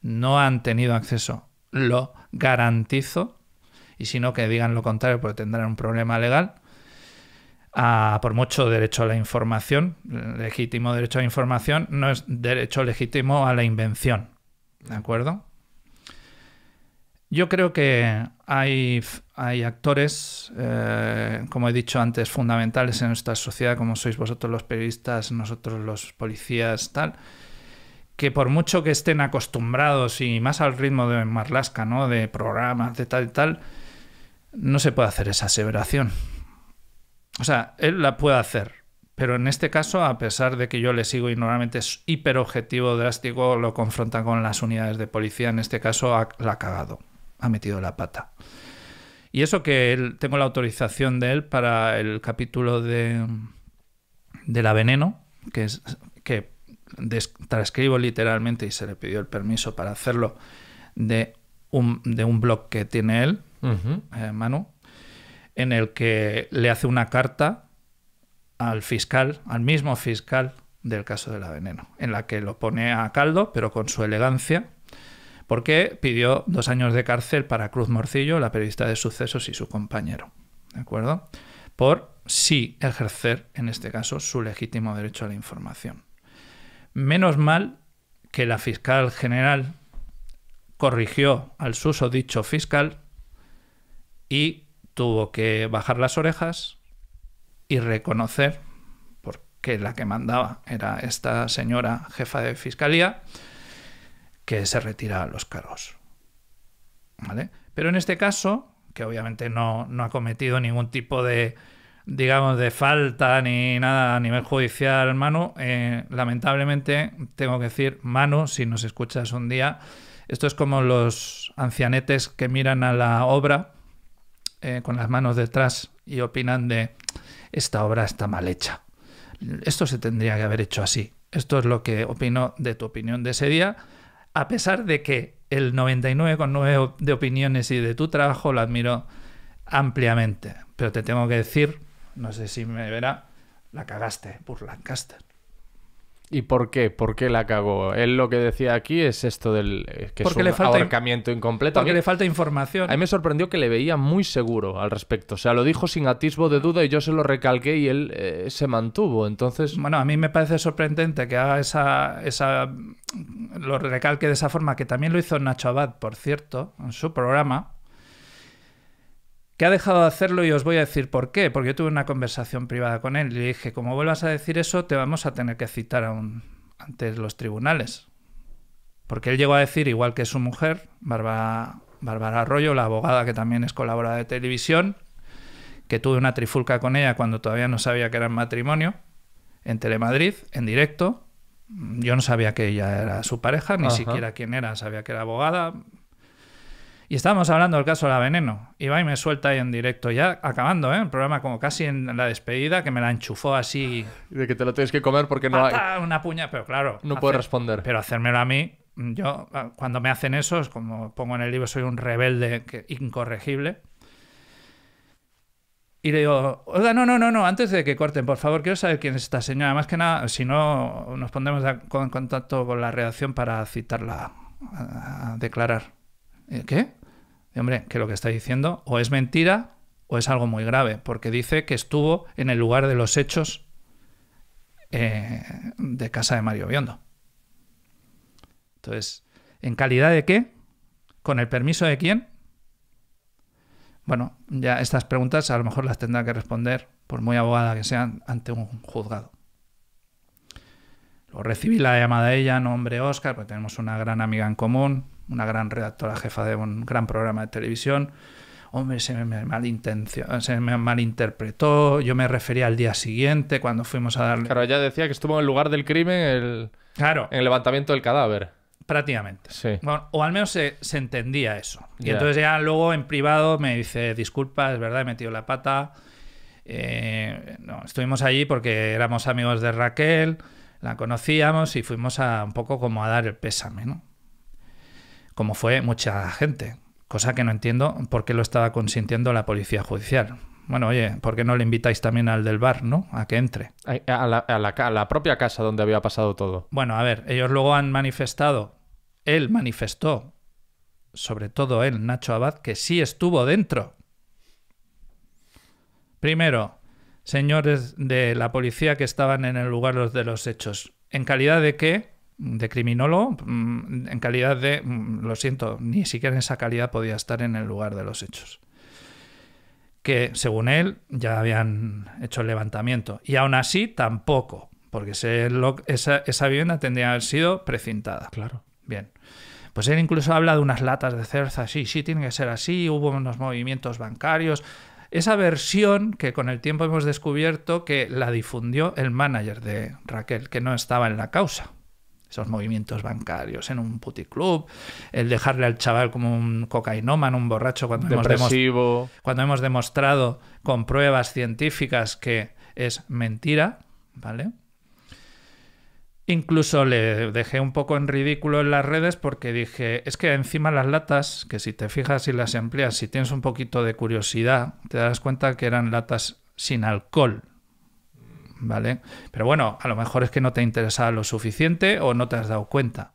Speaker 1: No han tenido acceso, lo garantizo. Y si no, que digan lo contrario, porque tendrán un problema legal. Ah, por mucho derecho a la información, legítimo derecho a la información, no es derecho legítimo a la invención. ¿De acuerdo? Yo creo que hay hay actores, eh, como he dicho antes, fundamentales en nuestra sociedad, como sois vosotros los periodistas, nosotros los policías, tal, que por mucho que estén acostumbrados y más al ritmo de Marlaska, ¿no? de programas, de tal y tal, no se puede hacer esa aseveración. O sea, él la puede hacer, pero en este caso, a pesar de que yo le sigo y normalmente es hiperobjetivo, drástico, lo confronta con las unidades de policía, en este caso la ha cagado, ha metido la pata. Y eso que él, tengo la autorización de él para el capítulo de, la veneno, que es que transcribo literalmente y se le pidió el permiso para hacerlo de un, de un blog que tiene él, eh, Manu, en el que le hace una carta al fiscal, al mismo fiscal del caso de la veneno, en la que lo pone a caldo, pero con su elegancia, porque pidió dos años de cárcel para Cruz Morcillo, la periodista de sucesos y su compañero, ¿de acuerdo? Por sí ejercer, en este caso, su legítimo derecho a la información. Menos mal que la fiscal general corrigió al susodicho fiscal y tuvo que bajar las orejas y reconocer, porque la que mandaba era esta señora jefa de fiscalía, que se retira los cargos. ¿Vale? Pero en este caso, que obviamente no, ha cometido ningún tipo de, digamos, de falta ni nada a nivel judicial, hermano, eh, lamentablemente tengo que decir, mano, si nos escuchas un día, esto es como los ancianetes que miran a la obra eh, con las manos detrás y opinan de esta obra está mal hecha. Esto se tendría que haber hecho así. Esto es lo que opino de tu opinión de ese día a pesar de que el 99,9 de opiniones y de tu trabajo lo admiro ampliamente. Pero te tengo que decir, no sé si me verá, la cagaste, Burlancaster.
Speaker 2: ¿Y por qué? ¿Por qué la cagó? Él lo que decía aquí es esto del eh, que porque es un le ahorcamiento incompleto. Porque le
Speaker 1: falta información.
Speaker 2: A mí me sorprendió que le veía muy seguro al respecto. O sea, lo
Speaker 1: dijo sin atisbo de duda y yo se lo recalqué y él eh, se mantuvo. Entonces. Bueno, a mí me parece sorprendente que haga esa, esa. lo recalque de esa forma, que también lo hizo Nacho Abad, por cierto, en su programa que ha dejado de hacerlo y os voy a decir por qué, porque yo tuve una conversación privada con él y le dije, como vuelvas a decir eso, te vamos a tener que citar a un, ante los tribunales. Porque él llegó a decir, igual que su mujer, Bárbara Arroyo, la abogada que también es colaboradora de televisión, que tuve una trifulca con ella cuando todavía no sabía que era en matrimonio, en Telemadrid, en directo. Yo no sabía que ella era su pareja, ni siquiera quién era, sabía que era abogada, y estábamos hablando del caso de la veneno. Iba y me suelta ahí en directo, ya acabando, ¿eh? El programa como casi en la despedida, que me la enchufó así. De que te lo tienes que comer porque no hay... Una puña, pero claro. No puedo responder. Pero hacérmelo a mí, yo, ah, cuando me hacen eso, como pongo en el libro, soy un rebelde incorregible. Y le digo, no, no, no, no, antes de que corten, por favor, quiero saber quién es esta señora. Más que nada, si no, nos pondremos en contacto con la redacción para citarla declarar. Eh, ¿Qué? Hombre, que lo que está diciendo o es mentira o es algo muy grave, porque dice que estuvo en el lugar de los hechos eh, de casa de Mario Biondo. Entonces, ¿en calidad de qué? ¿Con el permiso de quién? Bueno, ya estas preguntas a lo mejor las tendrá que responder, por muy abogada que sean, ante un juzgado. Lo recibí la llamada de ella, nombre Oscar, porque tenemos una gran amiga en común, una gran redactora jefa de un gran programa de televisión. Hombre, se me, se me malinterpretó, yo me refería al día siguiente cuando fuimos a darle... Claro, ella decía que estuvo en el lugar del crimen el... en el levantamiento del cadáver. Prácticamente. Sí. o al menos se, entendía eso. Y entonces ya luego en privado me dice, disculpas es verdad, he metido la pata. Eh, no, estuvimos allí porque éramos amigos de Raquel, la conocíamos y fuimos a un poco como a dar el pésame, ¿no? como fue mucha gente, cosa que no entiendo por qué lo estaba consintiendo la policía judicial. Bueno, oye, ¿por qué no le invitáis también al del bar, no? A que entre.
Speaker 2: A la, propia casa donde había pasado todo.
Speaker 1: Bueno, a ver, ellos luego han manifestado, él manifestó, sobre todo él, Nacho Abad, que sí estuvo dentro. Primero, señores de la policía que estaban en el lugar de los hechos, ¿en calidad de qué? de criminólogo mm, en calidad de, mm, lo siento, ni siquiera en esa calidad podía estar en el lugar de los hechos. Que según él ya habían hecho el levantamiento. Y aún así tampoco, porque esa, esa, vivienda tendría que haber sido precintada. Claro. Bien. Pues él incluso habla de unas latas de cerza, sí, sí, tiene que ser así, hubo unos movimientos bancarios. Esa versión que con el tiempo hemos descubierto que la difundió el manager de Raquel, que no estaba en la causa esos movimientos bancarios en un puticlub, el dejarle al chaval como un en un borracho, cuando hemos, cuando hemos demostrado con pruebas científicas que es mentira, ¿vale? Incluso le dejé un poco en ridículo en las redes porque dije, es que encima las latas, que si te fijas y las empleas, si tienes un poquito de curiosidad, te das cuenta que eran latas sin alcohol, ¿vale? Pero bueno, a lo mejor es que no te interesa lo suficiente o no te has dado cuenta.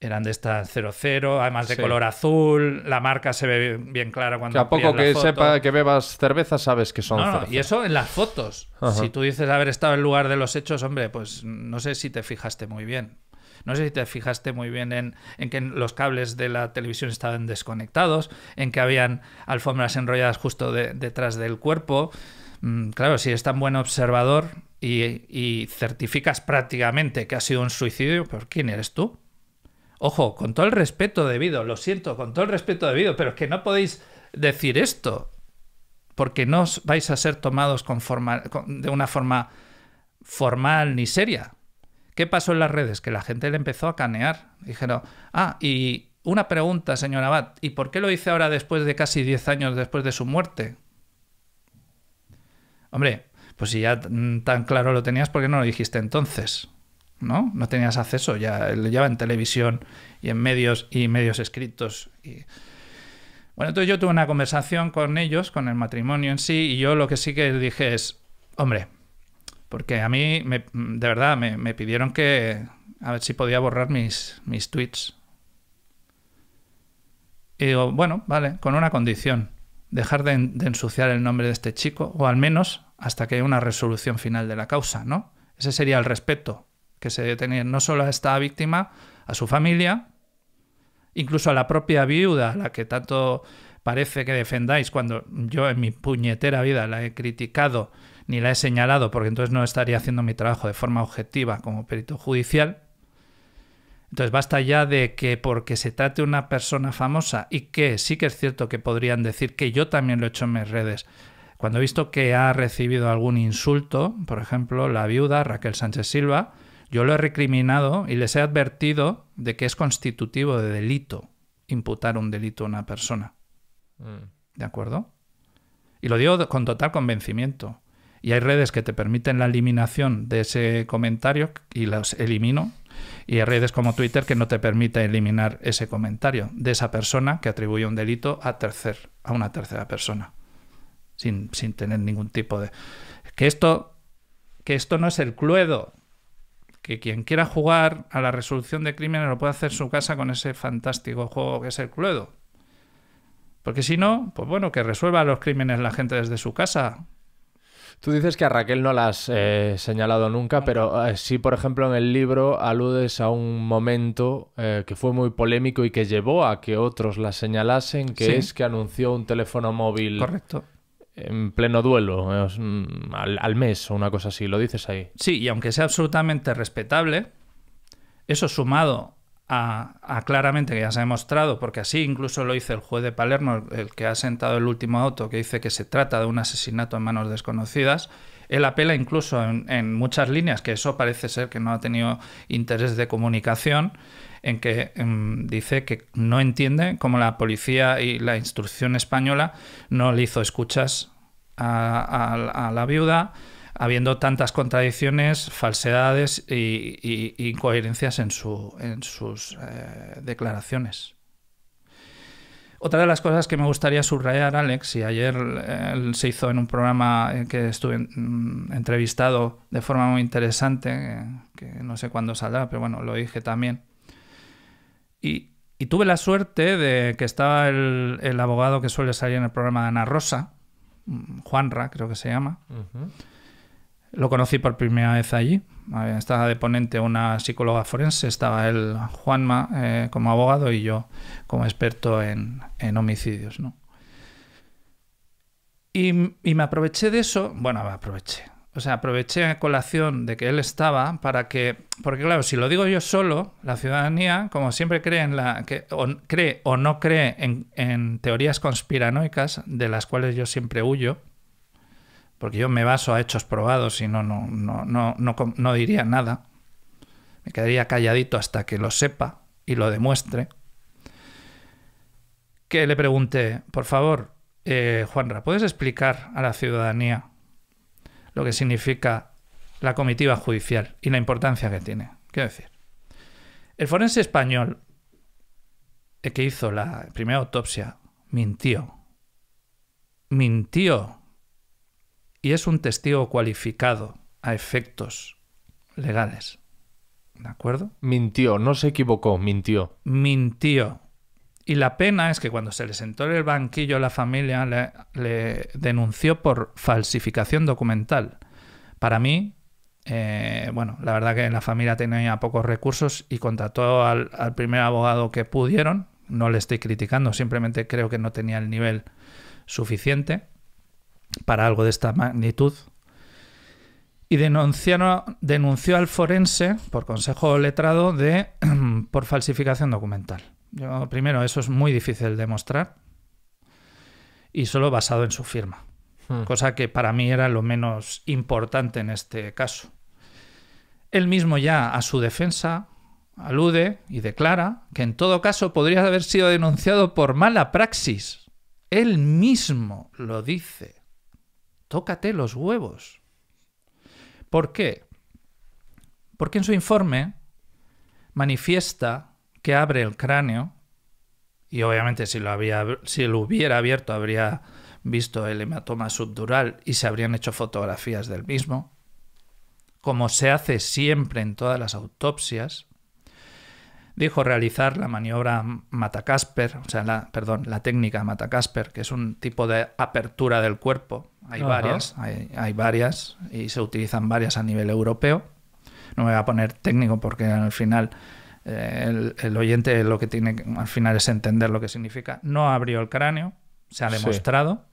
Speaker 1: Eran de esta 00, además de color azul, la marca se ve bien clara cuando... Que a poco que, sepa,
Speaker 2: que bebas cerveza sabes que son... y eso en las fotos.
Speaker 1: Si tú dices haber estado en lugar de los hechos, hombre, pues no sé si te fijaste muy bien. No sé si te fijaste muy bien en, en, que los cables de la televisión estaban desconectados, en que habían alfombras enrolladas justo detrás del cuerpo, Mm, claro, si eres tan buen observador y, certificas prácticamente que ha sido un suicidio, ¿por ¿quién eres tú? Ojo, con todo el respeto debido, lo siento, con todo el respeto debido, pero es que no podéis decir esto, porque no os vais a ser tomados con forma, de una forma formal ni seria. ¿Qué pasó en las redes? Que la gente le empezó a canear. Dijeron, ah, y una pregunta, señor Abad, ¿y por qué lo hice ahora después de casi 10 años después de su muerte? Hombre, pues si ya mm, tan claro lo tenías, ¿por qué no lo dijiste entonces? ¿No? No tenías acceso, ya eh, lo lleva en televisión y en medios y medios escritos. Bueno, entonces yo tuve una conversación con ellos, con el matrimonio en sí, y yo lo que sí que dije es, hombre, porque a mí, mm, de verdad, me, pidieron que, a ver si podía borrar mis, mis tweets. Y digo, bueno, vale, con una condición dejar de, ensuciar el nombre de este chico, o al menos hasta que haya una resolución final de la causa, ¿no? Ese sería el respeto que se debe tener no solo a esta víctima, a su familia, incluso a la propia viuda, a la que tanto parece que defendáis cuando yo en mi puñetera vida la he criticado ni la he señalado, porque entonces no estaría haciendo mi trabajo de forma objetiva como perito judicial, entonces basta ya de que porque se trate una persona famosa y que sí que es cierto que podrían decir que yo también lo he hecho en mis redes. Cuando he visto que ha recibido algún insulto, por ejemplo, la viuda Raquel Sánchez Silva, yo lo he recriminado y les he advertido de que es constitutivo de delito imputar un delito a una persona. Mm. ¿De acuerdo? Y lo digo con total convencimiento. Y hay redes que te permiten la eliminación de ese comentario y los elimino y redes como Twitter que no te permita eliminar ese comentario de esa persona que atribuye un delito a, tercer, a una tercera persona, sin, sin tener ningún tipo de... Que esto, que esto no es el cluedo, que quien quiera jugar a la resolución de crímenes lo puede hacer en su casa con ese fantástico juego que es el Cluedo. Porque si no, pues bueno, que resuelva los crímenes la gente desde su casa, Tú dices que a Raquel no la has eh, señalado nunca,
Speaker 2: pero eh, sí, por ejemplo, en el libro aludes a un momento eh, que fue muy polémico y que llevó a que otros la señalasen, que es que anunció un teléfono móvil. Correcto.
Speaker 1: En pleno duelo, mm, al, al, mes o una cosa así, lo dices ahí. Sí, y aunque sea absolutamente respetable, eso sumado a, claramente que ya se ha demostrado, porque así incluso lo hizo el juez de Palermo, el que ha sentado el último auto que dice que se trata de un asesinato en manos desconocidas, él apela incluso en, muchas líneas, que eso parece ser que no ha tenido interés de comunicación, en que em, dice que no entiende cómo la policía y la instrucción española no le hizo escuchas a la viuda, habiendo tantas contradicciones, falsedades e incoherencias en, su, en sus eh, declaraciones. Otra de las cosas que me gustaría subrayar, Alex, y ayer eh, se hizo en un programa que estuve mm, entrevistado de forma muy interesante, que, no sé cuándo saldrá, pero bueno, lo dije también. Y, tuve la suerte de que estaba el, abogado que suele salir en el programa de Ana Rosa, mm, Juanra, creo que se llama. Lo conocí por primera vez allí. Eh, estaba de ponente una psicóloga forense, estaba el Juanma eh, como abogado y yo como experto en, homicidios. Y, me aproveché de eso, bueno, me aproveché. O sea, aproveché la colación de que él estaba para que, porque claro, si lo digo yo solo, la ciudadanía, como siempre cree, en la, que, o, cree o no cree en, en teorías conspiranoicas, de las cuales yo siempre huyo, porque yo me baso a hechos probados y no, no, no, no, diría nada. Me quedaría calladito hasta que lo sepa y lo demuestre. Que le pregunté, por favor, eh, Juanra, ¿puedes explicar a la ciudadanía lo que significa la comitiva judicial y la importancia que tiene? Quiero decir, el forense español eh, que hizo la primera autopsia mintió. Mintió y es un testigo cualificado a efectos legales.
Speaker 2: ¿De acuerdo? Mintió, no se equivocó, mintió.
Speaker 1: Mintió. Y la pena es que cuando se le sentó en el banquillo a la familia le, denunció por falsificación documental. Para mí, eh, bueno, la verdad que la familia tenía pocos recursos y contrató al, primer abogado que pudieron. No le estoy criticando, simplemente creo que no tenía el nivel suficiente para algo de esta magnitud. Y denunció, denunció al forense, por consejo letrado, de, *clears throat* por falsificación documental. primero, eso es muy difícil de demostrar y solo basado en su firma, hmm. cosa que para mí era lo menos importante en este caso. Él mismo ya a su defensa alude y declara que en todo caso podría haber sido denunciado por mala praxis. Él mismo lo dice tócate los huevos. ¿Por qué? Porque en su informe manifiesta que abre el cráneo, y obviamente si lo, había, si lo hubiera abierto habría visto el hematoma subdural y se habrían hecho fotografías del mismo, como se hace siempre en todas las autopsias, dijo realizar la maniobra Matacasper, o sea, la, perdón, la técnica Matacasper, que es un tipo de apertura del cuerpo hay varias, hay, varias y se utilizan varias a nivel europeo. No me voy a poner técnico porque al final eh, el, oyente lo que tiene al final es entender lo que significa. No abrió el cráneo, se ha demostrado.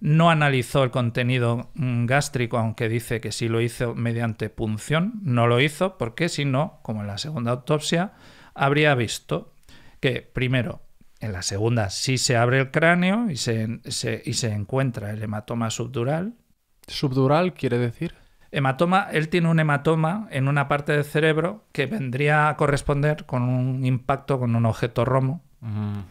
Speaker 1: No analizó el contenido mm, gástrico, aunque dice que sí lo hizo mediante punción. No lo hizo porque si no, como en la segunda autopsia, habría visto que primero en la segunda sí se abre el cráneo y se, y se encuentra el hematoma subdural. ¿Subdural quiere decir? Hematoma, él tiene un hematoma en una parte del cerebro que vendría a corresponder con un impacto con un objeto romo,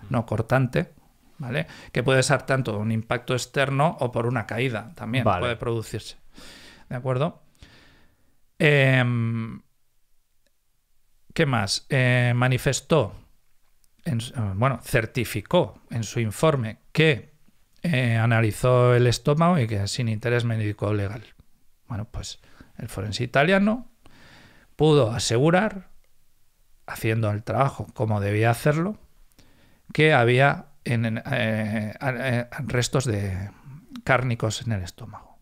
Speaker 1: no cortante, ¿vale? Que puede ser tanto un impacto externo o por una caída también, puede producirse. ¿De acuerdo? Em, ¿Qué más? Eh, manifestó eh, bueno, certificó en su informe que eh, analizó el estómago y que sin interés médico legal. Bueno, pues el forense italiano pudo asegurar, haciendo el trabajo como debía hacerlo, que había eh, restos de cárnicos en el estómago.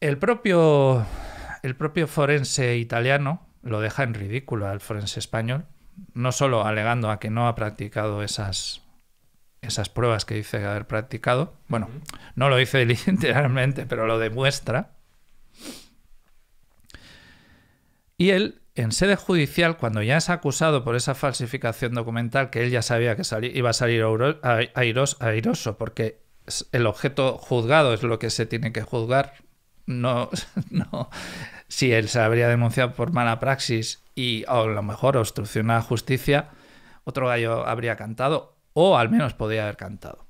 Speaker 1: El propio, el propio forense italiano lo deja en ridículo al forense español no solo alegando a que no ha practicado esas, esas pruebas que dice haber practicado, bueno, no lo dice *laughs* literalmente, pero lo demuestra. Y él, en sede judicial, cuando ya es acusado por esa falsificación documental, que él ya sabía que iba a salir airoso, porque el objeto juzgado es lo que se tiene que juzgar, no, *laughs* si él se habría denunciado por mala praxis y a lo mejor obstrucción a justicia, otro gallo habría cantado, o al menos podría haber cantado.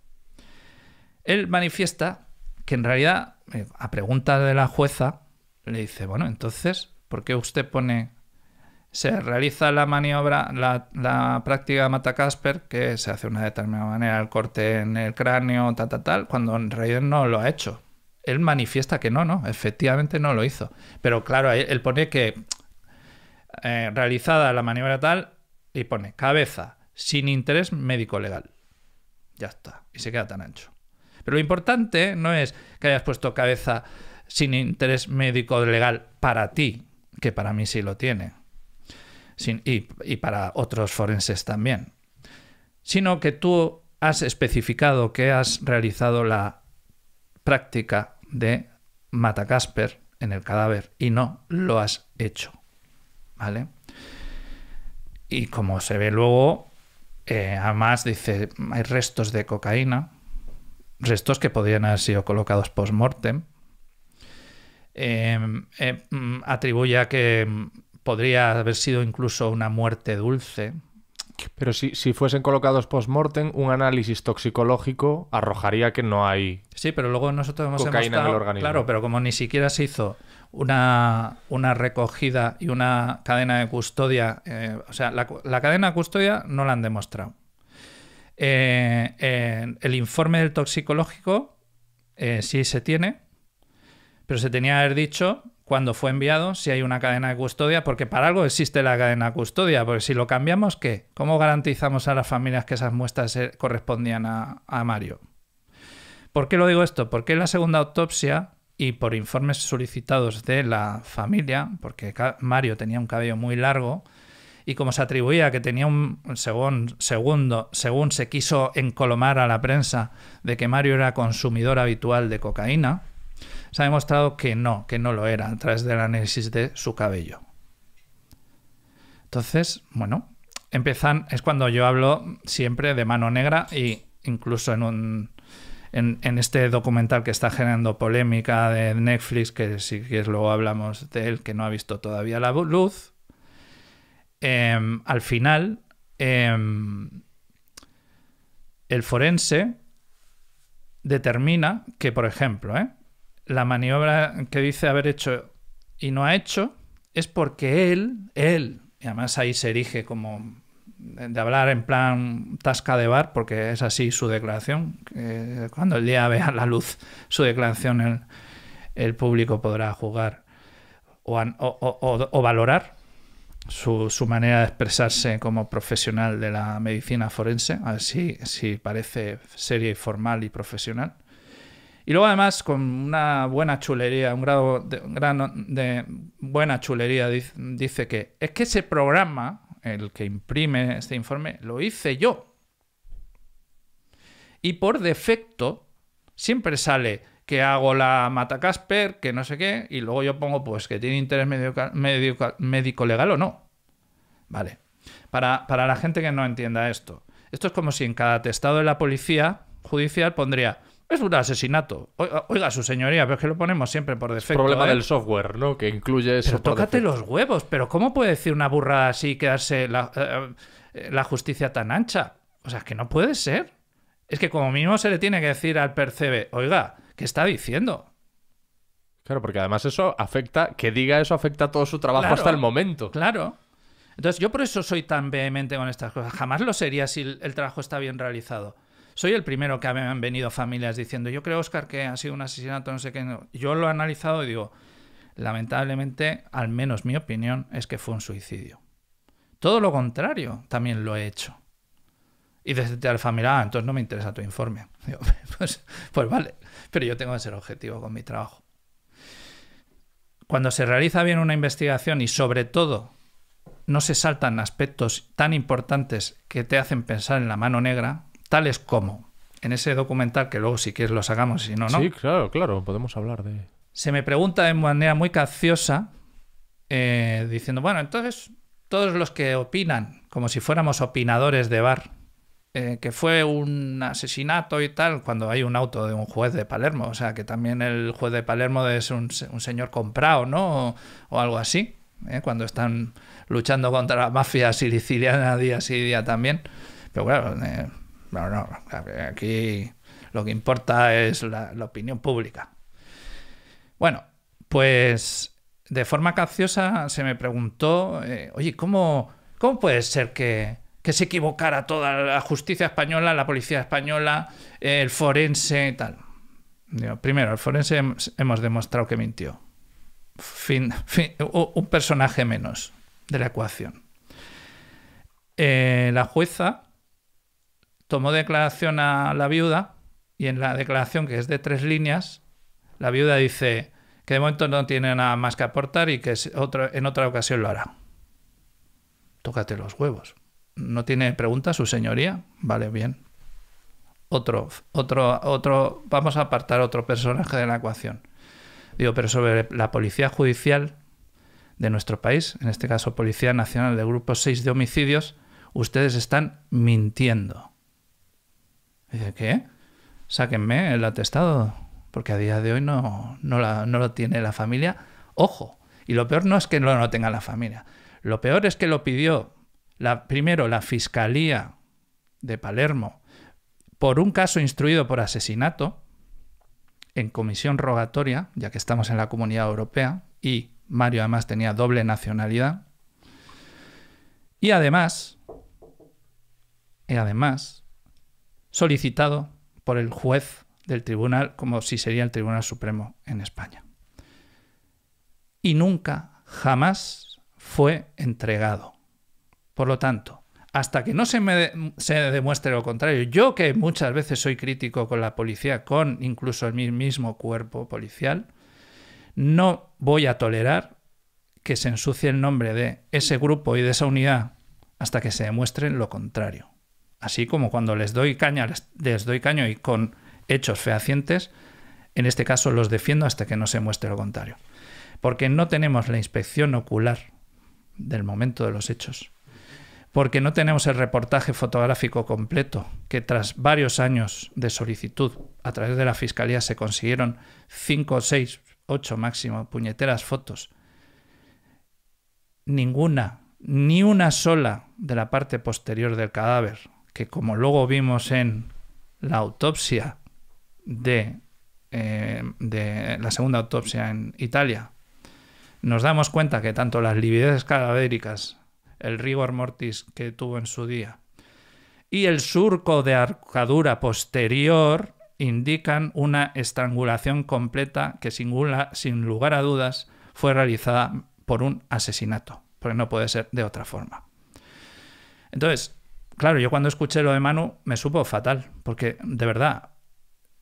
Speaker 1: Él manifiesta que en realidad, eh, a pregunta de la jueza, le dice, bueno, entonces, ¿por qué usted pone, se realiza la maniobra, la, la práctica de Mata Casper, que se hace de una determinada manera, el corte en el cráneo, tal, tal, tal, cuando en realidad no lo ha hecho? Él manifiesta que no, no, efectivamente no lo hizo. Pero claro, él pone que eh, realizada la maniobra tal, y pone cabeza, sin interés médico legal. Ya está, y se queda tan ancho. Pero lo importante no es que hayas puesto cabeza sin interés médico legal para ti, que para mí sí lo tiene, sin, y, y para otros forenses también, sino que tú has especificado que has realizado la práctica de Mata Casper en el cadáver y no lo has hecho. Y como se ve luego, eh, además dice, hay restos de cocaína, restos que podrían haber sido colocados post-mortem. Em, em, atribuye a que em, podría haber sido incluso una muerte dulce.
Speaker 2: Pero si, fuesen colocados post-mortem, un análisis toxicológico
Speaker 1: arrojaría que no hay. Sí, pero luego nosotros cocaína En el organismo. Claro, pero como ni siquiera se hizo una, recogida y una cadena de custodia. Eh, o sea, la, cadena de custodia no la han demostrado. Eh, el informe del toxicológico eh, sí se tiene, pero se tenía que haber dicho cuando fue enviado si hay una cadena de custodia, porque para algo existe la cadena de custodia, porque si lo cambiamos, ¿qué? ¿Cómo garantizamos a las familias que esas muestras correspondían a, a Mario? ¿Por qué lo digo esto? Porque en la segunda autopsia y por informes solicitados de la familia, porque Mario tenía un cabello muy largo, y como se atribuía que tenía un según, segundo, según se quiso encolomar a la prensa de que Mario era consumidor habitual de cocaína, se ha demostrado que no, que no lo era a través del análisis de su cabello. Entonces, bueno, empiezan, es cuando yo hablo siempre de mano negra e incluso en un en, este documental que está generando polémica de Netflix, que si quieres luego hablamos de él, que no ha visto todavía la luz, em, al final em, el forense determina que, por ejemplo, ¿eh? la maniobra que dice haber hecho y no ha hecho es porque él, él, y además ahí se erige como de hablar en plan tasca de bar, porque es así su declaración. Eh, cuando el día vea la luz su declaración, el, público podrá jugar o, o, valorar su, manera de expresarse como profesional de la medicina forense, así si parece seria y formal y profesional. Y luego además con una buena chulería, un grado de, de buena chulería dice que es que ese programa, el que imprime este informe, lo hice yo. Y por defecto, siempre sale que hago la mata Casper, que no sé qué, y luego yo pongo pues que tiene interés médico legal o no. Vale. Para, la gente que no entienda esto, esto es como si en cada testado de la policía judicial pondría es un asesinato. Oiga, su señoría, pero es que lo ponemos siempre por defecto. problema ¿eh? del software, ¿no? Que incluye eso. Pero tócate los huevos. Pero ¿cómo puede decir una burra así quedarse la, eh, eh, la justicia tan ancha? O sea, que no puede ser. Es que como mínimo se le tiene que decir al percebe, oiga, ¿qué está diciendo? Claro, porque además eso afecta,
Speaker 2: que diga eso afecta todo su trabajo hasta el momento.
Speaker 1: Claro. Entonces yo por eso soy tan vehemente con estas cosas. Jamás lo sería si el trabajo está bien realizado soy el primero que me han venido familias diciendo, yo creo, Oscar, que ha sido un asesinato, no sé qué. Yo lo he analizado y digo, lamentablemente, al menos mi opinión es que fue un suicidio. Todo lo contrario, también lo he hecho. Y desde al familiar, ah, entonces no me interesa tu informe. *laughs* Pues, pues vale, pero yo tengo que ser objetivo con mi trabajo. Cuando se realiza bien una investigación y sobre todo no se saltan aspectos tan importantes que te hacen pensar en la mano negra, tales como, en ese documental, que luego si quieres lo hagamos si no, no. Sí, claro, claro, podemos hablar de... Se me pregunta de manera muy capciosa, eh, diciendo, bueno, entonces todos los que opinan, como si fuéramos opinadores de bar, eh, que fue un asesinato y tal, cuando hay un auto de un juez de Palermo, o sea, que también el juez de Palermo es un, señor comprado, ¿no? O, algo así, ¿eh? cuando están luchando contra la mafia siciliana día sí, día también. Pero bueno... No, no, aquí lo que importa es la, opinión pública. Bueno, pues de forma capciosa se me preguntó, eh, oye, ¿cómo, ¿cómo puede ser que, se equivocara toda la justicia española, la policía española, el forense y tal. primero, el forense hemos demostrado que mintió. Fin, fin, un personaje menos de la ecuación. Eh, la jueza tomó declaración a la viuda y en la declaración, que es de tres líneas, la viuda dice que de momento no tiene nada más que aportar y que en otra ocasión lo hará. Tócate los huevos. ¿No tiene pregunta su señoría? Vale, bien. Otro, otro, otro, vamos a apartar otro personaje de la ecuación. Digo, pero sobre la policía judicial de nuestro país, en este caso Policía Nacional del Grupo 6 de Homicidios, ustedes están mintiendo dice, ¿qué? Sáquenme el atestado, porque a día de hoy no, lo tiene la familia. Ojo, y lo peor no es que no lo tenga la familia, lo peor es que lo pidió la, primero la Fiscalía de Palermo por un caso instruido por asesinato en comisión rogatoria, ya que estamos en la Comunidad Europea, y Mario además tenía doble nacionalidad. Y además, y además, solicitado por el juez del tribunal, como si sería el Tribunal Supremo en España. Y nunca, jamás fue entregado. Por lo tanto, hasta que no se demuestre lo contrario, yo que muchas veces soy crítico con la policía, con incluso el mismo cuerpo policial, no voy a tolerar que se ensucie el nombre de ese grupo y de esa unidad hasta que se demuestre lo contrario así como cuando les doy caña, les, doy caño y con hechos fehacientes, en este caso los defiendo hasta que no se muestre lo contrario. Porque no tenemos la inspección ocular del momento de los hechos. Porque no tenemos el reportaje fotográfico completo, que tras varios años de solicitud a través de la Fiscalía se consiguieron 5, 6, 8 máximo puñeteras fotos. Ninguna, ni una sola de la parte posterior del cadáver que como luego vimos en la autopsia de, eh, de la segunda autopsia en Italia, nos damos cuenta que tanto las livideces cadavéricas, el rigor mortis que tuvo en su día, y el surco de arcadura posterior indican una estrangulación completa que sin lugar a dudas fue realizada por un asesinato, porque no puede ser de otra forma. Entonces, Claro, yo cuando escuché lo de Manu me supo fatal, porque de verdad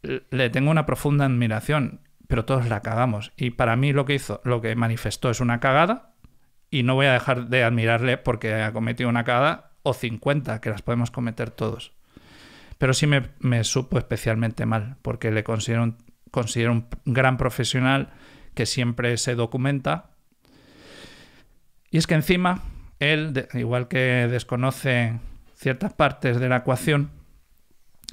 Speaker 1: le tengo una profunda admiración, pero todos la cagamos. Y para mí lo que hizo, lo que manifestó es una cagada, y no voy a dejar de admirarle porque ha cometido una cagada, o 50, que las podemos cometer todos. Pero sí me, supo especialmente mal, porque le considero un, considero un gran profesional que siempre se documenta. Y es que encima, él, igual que desconoce ciertas partes de la ecuación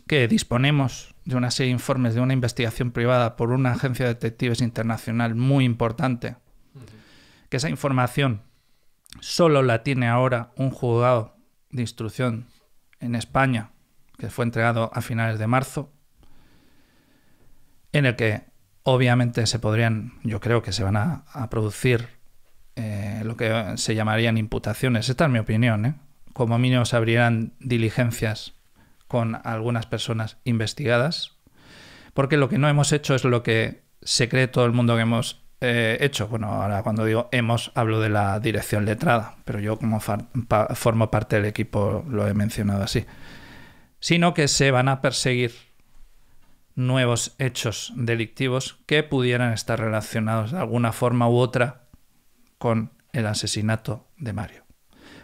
Speaker 1: que disponemos de una serie de informes de una investigación privada por una agencia de detectives internacional muy importante, que esa información solo la tiene ahora un juzgado de instrucción en España, que fue entregado a finales de marzo, en el que obviamente se podrían, yo creo que se van a, producir eh, lo que se llamarían imputaciones, esta es mi opinión, ¿eh? como mínimo se abrirán diligencias con algunas personas investigadas, porque lo que no hemos hecho es lo que se cree todo el mundo que hemos eh, hecho. Bueno, ahora cuando digo hemos, hablo de la dirección letrada, pero yo como formo parte del equipo lo he mencionado así. Sino que se van a perseguir nuevos hechos delictivos que pudieran estar relacionados de alguna forma u otra con el asesinato de Mario.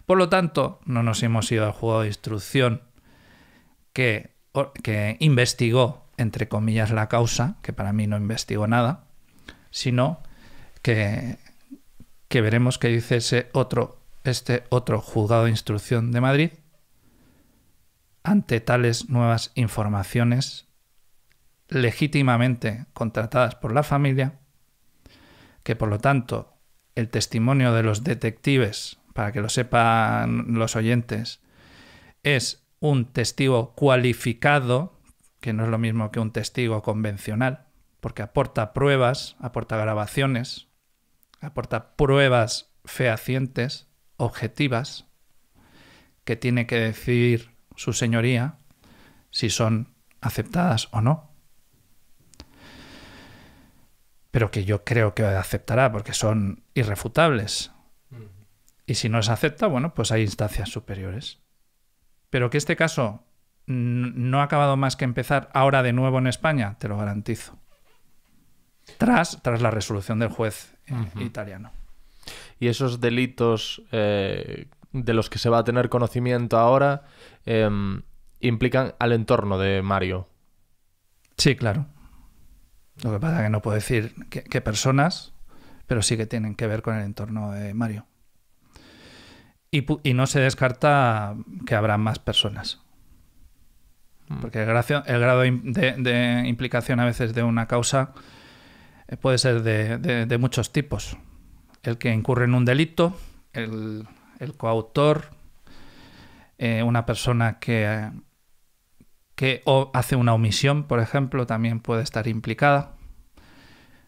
Speaker 1: Por lo tanto, no nos hemos ido al juego de instrucción que, que investigó, entre comillas, la causa, que para mí no investigó nada, sino que, que veremos qué dice ese otro, este otro juzgado de instrucción de Madrid ante tales nuevas informaciones legítimamente contratadas por la familia, que por lo tanto el testimonio de los detectives para que lo sepan los oyentes, es un testigo cualificado, que no es lo mismo que un testigo convencional, porque aporta pruebas, aporta grabaciones, aporta pruebas fehacientes, objetivas, que tiene que decir su señoría si son aceptadas o no. Pero que yo creo que aceptará porque son irrefutables. Y si no se acepta, bueno, pues hay instancias superiores. Pero que este caso no ha acabado más que empezar ahora de nuevo en España, te lo garantizo. Tras, tras la resolución del juez eh, italiano.
Speaker 2: Y esos delitos eh, de los que se va a tener conocimiento ahora em, implican al entorno de Mario. Sí,
Speaker 1: claro. Lo que pasa es que no puedo decir qué personas, pero sí que tienen que ver con el entorno de Mario. Y, no se descarta que habrá más personas. Mm. Porque el, grado de, implicación a veces de una causa eh, puede ser de, muchos tipos. El que incurre en un delito, el, coautor, eh, una persona que, que hace una omisión, por ejemplo, también puede estar implicada.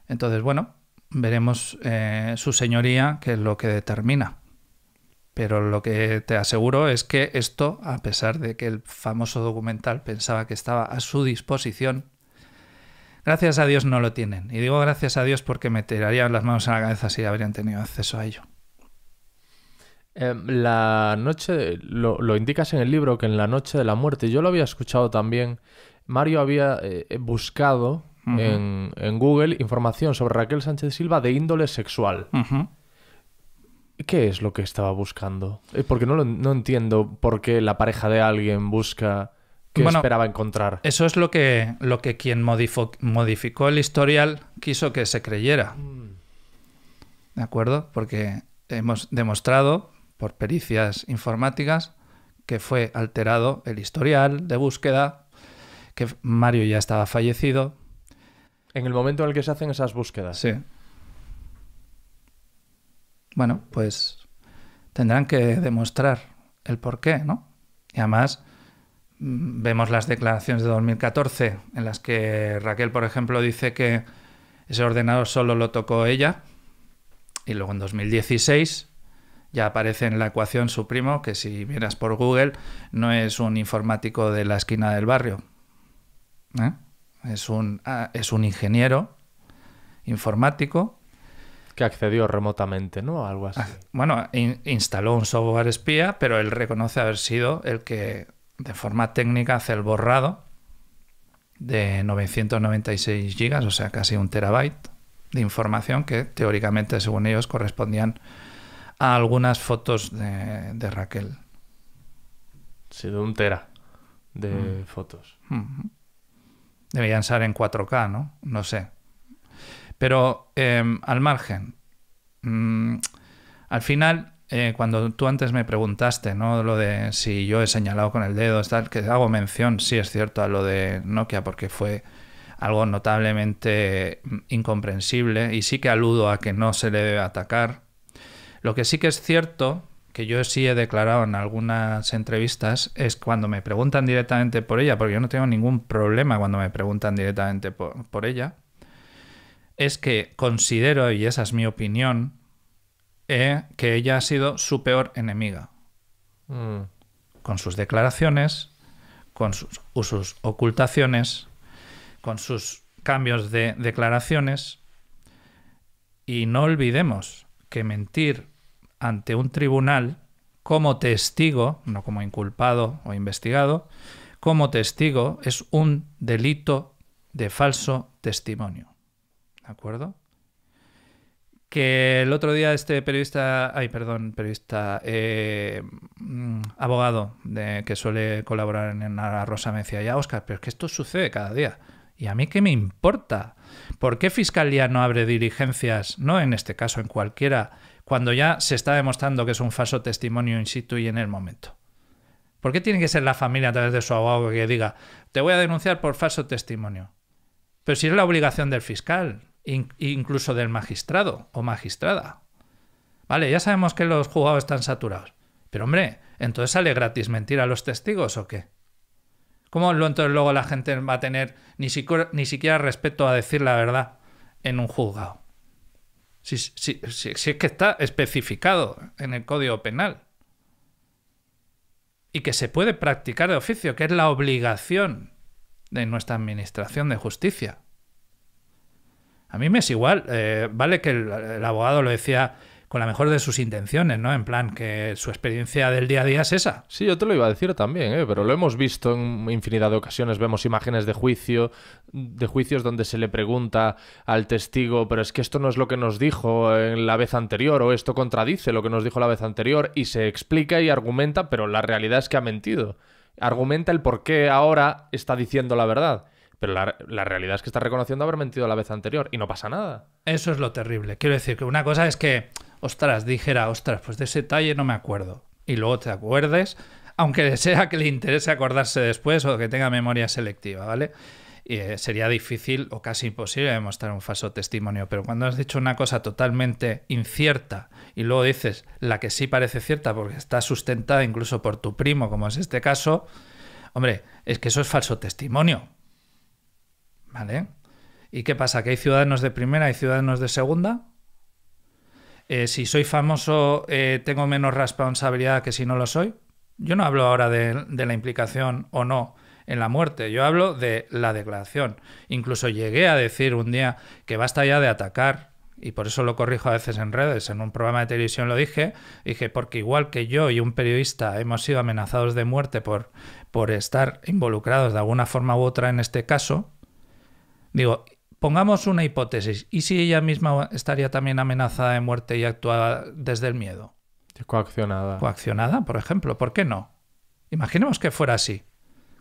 Speaker 1: Entonces, bueno, veremos eh, su señoría que es lo que determina. Pero lo que te aseguro es que esto, a pesar de que el famoso documental pensaba que estaba a su disposición, gracias a Dios no lo tienen. Y digo gracias a Dios porque me tirarían las manos en la cabeza si habrían tenido acceso a ello.
Speaker 2: Em, la noche, lo, indicas en el libro, que en la noche de la muerte, yo lo había escuchado también, Mario había eh, buscado
Speaker 3: en,
Speaker 2: en, Google información sobre Raquel Sánchez Silva de índole sexual. ¿Qué es lo que estaba buscando? Eh, porque no, no entiendo por qué la pareja de alguien busca que esperaba encontrar.
Speaker 1: Eso es lo que, lo que quien modificó el historial quiso que se creyera. Mm. ¿De acuerdo? Porque hemos demostrado por pericias informáticas que fue alterado el historial de búsqueda, que Mario ya estaba fallecido.
Speaker 2: En el momento en el que se hacen esas búsquedas. Sí.
Speaker 1: Bueno, pues tendrán que demostrar el porqué, ¿no? Y además mm, vemos las declaraciones de 2014 en las que Raquel, por ejemplo, dice que ese ordenador solo lo tocó ella y luego en 2016 ya aparece en la ecuación su primo, que si vieras por Google no es un informático de la esquina del barrio, ¿eh? ah, es un ingeniero informático que accedió remotamente, ¿no? Algo así. Ah, bueno, instaló un software espía, pero él reconoce haber sido el que de forma técnica hace el borrado de 996 gigas, o sea, casi un terabyte de información que teóricamente, según ellos, correspondían a algunas fotos de, Raquel.
Speaker 2: Sido de un tera de mm. fotos.
Speaker 3: deberían mm-hmm.
Speaker 1: Debían ser en 4K, ¿no? No sé. Pero em, al margen, mm, al final, eh, cuando tú antes me preguntaste, ¿no? Lo de si yo he señalado con el dedo, tal, que hago mención, sí es cierto, a lo de Nokia, porque fue algo notablemente mm, incomprensible y sí que aludo a que no se le debe atacar. Lo que sí que es cierto, que yo sí he declarado en algunas entrevistas, es cuando me preguntan directamente por ella, porque yo no tengo ningún problema cuando me preguntan directamente por ella, es que considero, y esa es mi opinión, eh, que ella ha sido su peor enemiga. Mm. Con sus declaraciones, con sus, ocultaciones, con sus cambios de declaraciones. Y no olvidemos que mentir ante un tribunal como testigo, no como inculpado o investigado, como testigo es un delito de falso testimonio. ¿de acuerdo? Que el otro día este periodista, ay, perdón, periodista, eh, mm, abogado de, que suele colaborar en La Rosa me decía, ya, Oscar, pero es que esto sucede cada día. ¿Y a mí qué me importa? ¿Por qué Fiscalía no abre diligencias, no en este caso, en cualquiera, cuando ya se está demostrando que es un falso testimonio in situ y en el momento? ¿Por qué tiene que ser la familia a través de su abogado que diga, te voy a denunciar por falso testimonio? Pero si es la obligación del fiscal, incluso del magistrado o magistrada. Vale, ya sabemos que los juzgados están saturados. Pero hombre, entonces sale gratis mentir a los testigos o qué? ¿Cómo entonces luego la gente va a tener ni, siquiera, respeto a decir la verdad en un juzgado? si, si, si es que está especificado en el Código Penal. Y que se puede practicar de oficio, que es la obligación de nuestra Administración de Justicia. A mí me es igual, eh, vale que el, abogado lo decía con la mejor de sus intenciones, ¿no? En plan, que su experiencia del día a día es esa. Sí, yo te lo iba a
Speaker 2: decir también, ¿eh? pero lo hemos visto en infinidad de ocasiones. Vemos imágenes de juicio, de juicios donde se le pregunta al testigo, pero es que esto no es lo que nos dijo en la vez anterior, o esto contradice lo que nos dijo la vez anterior, y se explica y argumenta, pero la realidad es que ha mentido. Argumenta el por qué ahora está diciendo la verdad. Pero la, realidad es que está reconociendo haber mentido la vez anterior y no pasa nada.
Speaker 1: Eso es lo terrible. Quiero decir que una cosa es que, ostras, dijera, ostras, pues de ese talle no me acuerdo. Y luego te acuerdes, aunque *laughs* sea que le interese acordarse después o que tenga memoria selectiva, ¿vale? Y, eh, sería difícil o casi imposible demostrar un falso testimonio, pero cuando has dicho una cosa totalmente incierta y luego dices la que sí parece cierta porque está sustentada incluso por tu primo, como es este caso, hombre, es que eso es falso testimonio, ¿Vale? ¿Y qué pasa? ¿Que hay ciudadanos de primera y ciudadanos de segunda? Eh, si soy famoso, eh, tengo menos responsabilidad que si no lo soy. Yo no hablo ahora de, de la implicación o no en la muerte, yo hablo de la declaración. Incluso llegué a decir un día que basta ya de atacar y por eso lo corrijo a veces en redes, en un programa de televisión lo dije, dije, porque igual que yo y un periodista hemos sido amenazados de muerte por, por estar involucrados de alguna forma u otra en este caso, Digo, pongamos una hipótesis. ¿Y si ella misma estaría también amenazada de muerte y actuaba desde el miedo? Coaccionada. Coaccionada, por ejemplo. ¿Por qué no? Imaginemos que fuera así.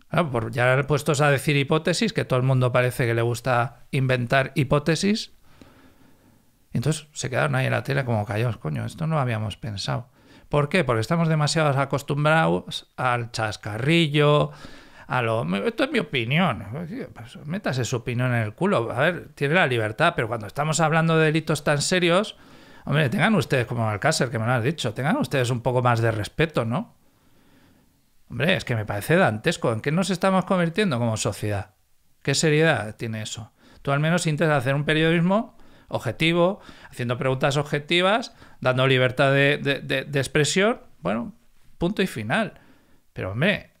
Speaker 1: Ya por ya puestos a decir hipótesis, que todo el mundo parece que le gusta inventar hipótesis. Entonces se quedaron ahí en la tele como callados, coño, esto no habíamos pensado. ¿Por qué? Porque estamos demasiado acostumbrados al chascarrillo, esto es mi opinión. Pues, métase su opinión en el culo. A ver, tiene la libertad, pero cuando estamos hablando de delitos tan serios, hombre, tengan ustedes, como Alcácer, que me lo has dicho, tengan ustedes un poco más de respeto, ¿no? Hombre, es que me parece dantesco. ¿En qué nos estamos convirtiendo como sociedad? ¿Qué seriedad tiene eso? Tú al menos intentas hacer un periodismo objetivo, haciendo preguntas objetivas, dando libertad de expresión. Bueno, punto y final. Pero hombre,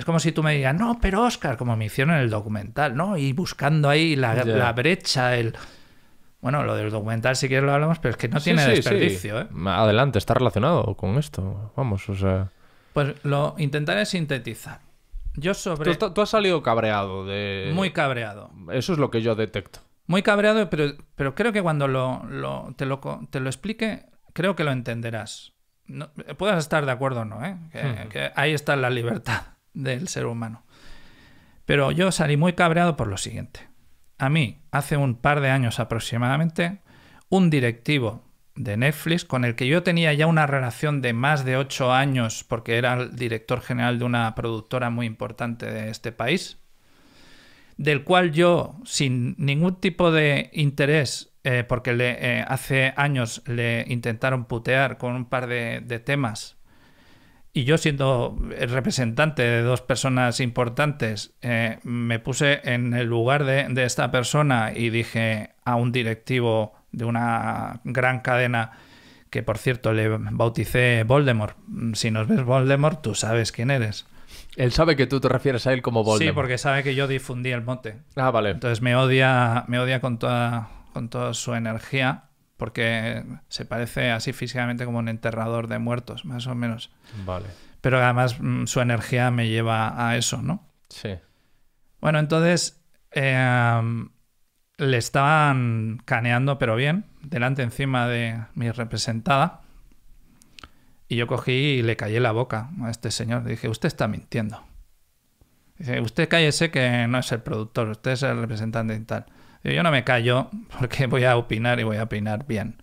Speaker 1: es como si tú me digas, no, pero Oscar, como me hicieron en el documental, ¿no? Y buscando ahí la, brecha, el... Bueno, lo del documental si quieres lo hablamos, pero es que no tiene desperdicio, ¿eh?
Speaker 2: Adelante, está relacionado con esto. Vamos, o sea...
Speaker 1: Pues lo intentaré sintetizar. Yo sobre... Tú, has salido cabreado de... Muy cabreado.
Speaker 2: Eso es lo que yo detecto.
Speaker 1: Muy cabreado, pero, pero creo que cuando lo, te, lo, te lo explique, creo que lo entenderás. puedas estar de acuerdo o no, ¿eh? que hmm. ahí está la libertad del ser humano. Pero yo salí muy cabreado por lo siguiente. A mí, hace un par de años aproximadamente, un directivo de Netflix, con el que yo tenía ya una relación de más de ocho años, porque era el director general de una productora muy importante de este país, del cual yo, sin ningún tipo de interés, eh, porque eh, hace años le intentaron putear con un par de temas y yo siendo el representante de dos personas importantes, eh, me puse en el lugar de, esta persona y dije a un directivo de una gran cadena, que por cierto le bauticé Voldemort, mm, si nos ves Voldemort, tú sabes quién eres. Él sabe que tú te refieres a él como Voldemort. Sí, porque sabe que yo difundí el mote. Ah, vale. Entonces me odia, me odia con toda, con toda su energía porque se parece así físicamente como un enterrador de muertos, más o menos. Vale. Pero además mm, su energía me lleva a eso, ¿no? Sí. Bueno, entonces em, le estaban caneando, pero bien, delante encima de mi representada. Y yo cogí y le callé la boca a este señor. Le dije, usted está mintiendo. Dice, usted cállese que no es el productor, usted es el representante y tal. Yo no me callo porque voy a opinar y voy a opinar bien.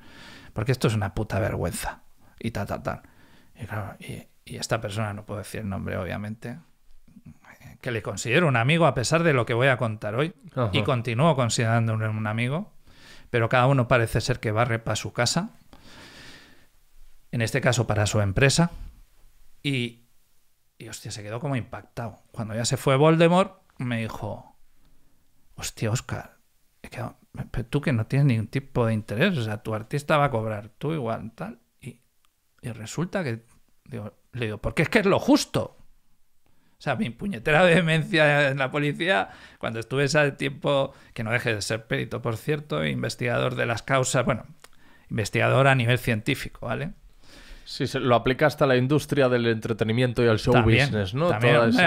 Speaker 1: Porque esto es una puta vergüenza. Y tal, tal, tal. Y esta persona, no puedo decir el nombre, obviamente, eh, que le considero un amigo a pesar de lo que voy a contar hoy. Y continúo considerándolo un amigo. Pero cada uno parece ser que barre para su casa. En este caso, para su empresa. Y, y hostia, se quedó como impactado. Cuando ya se fue Voldemort, me dijo, hostia, Oscar, pero tú que no tienes ningún tipo de interés, o sea, tu artista va a cobrar, tú igual, tal. Y, resulta que, digo, le digo, porque es que es lo justo. O sea, mi puñetera *laughs* demencia en la policía, cuando estuve ese tiempo, que no deje de ser perito, por cierto, investigador de las causas, bueno, investigador a nivel científico, ¿vale? Sí, lo aplica hasta la industria del entretenimiento y al show business, ¿no? A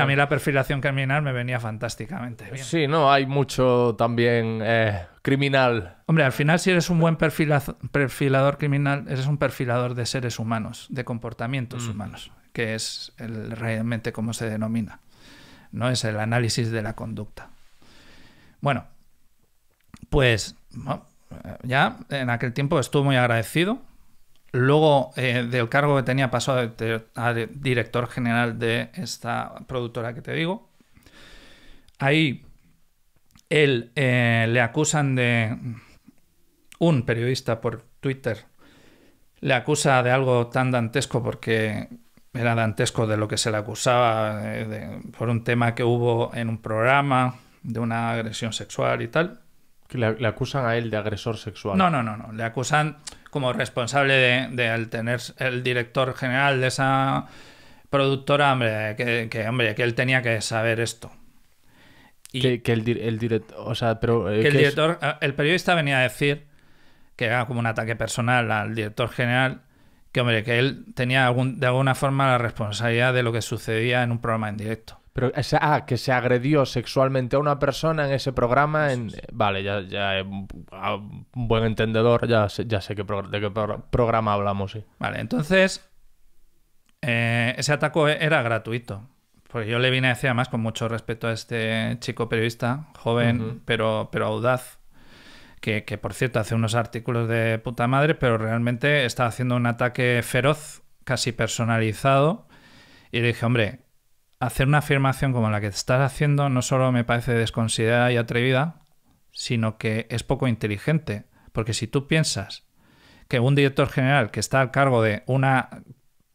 Speaker 1: mí la perfilación criminal me venía fantásticamente
Speaker 2: bien. Sí, no, hay mucho también eh, criminal.
Speaker 1: Hombre, al final si eres un buen perfilador criminal, eres un perfilador de seres humanos, de comportamientos mm. humanos, que es realmente como se denomina. No es el análisis de la conducta. Bueno, pues ya en aquel tiempo estuve muy agradecido Luego eh, del cargo que tenía pasó a, director general de esta productora que te digo. Ahí él eh, le acusan de un periodista por Twitter le acusa de algo tan dantesco porque era dantesco de lo que se le acusaba eh, por un tema que hubo en un programa de una agresión sexual y tal. Que le, le, acusan a él de agresor sexual. No, no, no, no. Le acusan como responsable de, tener el director general de esa productora, hombre, que, hombre, que él tenía que saber esto. Y que, el, director, o sea, pero... Eh, que el director, ah, el periodista venía a decir que era como un ataque personal al director general, que hombre, que él tenía de alguna forma la responsabilidad de lo que sucedía en un programa en directo
Speaker 2: ah, que se agredió sexualmente a una persona en ese programa. En... Vale, ya, ya eh, un buen entendedor, ya, sé, ya sé de qué programa
Speaker 1: hablamos, Vale, entonces eh, ese ataco e-, era gratuito. Porque yo le vine a decir además con mucho respeto a este chico periodista, joven, pero, pero audaz. Que, que, por cierto hace unos artículos de puta madre, pero realmente estaba haciendo un ataque feroz, casi personalizado. Y le dije, hombre, hacer una afirmación como la que estás haciendo no solo me parece desconsiderada y atrevida, sino que es poco inteligente. Porque si tú piensas que un director general que está al cargo de una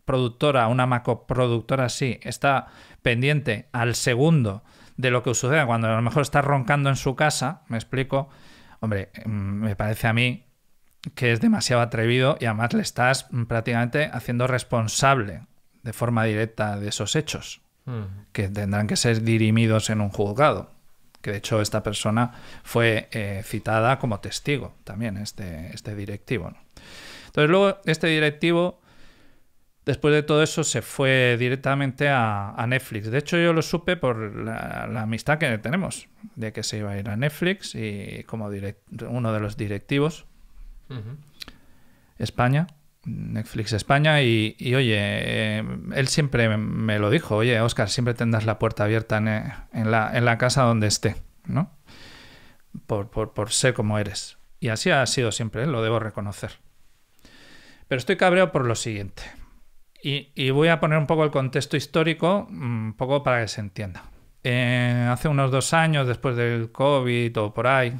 Speaker 1: productora, una macoproductora así, está pendiente al segundo de lo que sucede cuando a lo mejor está roncando en su casa, me explico, hombre, mm, me parece a mí que es demasiado atrevido y además le estás mm, prácticamente haciendo responsable de forma directa de esos hechos. Mm. que tendrán que ser dirimidos en un juzgado. Que de hecho esta persona fue eh, citada como testigo también, este, este directivo. Entonces luego este directivo, después de todo eso, se fue directamente a, Netflix. De hecho yo lo supe por la, amistad que tenemos, de que se iba a ir a Netflix y como uno de los directivos. España. Netflix España y, oye, eh, él siempre me lo dijo, oye, Oscar, siempre tendrás la puerta abierta en, la, casa donde esté, ¿no? Por, ser como eres. Y así ha sido siempre, ¿eh? lo debo reconocer. Pero estoy cabreo por lo siguiente. Y, voy a poner un poco el contexto histórico, mm, un poco para que se entienda. Eh, hace unos dos años, después del COVID o por ahí,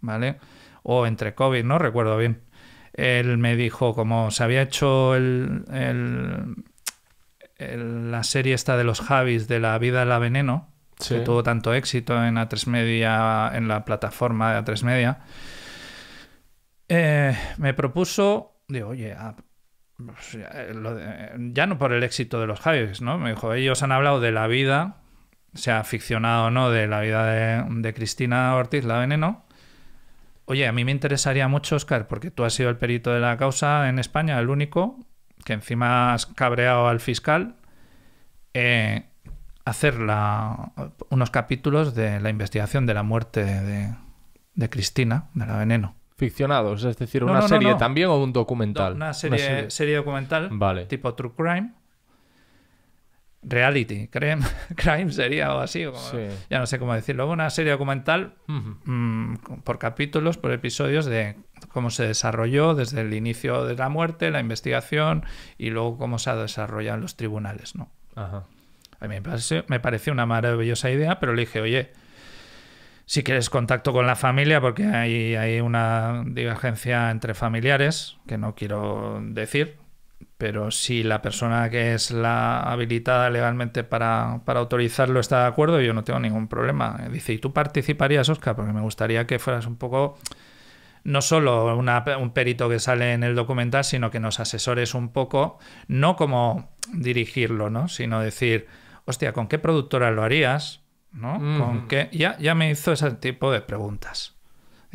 Speaker 1: ¿vale? O entre COVID, no recuerdo bien él me dijo, como se había hecho el, la serie esta de los Javis de La vida de la veneno, que tuvo tanto éxito en A3 en la plataforma de A3 Media, eh, me propuso, digo, oye, ah, pues, eh, ya, no por el éxito de los Javis, ¿no? Me dijo, ellos han hablado de la vida, sea ficcionado o no, de la vida de Cristina Ortiz, la veneno, Oye, a mí me interesaría mucho, Oscar, porque tú has sido el perito de la causa en España, el único, que encima has cabreado al fiscal, eh, hacer unos capítulos de la investigación de la muerte de, Cristina, de la veneno. Ficcionados, es decir, una serie también o un documental. una serie, documental, vale. tipo True Crime reality crime, *laughs* crime sería o así, ya no sé cómo decirlo, una serie documental
Speaker 3: mm,
Speaker 1: por capítulos, por episodios de cómo se desarrolló desde el inicio de la muerte, la investigación y luego cómo se ha desarrollado en los tribunales, ¿no? A mí me pareció, me una maravillosa idea, pero le dije, oye, si quieres contacto con la familia, porque hay, hay una divergencia entre familiares, que no quiero decir, pero si la persona que es la habilitada legalmente para, para, autorizarlo está de acuerdo, yo no tengo ningún problema. Dice, ¿y tú participarías, Oscar? Porque me gustaría que fueras un poco, no solo un perito que sale en el documental, sino que nos asesores un poco, no como dirigirlo, ¿no? Sino decir, hostia, ¿con qué productora lo harías? ¿No? Mm. ¿Con qué? Ya, ya me hizo ese tipo de preguntas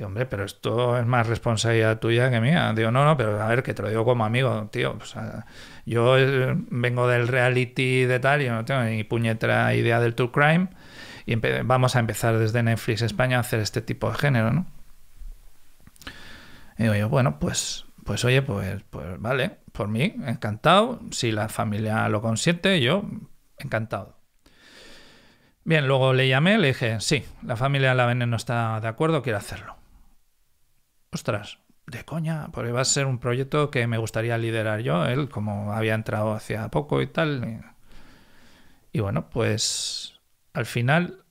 Speaker 1: hombre, pero esto es más responsabilidad tuya que mía. Digo, no, no, pero a ver, que te lo digo como amigo, tío. yo eh, vengo del reality de tal, yo no tengo ni puñetera idea del true crime. Y vamos a empezar desde Netflix España a hacer este tipo de género, ¿no? Y digo yo, bueno, pues, pues oye, pues, pues vale, por mí, encantado. Si la familia lo consiente, yo, encantado. Bien, luego le llamé, le dije, sí, la familia La no está de acuerdo, quiero hacerlo ostras, de coña, porque va a ser un proyecto que me gustaría liderar yo, él como había entrado hacía poco y tal. Y, bueno, pues al final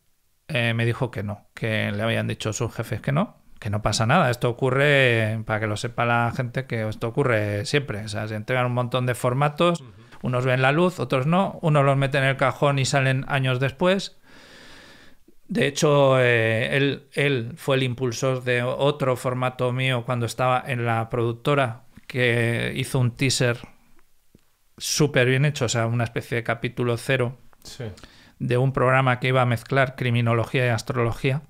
Speaker 1: eh, me dijo que no, que le habían dicho sus jefes que no, que no pasa nada. Esto ocurre, para que lo sepa la gente, que esto ocurre siempre. O sea, se entregan un montón de formatos, unos ven la luz, otros no, unos los meten en el cajón y salen años después, de hecho, eh, él, él, fue el impulsor de otro formato mío cuando estaba en la productora, que hizo un teaser súper bien hecho, o sea, una especie de capítulo cero de un programa que iba a mezclar criminología y astrología.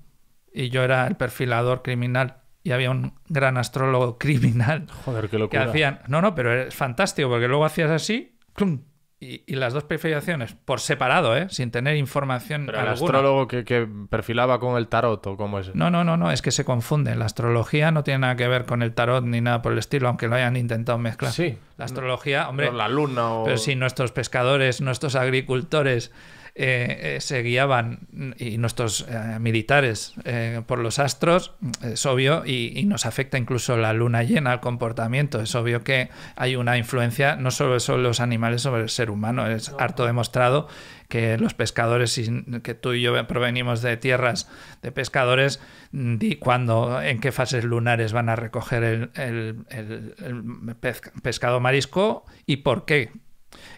Speaker 1: Y yo era el perfilador criminal y había un gran astrólogo *laughs* criminal. Joder, qué locura. Que hacían... No, no, pero es fantástico, porque luego hacías así, y, las dos perfilaciones por separado, ¿eh? sin tener información. Pero el astrólogo
Speaker 2: que, perfilaba
Speaker 1: con el tarot o cómo es. No, no, no, no, es que se confunden. La astrología no tiene nada que ver con el tarot ni nada por el estilo, aunque lo hayan intentado mezclar. Sí. La astrología, hombre. Con la luna o. Pero si nuestros pescadores, nuestros agricultores, eh, eh, se guiaban mm, y nuestros eh, militares por los astros, mm, es obvio, y, nos afecta incluso la luna llena al comportamiento. Es obvio que hay una influencia no solo sobre los animales, sobre el ser humano. Es harto demostrado que los pescadores, que tú y yo provenimos de tierras de pescadores, mm, di cuándo, en qué fases lunares van a recoger el pescado marisco y por qué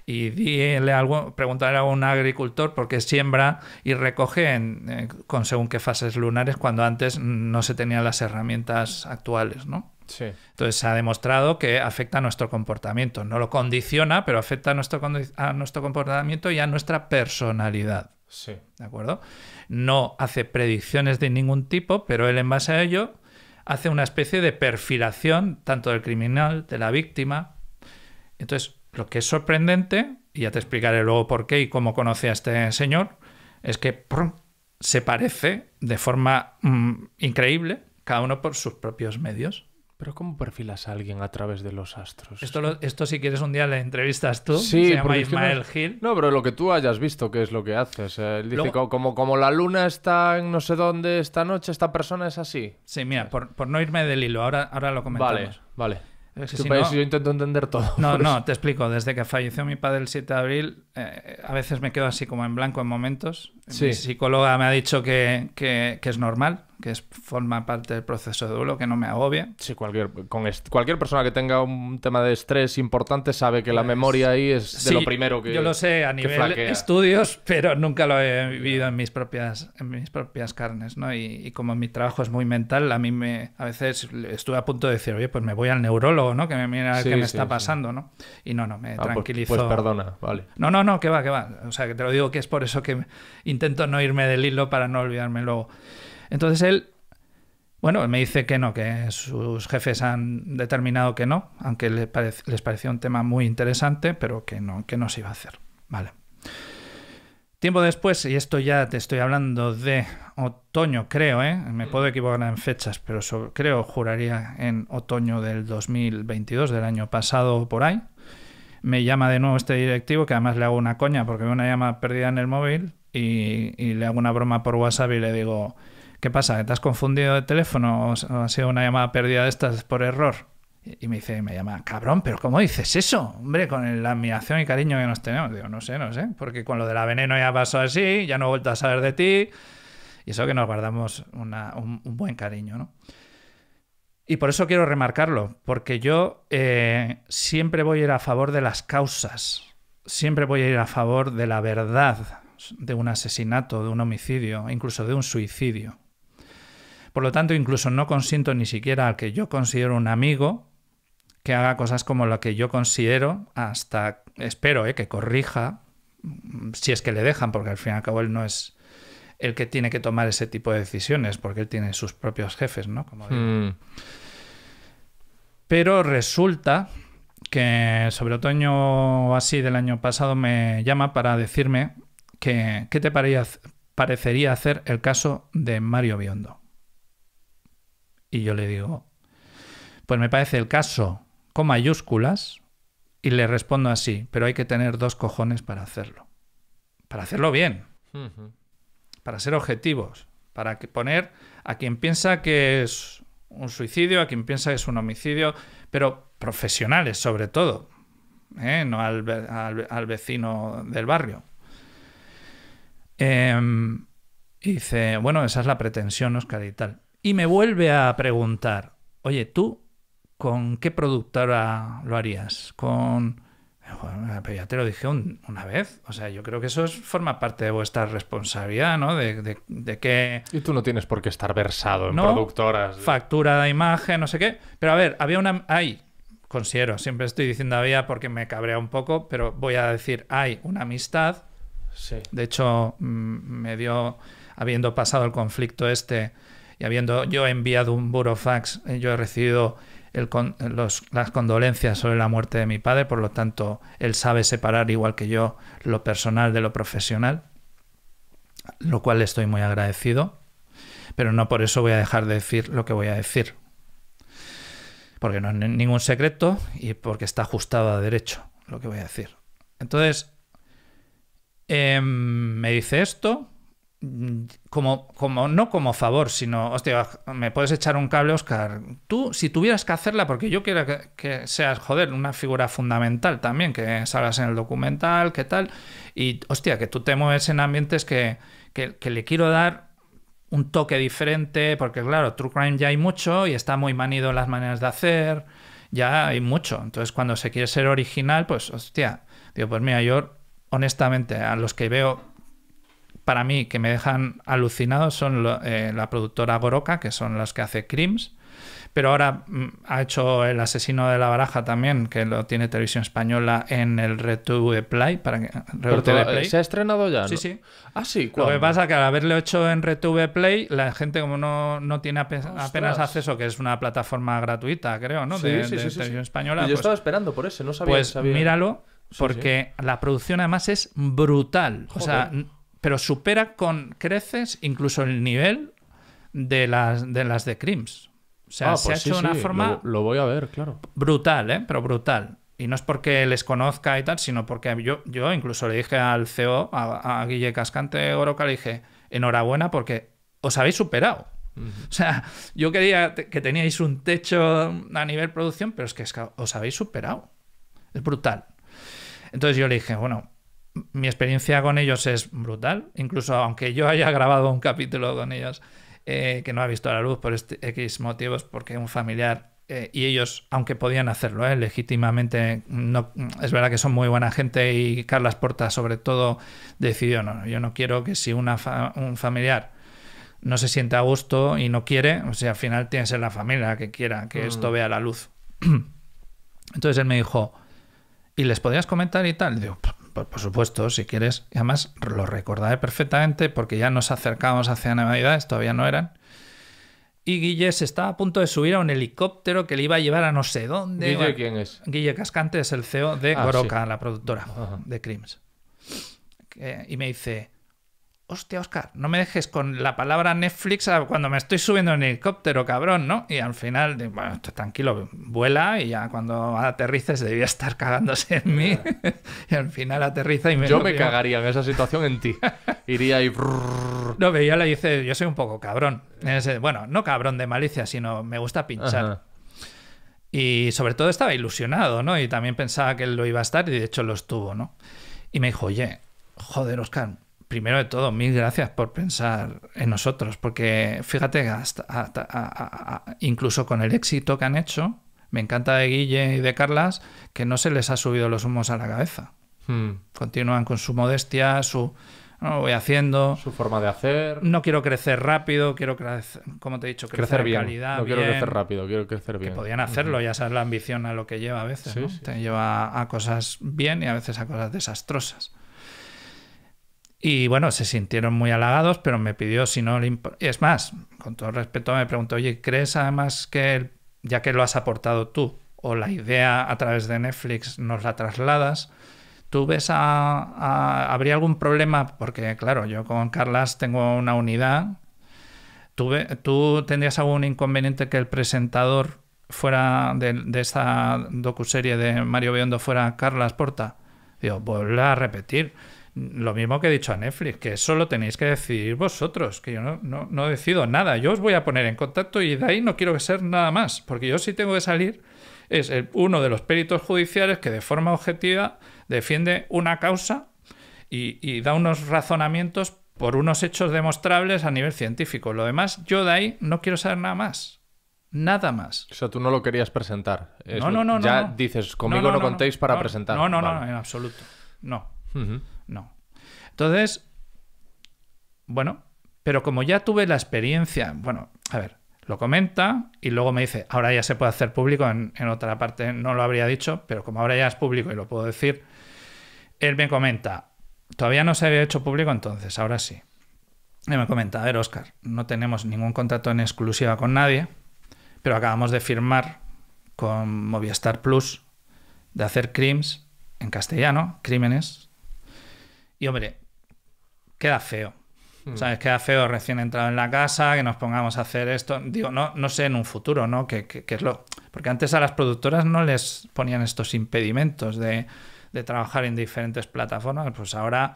Speaker 1: y dile algo, preguntarle a un agricultor por qué siembra y recoge eh, con según qué fases lunares cuando antes no se tenían las herramientas actuales, ¿no? Sí. Entonces se ha demostrado que afecta a nuestro comportamiento, no lo condiciona, pero afecta a nuestro, a nuestro comportamiento y a nuestra personalidad. Sí. ¿De acuerdo? No hace predicciones de ningún tipo, pero él en base a ello hace una especie de perfilación tanto del criminal, de la víctima. Entonces, lo que es sorprendente, y ya te explicaré luego por qué y cómo conoce a este señor, es que se parece de forma mm, increíble, cada uno por sus propios medios. Pero ¿cómo perfilas a alguien a través de los astros? Esto, esto si quieres un día le entrevistas tú. Sí, se llama Ismael
Speaker 2: Gil. No, pero lo que tú hayas visto, ¿qué es lo que haces? Eh, él dice, como, como la luna está en no sé dónde esta noche, esta persona es así. Sí,
Speaker 1: mira, por, no irme del hilo, ahora, ahora lo comentamos. Vale, vale no... yo intento entender todo. No, no, te explico. Desde que falleció mi padre el 7 de abril, eh, a veces me quedo así como en blanco en momentos. Mi psicóloga me ha dicho que, que es normal, que forma parte del proceso de duelo, que no me agobie. Sí, cualquier, con cualquier persona que tenga un tema de estrés importante sabe que la pues, memoria ahí es de lo primero que. Yo lo sé a nivel estudios, pero nunca lo he vivido en mis propias, en mis propias carnes, ¿no? Y, como mi trabajo es muy mental, a mí me, a veces estuve a punto de decir, oye, pues me voy al neurólogo, ¿no? Que me mira qué me está pasando, ¿no? Y no, no, me ah, pues, tranquilizo pues perdona, vale. No, no, no, que va, que va. O sea, que te lo digo que es por eso que intento no irme del hilo para no olvidarme luego. Entonces él, bueno, me dice que no, que sus jefes han determinado que no, aunque les, pareció un tema muy interesante, pero que no, que no se iba a hacer. Vale. Tiempo después, y esto ya te estoy hablando de otoño, creo, ¿eh? me puedo equivocar en fechas, pero creo, juraría en otoño del 2022, del año pasado por ahí, me llama de nuevo este directivo, que además le hago una coña porque veo una llama perdida en el móvil y, y le hago una broma por WhatsApp y le digo, ¿qué pasa? ¿Te has confundido de teléfono o ha sido una llamada perdida de estas por error? Y me dice, me llama, cabrón, pero ¿cómo dices eso? Hombre, con la admiración y cariño que nos tenemos. Digo, no sé, no sé, porque con lo de la veneno ya pasó así, ya no he vuelto a saber de ti. Y eso que nos guardamos un, buen cariño, ¿no? Y por eso quiero remarcarlo, porque yo eh, siempre voy a ir a favor de las causas, siempre voy a ir a favor de la verdad de un asesinato, de un homicidio, incluso de un suicidio. Por lo tanto, incluso no consiento ni siquiera al que yo considero un amigo que haga cosas como lo que yo considero, hasta espero eh, que corrija, mm, si es que le dejan, porque al fin y al cabo él no es el que tiene que tomar ese tipo de decisiones, porque él tiene sus propios jefes, ¿no? Como hmm. Pero resulta que sobre otoño o así del año pasado me llama para decirme que qué te parecería hacer el caso de Mario Biondo. Y yo le digo, pues me parece el caso con mayúsculas y le respondo así, pero hay que tener dos cojones para hacerlo. Para hacerlo bien. Para ser objetivos. Para poner a quien piensa que es un suicidio, a quien piensa que es un homicidio, pero profesionales sobre todo. ¿eh? No al, vecino del barrio. y em, dice, bueno, esa es la pretensión, Oscar, y tal y me vuelve a preguntar, oye, ¿tú con qué productora lo harías? Con... pero ya te lo dije una vez. O sea, yo creo que eso forma parte de vuestra responsabilidad, ¿no? De, de, que... Y tú no tienes por qué estar versado en productoras. Factura de imagen, no sé qué. Pero a ver, había una... Hay, considero, siempre estoy diciendo había porque me cabrea un poco, pero voy a decir, hay una amistad. Sí. De hecho, mm, me dio, habiendo pasado el conflicto este y habiendo yo enviado un burofax, eh, yo he recibido las condolencias sobre la muerte de mi padre, por lo tanto, él sabe separar igual que yo lo personal de lo profesional, lo cual le estoy muy agradecido, pero no por eso voy a dejar de decir lo que voy a decir, porque no es ningún secreto y porque está ajustado a derecho lo que voy a decir. Entonces, em, me dice esto, Mm, como, como, no como favor, sino, hostia, me puedes echar un cable, Oscar. Tú, si tuvieras que hacerla, porque yo quiero que, seas, joder, una figura fundamental también, que salgas en el documental, que tal, y, hostia, que tú te mueves en ambientes que, que, que le quiero dar un toque diferente, porque claro, True Crime ya hay mucho y está muy manido en las maneras de hacer, ya hay mucho. Entonces, cuando se quiere ser original, pues, hostia, digo, pues mira, yo honestamente, a los que veo para mí que me dejan alucinado son eh, la productora Goroka, que son las que hace Crims, pero ahora mm, ha hecho El asesino de la baraja también, que lo tiene Televisión Española en el Retube Play. Para que, ¿Se ha estrenado ya? Sí, sí. Ah, sí, Lo que pasa es que al haberlo hecho en Retube Play, la gente como no, tiene apenas acceso, que es una plataforma gratuita, creo, ¿no? de, Televisión Española. yo pues estaba esperando
Speaker 2: por eso, no sabía. Pues míralo, porque
Speaker 1: la producción además es brutal. O sea pero supera con creces incluso el nivel de las de, las Crims. O sea, ah, se pues ha hecho de una forma. Lo, voy a ver, claro. Brutal, ¿eh? Pero brutal. Y no es porque les conozca y tal, sino porque yo, incluso le dije al CEO, a, Guille Cascante Oroca, le dije: enhorabuena porque os habéis superado. O sea, yo quería que teníais un techo a nivel producción, pero es que os habéis superado. Es brutal. Entonces yo le dije, bueno, mi experiencia con ellos es brutal. Incluso aunque yo haya *laughs* grabado un capítulo con ellos eh, que no ha visto la luz por este X motivos, porque un familiar eh, y ellos, aunque podían hacerlo eh, legítimamente, no, es verdad que son muy buena gente y Carlas Porta sobre todo decidió, no, yo no quiero que si un familiar no se sienta a gusto y no quiere, o sea, al final tiene que ser la familia que quiera que esto mm. vea la luz. *clears throat* Entonces él me dijo, y les podías comentar y tal. por, supuesto, si quieres. Y además lo recordaré perfectamente porque ya nos acercábamos hacia Navidades, todavía no eran. Y Guille se estaba a punto de subir a un helicóptero que le iba a llevar a no sé dónde. ¿Guille quién es? Guille Cascante es el CEO de ah, la productora de Crims. y me dice, hostia, Oscar, no me dejes con la palabra Netflix cuando me estoy subiendo en helicóptero, cabrón, ¿no? Y al final, bueno, tranquilo, vuela y ya cuando aterrices debía estar cagándose en mí. *laughs* y al final aterriza y me... Yo me cagaría en esa situación en ti. *laughs*
Speaker 2: Iría y... No,
Speaker 1: pero la le dice, yo soy un poco cabrón. bueno, no cabrón de malicia, sino me gusta pinchar. Y sobre todo estaba ilusionado, ¿no? Y también pensaba que él lo iba a estar y de hecho lo estuvo, ¿no? Y me dijo, oye, joder, Oscar, primero de todo, mil gracias por pensar en nosotros, porque fíjate, incluso con el éxito que han hecho, me encanta de Guille y de Carlas que no se les ha subido los humos a la cabeza. Hmm. Continúan con su modestia, su no lo voy haciendo. Su forma de hacer. No quiero crecer rápido, quiero crecer, como te he dicho, crecer, bien. calidad. No quiero crecer rápido, quiero crecer bien. Que podían hacerlo, ya sabes la ambición a lo que lleva a veces. Te lleva a cosas bien y a veces a cosas desastrosas. Y bueno, se sintieron muy halagados, pero me pidió si no le Es más, con todo respeto me preguntó, oye, ¿crees además que, ya que lo has aportado tú, o la idea a través de Netflix nos la trasladas, ¿Tú ves a, ¿Habría algún problema? Porque, claro, yo con Carlas tengo una unidad. ¿Tú, tendrías algún inconveniente que el presentador fuera de, de esta docuserie de Mario Biondo fuera Carlas Porta? Digo, volver a repetir. Lo mismo que he dicho a Netflix, que eso lo tenéis que decidir vosotros, que yo no, no, decido nada. Yo os voy a poner en contacto y de ahí no quiero ser nada más, porque yo sí tengo que salir es uno de los peritos judiciales que de forma objetiva defiende una causa y, da unos razonamientos por unos hechos demostrables a nivel científico. Lo demás, yo de ahí no quiero saber nada más. Nada más. O sea, tú no lo querías presentar. no, no, no. Ya dices, conmigo no, contéis para presentar. No, no, no, en absoluto. No. No. Entonces, bueno, pero como ya tuve la experiencia, bueno, a ver, lo comenta y luego me dice, ahora ya se puede hacer público, en, otra parte no lo habría dicho, pero como ahora ya es público y lo puedo decir, él me comenta, todavía no se había hecho público entonces, ahora sí. Y me comenta, a ver, Oscar, no tenemos ningún contrato en exclusiva con nadie, pero acabamos de firmar con Movistar Plus de hacer crimes en castellano, crímenes y hombre, queda feo. Hmm. ¿Sabes? Queda feo recién entrado en la casa, que nos pongamos a hacer esto. Digo, no, no sé en un futuro, ¿no? Que, es lo. Porque antes a las productoras no les ponían estos impedimentos de, trabajar en diferentes plataformas. Pues ahora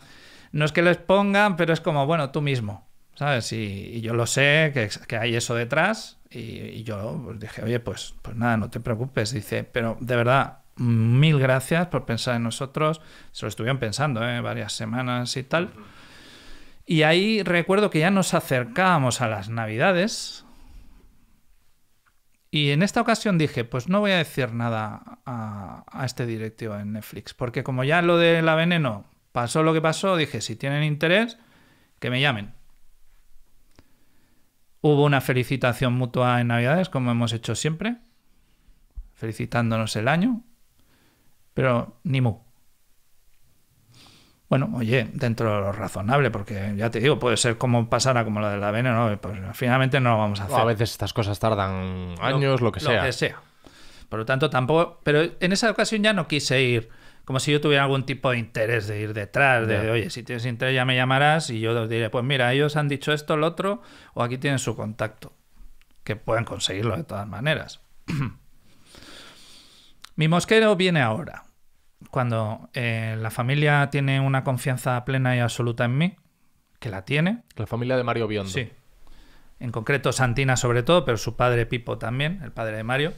Speaker 1: no es que les pongan, pero es como, bueno, tú mismo. ¿Sabes? Y, yo lo sé, que, hay eso detrás. Y, yo pues, dije, oye, pues, pues nada, no te preocupes. Dice, pero de verdad, mil gracias por pensar en nosotros. Se lo estuvieron pensando ¿eh? varias semanas y tal. Y ahí recuerdo que ya nos acercábamos a las navidades. Y en esta ocasión dije, pues no voy a decir nada a, a este directivo en Netflix, porque como ya lo de la veneno pasó lo que pasó, dije, si tienen interés, que me llamen. Hubo una felicitación mutua en Navidades, como hemos hecho siempre, felicitándonos el año, pero ni mu. Bueno, oye, dentro de lo razonable, porque ya te digo, puede ser como pasara como la de la vena ¿no? Pues, finalmente no lo vamos a hacer. a veces estas cosas tardan años, lo, que sea. Lo que sea. Por lo tanto, tampoco. Pero en esa ocasión ya no quise ir. Como si yo tuviera algún tipo de interés de ir detrás, de, oye, si tienes interés ya me llamarás y yo diré, pues mira, ellos han dicho esto, lo otro, o aquí tienen su contacto, que pueden conseguirlo de todas maneras. *clears throat* Mi mosquero viene ahora. Cuando eh, la familia tiene una confianza plena y absoluta en mí, que la tiene. La familia de Mario Biondo. Sí. En concreto Santina sobre todo, pero su padre Pipo también, el padre de Mario.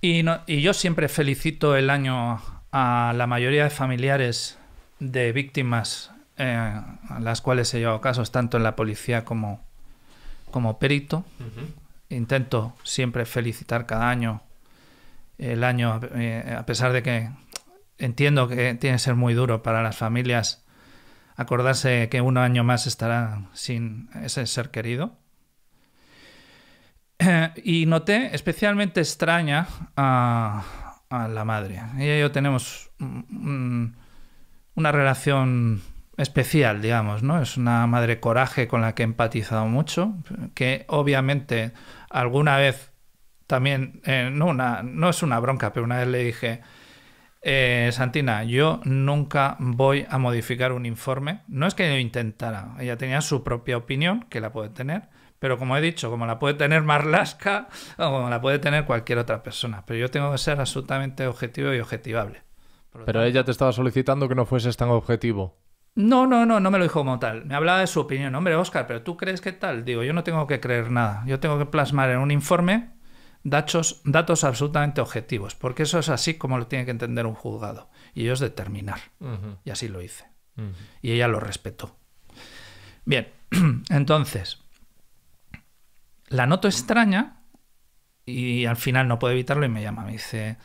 Speaker 1: Y, yo siempre felicito el año a la mayoría de familiares de víctimas eh, a las cuales he llevado casos, tanto en la policía como, como perito. Intento siempre felicitar cada año el año, eh, a pesar de que entiendo que tiene que ser muy duro para las familias acordarse que un año más estará sin ese ser querido. *clears throat* y noté especialmente extraña a, la madre. Ella y yo tenemos una relación especial, digamos, ¿no? Es una madre coraje con la que he empatizado mucho, que obviamente alguna vez también, eh, no, una, no es una bronca, pero una vez le dije, eh, Santina, yo nunca voy a modificar un informe. No es que yo intentara, ella tenía su propia opinión, que la puede tener, pero como he dicho, como la puede tener Marlasca *laughs* o como la puede tener cualquier otra persona. Pero yo tengo que ser absolutamente objetivo y objetivable. Pero ella te estaba solicitando que no fueses tan objetivo. No, no, no, no me lo dijo como tal. Me hablaba de su opinión. Hombre, Oscar, pero tú crees que tal. Digo, yo no tengo que creer nada. Yo tengo que plasmar en un informe datos, absolutamente objetivos, porque eso es así como lo tiene que entender un juzgado, y yo es determinar. Y así lo hice. Y ella lo respetó. Bien, *clears throat* entonces, la noto extraña y al final no puedo evitarlo y me llama, me dice,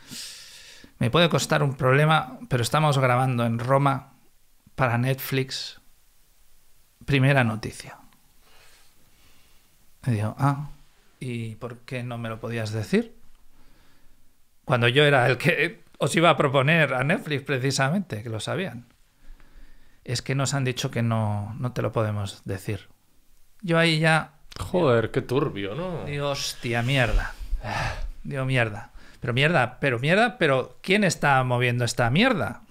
Speaker 1: me puede costar un problema, pero estamos grabando en Roma para Netflix. Primera noticia. me digo, ah, ¿Y por qué no me lo podías decir? Cuando yo era el que os iba a proponer a Netflix precisamente, que lo sabían. Es que nos han dicho que no, no te lo podemos decir. Yo ahí ya... Joder, qué turbio, ¿no? Digo, hostia, mierda. Digo, mierda. Pero mierda, pero mierda, pero ¿quién está moviendo esta mierda?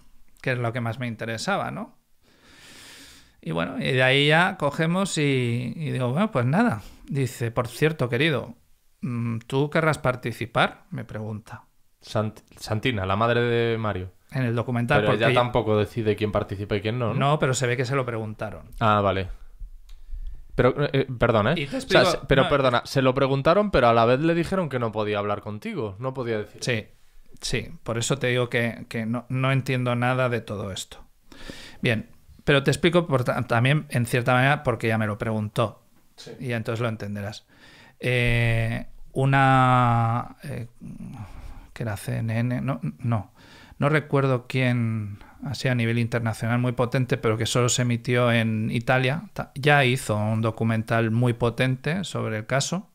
Speaker 1: Que es lo que más me interesaba, ¿no? Y bueno, y de ahí ya cogemos y, y digo, bueno, pues nada, Dice, por cierto, querido, mm, ¿tú querrás participar? Me pregunta. Santina,
Speaker 2: la madre de Mario. En el documental. Pero porque ella tampoco decide quién participa y quién no, no,
Speaker 1: pero se ve que se lo preguntaron.
Speaker 2: Ah, vale. Pero, eh, eh perdón, ¿eh? pero perdona, se lo
Speaker 1: preguntaron, pero a la vez le dijeron que no podía hablar contigo, no podía decir. Sí, sí, por eso te digo que, no, entiendo nada de todo esto. Bien, pero te explico también, en cierta manera, porque ya me lo preguntó. Y entonces lo entenderás. Eh, una... Eh, que era CNN, no, no, no recuerdo quién, así a nivel internacional muy potente, pero que solo se emitió en Italia, ya hizo un documental muy potente sobre el caso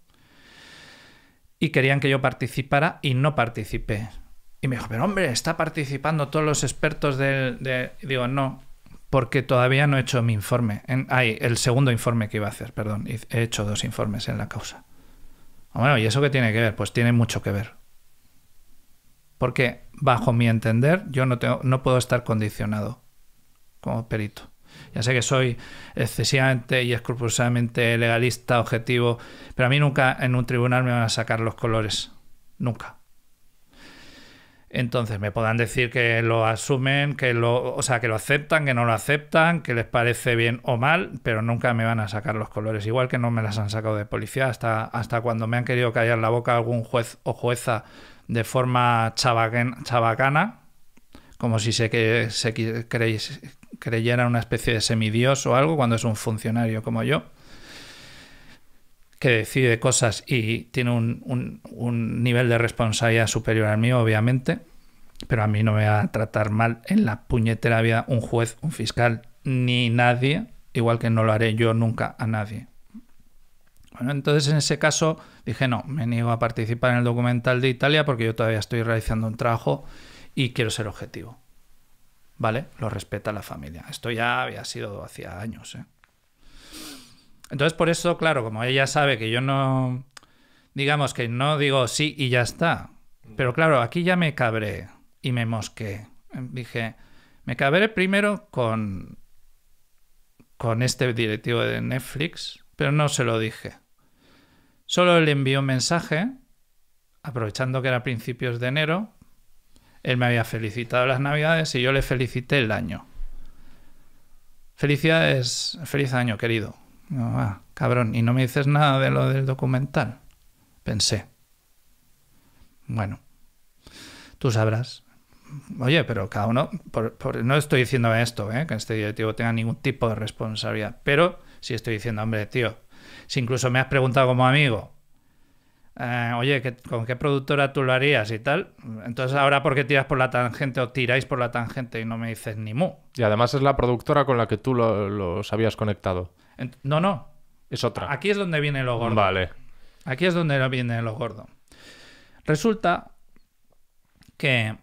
Speaker 1: y querían que yo participara y no participé. Y me dijo, pero hombre, está participando todos los expertos del... Digo, no, porque todavía no he hecho mi informe. En, ay, el segundo informe que iba a hacer, perdón. He hecho dos informes en la causa. Bueno, ¿y eso qué tiene que ver? Pues tiene mucho que ver. Porque, bajo mi entender, yo no, tengo, no puedo estar condicionado como perito. Ya sé que soy excesivamente y escrupulosamente legalista, objetivo, pero a mí nunca en un tribunal me van a sacar los colores. Nunca. Entonces me podrán decir que lo asumen, que lo, o sea, que lo aceptan, que no lo aceptan, que les parece bien o mal, pero nunca me van a sacar los colores, igual que no me las han sacado de policía hasta, hasta cuando me han querido callar la boca algún juez o jueza de forma chavacana, como si se, creyera una especie de semidios o algo, cuando es un funcionario como yo que decide cosas y tiene un, nivel de responsabilidad superior al mío, obviamente, pero a mí no me va a tratar mal en la puñetera vida un juez, un fiscal, ni nadie, igual que no lo haré yo nunca a nadie. Bueno, entonces en ese caso dije, no, me niego a participar en el documental de Italia porque yo todavía estoy realizando un trabajo y quiero ser objetivo. ¿Vale? Lo respeta la familia. Esto ya había sido hacía años, ¿eh? Entonces, por eso, claro, como ella sabe que yo no. Digamos que no digo sí y ya está. Pero claro, aquí ya me cabré y me mosqué. Dije, me cabré primero con. con este directivo de Netflix, pero no se lo dije. Solo le envió un mensaje, aprovechando que era principios de enero. Él me había felicitado las navidades y yo le felicité el año. Felicidades, feliz año, querido. No, ah, cabrón, y no me dices nada de lo del documental. Pensé. Bueno, tú sabrás. Oye, pero cada uno, no estoy diciendo esto, ¿eh? que este directivo tenga ningún tipo de responsabilidad, pero sí estoy diciendo, hombre, tío, si incluso me has preguntado como amigo, eh, oye, ¿con qué productora tú lo harías y tal? Entonces ahora, ¿por qué tiras por la tangente o tiráis por la tangente y no me dices ni mu?
Speaker 2: Y además es la productora con la que tú los
Speaker 1: habías conectado. No, no. Es otra. Aquí es donde viene lo gordo. Vale. Aquí es donde viene lo gordo. Resulta que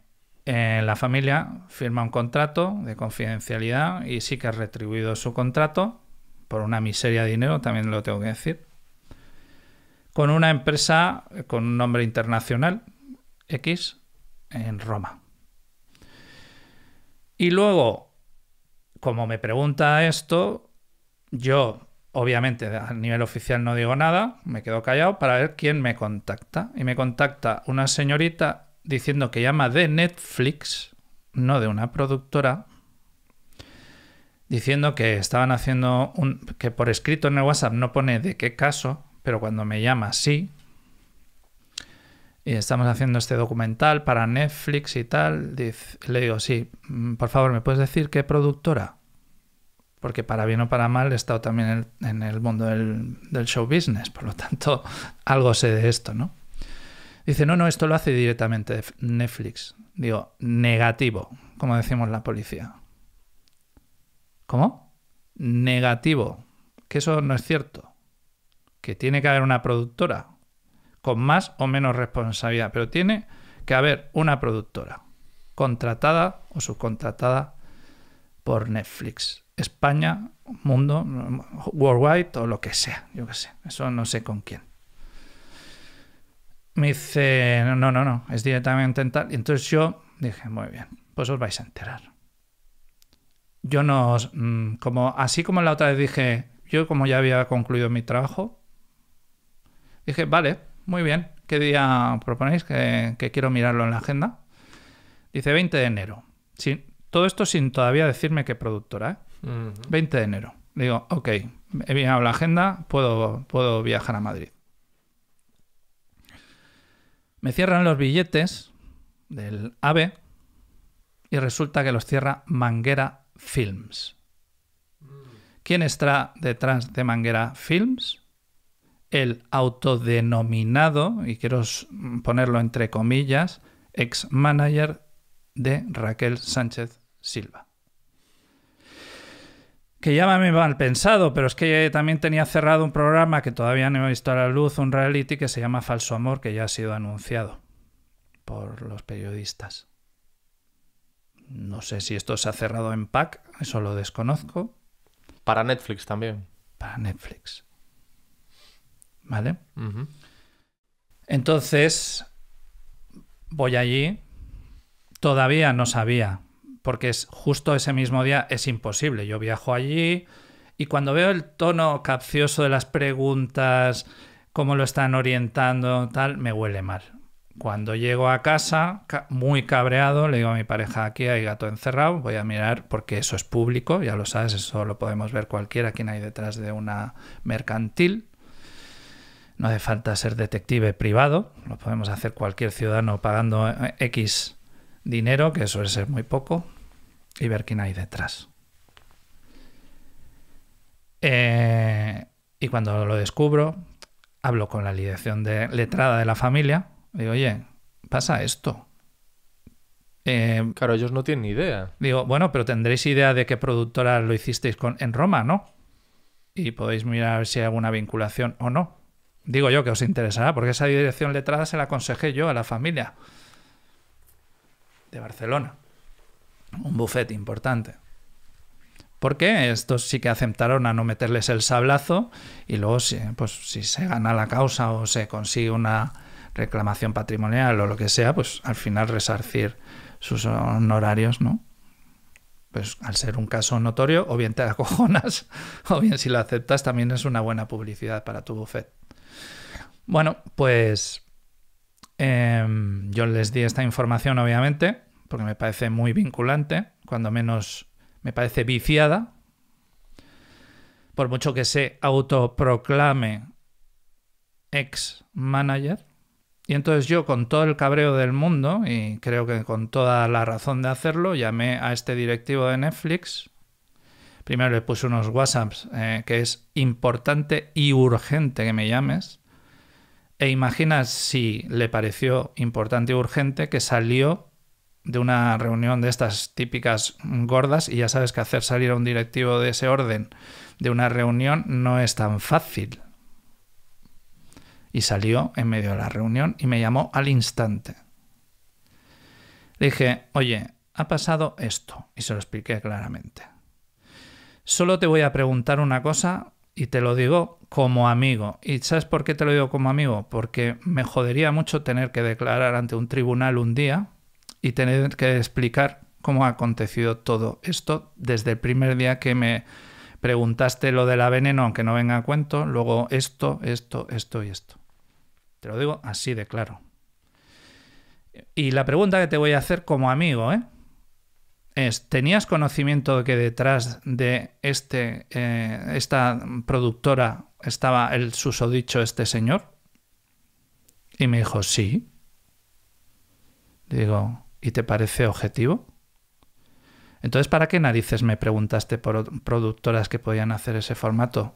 Speaker 1: eh, la familia firma un contrato de confidencialidad y sí que ha retribuido su contrato por una miseria de dinero, también lo tengo que decir, con una empresa eh, con un nombre internacional, X, en Roma. Y luego, como me pregunta esto, yo, obviamente, a nivel oficial no digo nada, me quedo callado para ver quién me contacta. Y me contacta una señorita diciendo que llama de Netflix, no de una productora, diciendo que estaban haciendo un... que por escrito en el WhatsApp no pone de qué caso, pero cuando me llama sí. Y estamos haciendo este documental para Netflix y tal. le digo, sí, mm, por favor, ¿me puedes decir qué productora? porque para bien o para mal he estado también en, el mundo del, del, show business, por lo tanto *laughs* algo sé de esto, ¿no? Dice, no, no, esto lo hace directamente Netflix. Digo, negativo, como decimos la policía. ¿Cómo? Negativo, que eso no es cierto, que tiene que haber una productora con más o menos responsabilidad, pero tiene que haber una productora contratada o subcontratada por Netflix. España, mundo, worldwide o lo que sea, yo qué sé, eso no sé con quién. Me dice, no, no, no, es directamente en tal. entonces yo dije, muy bien, pues os vais a enterar. Yo no, mm, como, así como la otra vez dije, yo como ya había concluido mi trabajo, dije, vale, muy bien, ¿qué día proponéis que, quiero mirarlo en la agenda? Dice 20 de enero. todo esto sin todavía decirme qué productora. ¿eh? 20 de enero. Digo, ok, he a la agenda, puedo, puedo viajar a Madrid. Me cierran los billetes del AVE y resulta que los cierra Manguera Films. ¿Quién está detrás de Manguera Films? El autodenominado, y quiero ponerlo entre comillas, ex manager de Raquel Sánchez Silva que ya me mal pensado, pero es que también tenía cerrado un programa que todavía no he visto a la luz, un reality que se llama Falso Amor, que ya ha sido anunciado por los periodistas. No sé si esto se ha cerrado en pack, eso lo desconozco.
Speaker 2: Para Netflix también.
Speaker 1: Para Netflix. ¿Vale? Entonces, voy allí. Todavía no sabía porque es justo ese mismo día es imposible. Yo viajo allí y cuando veo el tono capcioso de las preguntas, cómo lo están orientando, tal, me huele mal. Cuando llego a casa, muy cabreado, le digo a mi pareja, aquí hay gato encerrado, voy a mirar porque eso es público, ya lo sabes, eso lo podemos ver cualquiera, quien hay detrás de una mercantil. No hace falta ser detective privado, lo podemos hacer cualquier ciudadano pagando eh, X dinero, que suele ser muy poco, y ver quién hay detrás. Eh, y cuando lo descubro, hablo con la dirección de, letrada de la familia. Digo, oye, pasa esto.
Speaker 2: Eh, claro, ellos no tienen ni idea.
Speaker 1: Digo, bueno, pero tendréis idea de qué productora lo hicisteis con, en Roma, ¿no? Y podéis mirar si hay alguna vinculación o no. Digo yo que os interesará, porque esa dirección letrada se la aconsejé yo a la familia de Barcelona un buffet importante. Porque estos sí que aceptaron a no meterles el sablazo y luego pues, si se gana la causa o se consigue una reclamación patrimonial o lo que sea, pues al final resarcir sus honorarios, ¿no? Pues al ser un caso notorio, o bien te acojonas, *laughs* o bien si lo aceptas también es una buena publicidad para tu buffet. Bueno, pues em, yo les di esta información obviamente porque me parece muy vinculante, cuando menos me parece viciada, por mucho que se autoproclame ex manager. Y entonces yo, con todo el cabreo del mundo, y creo que con toda la razón de hacerlo, llamé a este directivo de Netflix. Primero le puse unos WhatsApps, eh, que es importante y urgente que me llames. E imaginas si le pareció importante y urgente que salió de una reunión de estas típicas gordas y ya sabes que hacer salir a un directivo de ese orden de una reunión no es tan fácil. Y salió en medio de la reunión y me llamó al instante. Le dije, oye, ha pasado esto y se lo expliqué claramente. Solo te voy a preguntar una cosa y te lo digo como amigo. ¿Y sabes por qué te lo digo como amigo? Porque me jodería mucho tener que declarar ante un tribunal un día y tener que explicar cómo ha acontecido todo esto desde el primer día que me preguntaste lo de la veneno, aunque no venga a cuento, luego esto, esto, esto y esto. Te lo digo así de claro. Y la pregunta que te voy a hacer como amigo, ¿eh? Es, ¿tenías conocimiento de que detrás de este, eh, esta productora estaba el susodicho este señor? Y me dijo, sí. Digo, y te parece objetivo? Entonces, ¿para qué narices me preguntaste por productoras que podían hacer ese formato?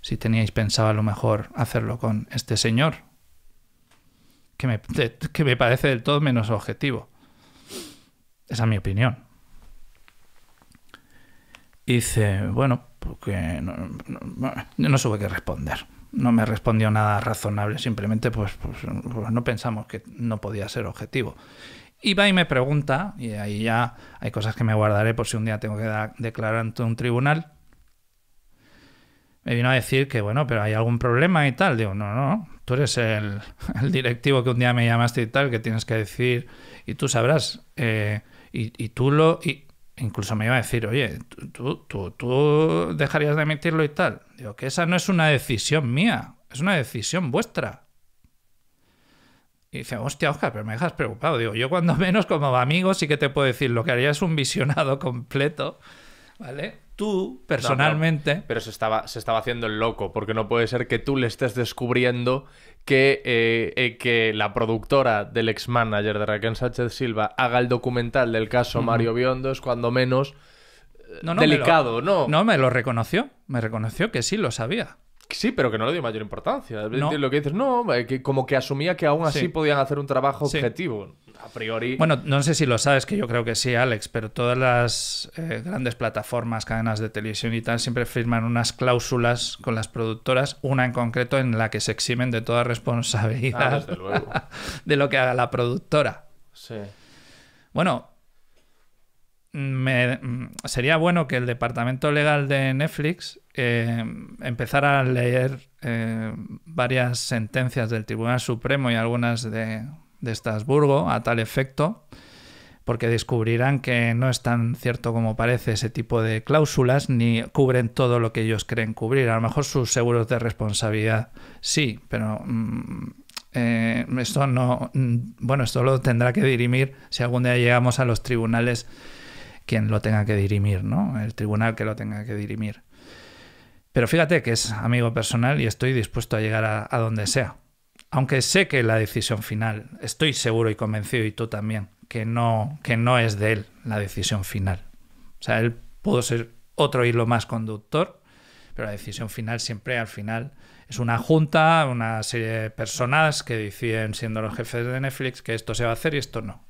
Speaker 1: Si teníais pensado a lo mejor hacerlo con este señor, que me, parece del todo menos objetivo. Esa es mi opinión. Y dice, bueno, porque no, no, no, supe qué responder. No me respondió nada razonable, simplemente pues, pues, pues no pensamos que no podía ser objetivo. Y y me pregunta, y ahí ya hay cosas que me guardaré por si un día tengo que declarar ante un tribunal. Me vino a decir que, bueno, pero hay algún problema y tal. Digo, no, no, tú eres el, *laughs* directivo que un día me llamaste y tal, que tienes que decir, y tú sabrás, eh, y, tú lo. Y, incluso me iba a decir, oye, tú, tú, tú dejarías de emitirlo y tal. Digo, que esa no es una decisión mía, es una decisión vuestra. Y dice, hostia, Oscar, pero me dejas preocupado. Digo, yo cuando menos como amigo sí que te puedo decir, lo que haría es un visionado completo, ¿vale? Tú, personalmente...
Speaker 2: pero, se, estaba, se estaba haciendo el loco, porque no puede ser que tú le estés descubriendo que, eh, eh, que la productora del ex-manager de Raquel Sánchez Silva haga el documental del caso Mario Biondo es cuando menos... Eh, delicado, ¿no? No, me lo reconoció. Me reconoció que sí lo sabía. Sí, pero que no le dio mayor importancia. Lo que dices, no, como que asumía que aún así podían hacer un trabajo objetivo. A priori. Bueno,
Speaker 1: no sé si lo sabes, que yo creo que sí, Alex, pero todas las eh, grandes plataformas, cadenas de televisión y tal, siempre firman unas cláusulas con las productoras, una en concreto en la que se eximen de toda responsabilidad ah, *laughs* de lo que haga la productora. Sí. Bueno, me, sería bueno que el departamento legal de Netflix eh, empezara a leer eh, varias sentencias del Tribunal Supremo y algunas de, Estrasburgo a tal efecto, porque descubrirán que no es tan cierto como parece ese tipo de cláusulas, ni cubren todo lo que ellos creen cubrir. A lo mejor sus seguros de responsabilidad sí, pero... Mm, eh, esto no, mm, bueno, esto lo tendrá que dirimir si algún día llegamos a los tribunales quien lo tenga que dirimir, ¿no? El tribunal que lo tenga que dirimir. Pero fíjate que es amigo personal y estoy dispuesto a llegar a, a donde sea. Aunque sé que la decisión final, estoy seguro y convencido, y tú también, que no, que no es de él la decisión final. O sea, él pudo ser otro hilo más conductor, pero la decisión final siempre al final es una junta, una serie de personas que deciden, siendo los jefes de Netflix, que esto se va a hacer y esto no.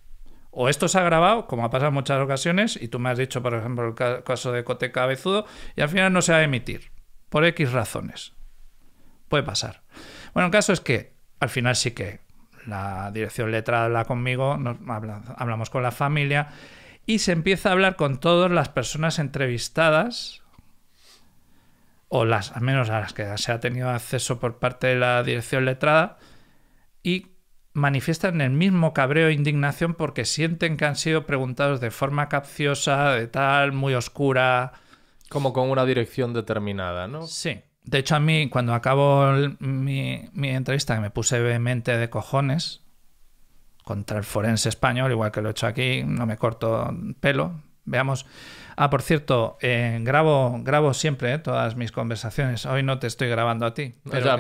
Speaker 1: O esto se ha grabado, como ha pasado en muchas ocasiones, y tú me has dicho, por ejemplo, el caso de Cote Cabezudo, y al final no se va a emitir, por X razones. Puede pasar. Bueno, el caso es que al final sí que la dirección letrada habla conmigo, hablamos con la familia, y se empieza a hablar con todas las personas entrevistadas, o las, al menos a las que se ha tenido acceso por parte de la dirección letrada, y manifiestan el mismo cabreo e indignación porque sienten que han sido preguntados de forma capciosa, de tal, muy oscura. Como con una dirección determinada, ¿no? Sí. De hecho, a mí, cuando acabo mi, entrevista, me puse vehemente de cojones contra el forense español, igual que lo he hecho aquí, no me corto pelo. Veamos. Ah, por cierto, eh, grabo, grabo siempre eh, todas mis conversaciones. Hoy no te estoy grabando a ti.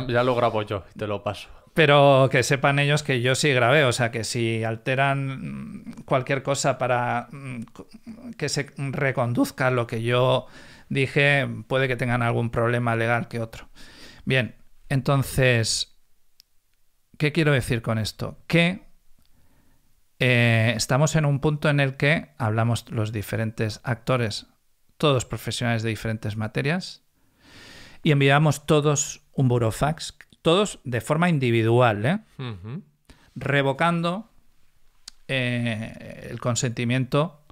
Speaker 2: ya lo grabo yo, te lo paso.
Speaker 1: Pero que sepan ellos que yo sí grabé, o sea que si alteran cualquier cosa para mm, que se reconduzca lo que yo dije, puede que tengan algún problema legal que otro. Bien, entonces, ¿qué quiero decir con esto? Que eh, estamos en un punto en el que hablamos los diferentes actores, todos profesionales de diferentes materias, y enviamos todos un burofax todos de forma individual, ¿eh? revocando eh, el consentimiento,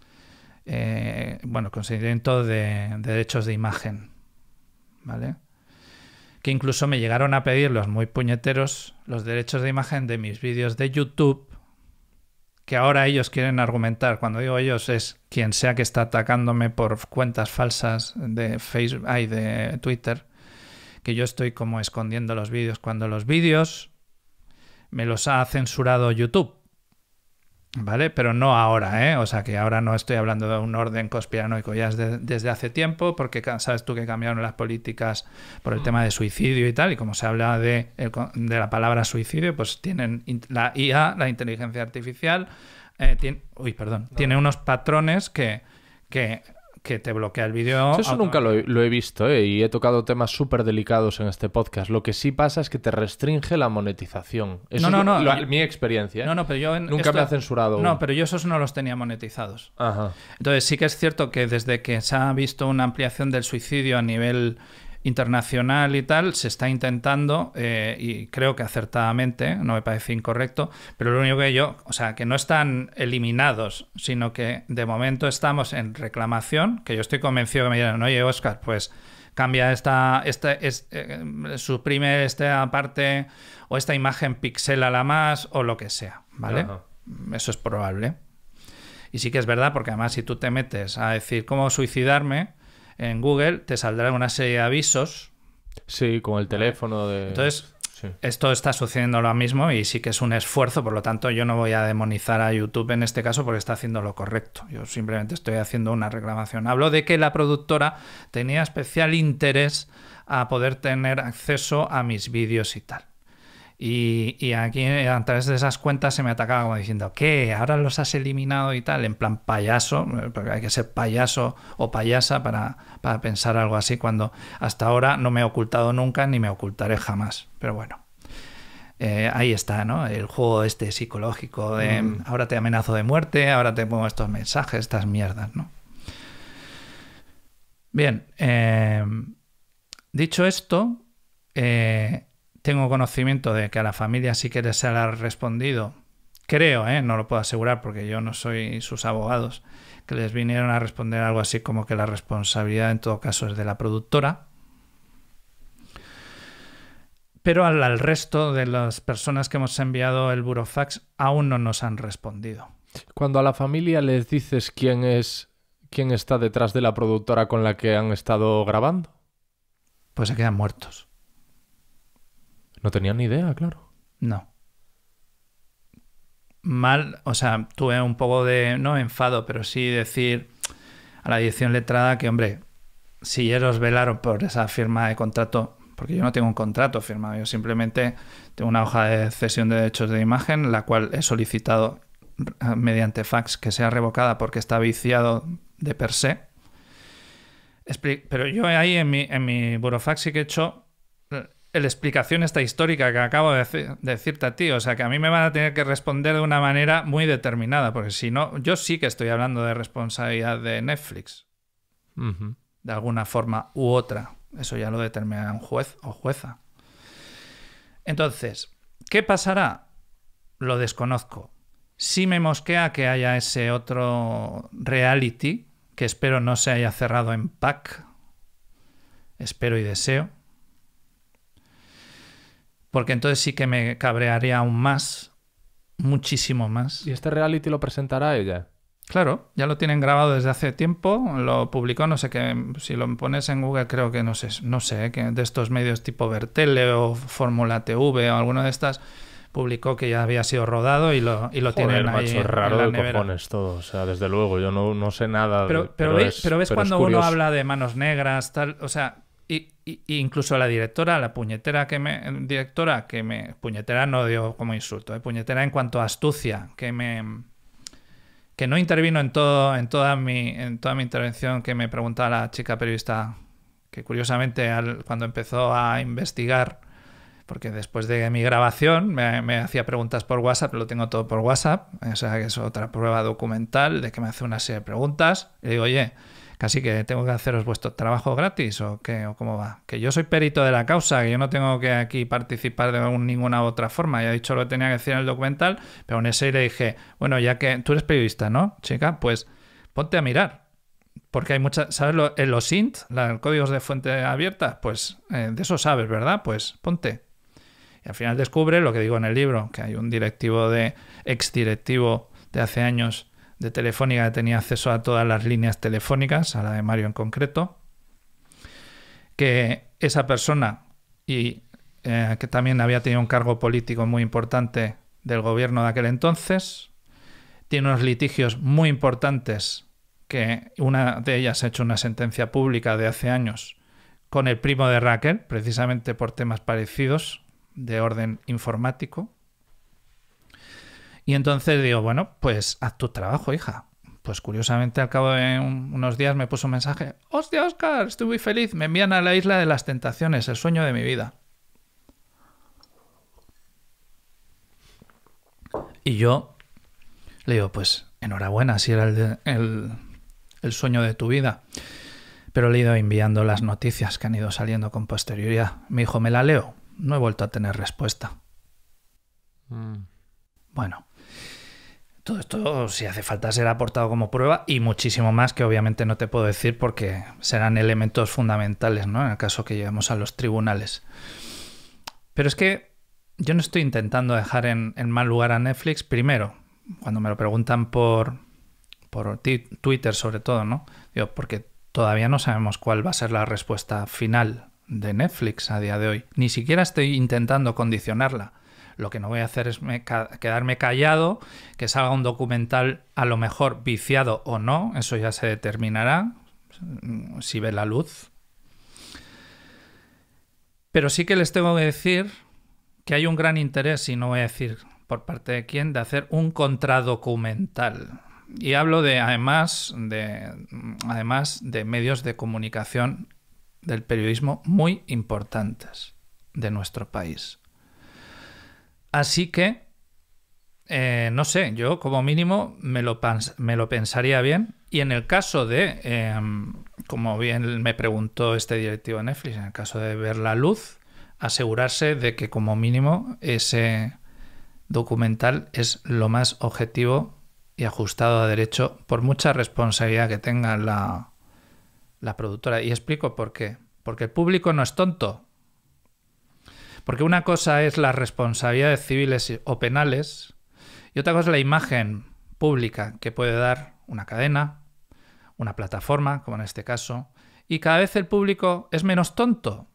Speaker 1: eh, bueno, consentimiento de, derechos de imagen, ¿vale? Que incluso me llegaron a pedir los muy puñeteros los derechos de imagen de mis vídeos de YouTube, que ahora ellos quieren argumentar, cuando digo ellos es quien sea que está atacándome por cuentas falsas de Facebook, y de Twitter, que yo estoy como escondiendo los vídeos cuando los vídeos me los ha censurado YouTube. ¿Vale? Pero no ahora, ¿eh? O sea que ahora no estoy hablando de un orden conspiranoico, ya desde hace tiempo, porque sabes tú que cambiaron las políticas por el tema de suicidio y tal, y como se habla de, la palabra suicidio, pues tienen la IA, la inteligencia artificial, eh, tiene, perdón, tiene unos patrones que, que que te bloquea el vídeo. Eso nunca
Speaker 2: lo he, visto, ¿eh? y he tocado temas súper delicados en este podcast. Lo que sí pasa es que te restringe la
Speaker 1: monetización. Eso no, no, no. mi experiencia. No, no, pero yo Nunca me ha censurado. No, pero yo esos no los tenía monetizados. Ajá. Entonces sí que es cierto que desde que se ha visto una ampliación del suicidio a nivel internacional y tal, se está intentando, eh, y creo que acertadamente, no me parece incorrecto, pero lo único que yo, o sea, que no están eliminados, sino que de momento estamos en reclamación, que yo estoy convencido que me dirán, oye, Oscar, pues cambia esta, esta eh, suprime esta parte o esta imagen la más o lo que sea, ¿vale? Eso es probable. Y sí que es verdad, porque además si tú te metes a decir cómo suicidarme, en Google, te saldrán una serie de avisos. Sí, con el teléfono de... Entonces, esto está sucediendo lo mismo y sí que es un esfuerzo, por lo tanto yo no voy a demonizar a YouTube en este caso porque está haciendo lo correcto. Yo simplemente estoy haciendo una reclamación. Hablo de que la productora tenía especial interés a poder tener acceso a mis vídeos y tal. Y, aquí eh, a través de esas cuentas se me atacaba como diciendo, ¿qué? Ahora los has eliminado y tal, en plan payaso, eh, porque hay que ser payaso o payasa para, pensar algo así cuando hasta ahora no me he ocultado nunca ni me ocultaré jamás. Pero bueno. Eh, ahí está, ¿no? El juego este psicológico de mm. ahora te amenazo de muerte, ahora te pongo estos mensajes, estas mierdas, ¿no? Bien, dicho esto, tengo conocimiento de que a la familia sí que les ha respondido, creo, ¿eh? no lo puedo asegurar porque yo no soy sus abogados, que les vinieron a responder algo así como que la responsabilidad en todo caso es de la productora. Pero al, resto de las personas que hemos enviado el burofax aún no nos han respondido. Cuando a la familia
Speaker 2: les dices quién es, quién está detrás de la productora con la que han estado grabando, pues se quedan muertos. No tenían ni idea, claro.
Speaker 1: No. Mal, o sea, tuve un poco de, no enfado, pero sí decir a la dirección letrada que, hombre, si ellos velaron por esa firma de contrato, porque yo no tengo un contrato firmado, yo simplemente tengo una hoja de cesión de derechos de imagen, la cual he solicitado mediante fax que sea revocada porque está viciado de per se. Pero yo ahí en mi, en mi burofax sí que he hecho la explicación esta histórica que acabo de, decirte a ti. O sea, que a mí me van a tener que responder de una manera muy determinada, porque si no, yo sí que estoy hablando de responsabilidad de Netflix.
Speaker 3: De
Speaker 1: alguna forma u otra. Eso ya lo determina un juez o jueza. Entonces, ¿qué pasará? Lo desconozco. si me mosquea que haya ese otro reality, que espero no se haya cerrado en pack. Espero y deseo porque entonces sí que me cabrearía aún más, muchísimo más. ¿Y este reality lo presentará ella? Claro, ya lo tienen grabado desde hace tiempo, lo publicó, no sé qué, si lo pones en Google creo que no sé, no sé, ¿eh? de estos medios tipo Vertele o Fórmula TV o alguno de estas, publicó que ya había sido rodado y lo, y lo tienen ahí. es raro de
Speaker 2: cojones todo, o sea, desde luego, yo no, no sé nada. Pero, de, pero, pero, ves, cuando uno habla
Speaker 1: de manos negras, tal, o sea, y, incluso la directora, la puñetera que me. Directora que me. Puñetera no dio como insulto, eh, puñetera en cuanto a astucia, que me. que no intervino en todo, en toda mi. en toda mi intervención que me preguntaba la chica periodista. Que curiosamente al, cuando empezó a investigar porque después de mi grabación me, hacía preguntas por WhatsApp, lo tengo todo por WhatsApp, o sea que es otra prueba documental de que me hace una serie de preguntas. Y le digo, oye, Casi que tengo que haceros vuestro trabajo gratis o, qué, o cómo va. Que yo soy perito de la causa, que yo no tengo que aquí participar de ninguna otra forma. Ya he dicho lo que tenía que decir en el documental, pero en ese le dije, bueno, ya que tú eres periodista, ¿no, chica? Pues ponte a mirar. Porque hay muchas, ¿sabes? Lo, en los int, los códigos de fuente abierta, pues eh, de eso sabes, ¿verdad? Pues ponte. Y al final descubre lo que digo en el libro, que hay un directivo de, ex directivo de hace años de Telefónica que tenía acceso a todas las líneas telefónicas, a la de Mario en concreto, que esa persona, y eh, que también había tenido un cargo político muy importante del gobierno de aquel entonces, tiene unos litigios muy importantes que una de ellas ha hecho una sentencia pública de hace años con el primo de Raquel, precisamente por temas parecidos de orden informático. Y entonces digo, bueno, pues haz tu trabajo, hija. Pues curiosamente al cabo de unos días me puso un mensaje, hostia Oscar, estoy muy feliz, me envían a la isla de las tentaciones, el sueño de mi vida. Y yo le digo, pues enhorabuena, si era el, sueño de tu vida. Pero le he ido enviando las noticias que han ido saliendo con posterioridad. Mi hijo me la leo. No he vuelto a tener respuesta. Mm. Bueno, todo esto, si hace falta, será aportado como prueba y muchísimo más que obviamente no te puedo decir porque serán elementos fundamentales, ¿no? En el caso que lleguemos a los tribunales. Pero es que yo no estoy intentando dejar en, mal lugar a Netflix. Primero, cuando me lo preguntan por, por Twitter sobre todo, ¿no? Digo, porque todavía no sabemos cuál va a ser la respuesta final de Netflix a día de hoy. Ni siquiera estoy intentando condicionarla. Lo que no voy a hacer es quedarme callado, que salga un documental a lo mejor viciado o no, eso ya se determinará mm, si ve la luz. Pero sí que les tengo que decir que hay un gran interés, y no voy a decir por parte de quién, de hacer un contradocumental. Y hablo de además de además de medios de comunicación del periodismo muy importantes de nuestro país. Así que, eh, no sé, yo como mínimo me lo, pensaría bien. Y en el caso de, em, como bien me preguntó este directivo de Netflix, en el caso de ver la luz, asegurarse de que como mínimo ese documental es lo más objetivo y ajustado a derecho, por mucha responsabilidad que tenga la, la productora. Y explico por qué. Porque el público no es tonto. Porque una cosa es las responsabilidades civiles o penales y otra cosa es la imagen pública que puede dar una cadena, una plataforma, como en este caso, y cada vez el público es menos tonto.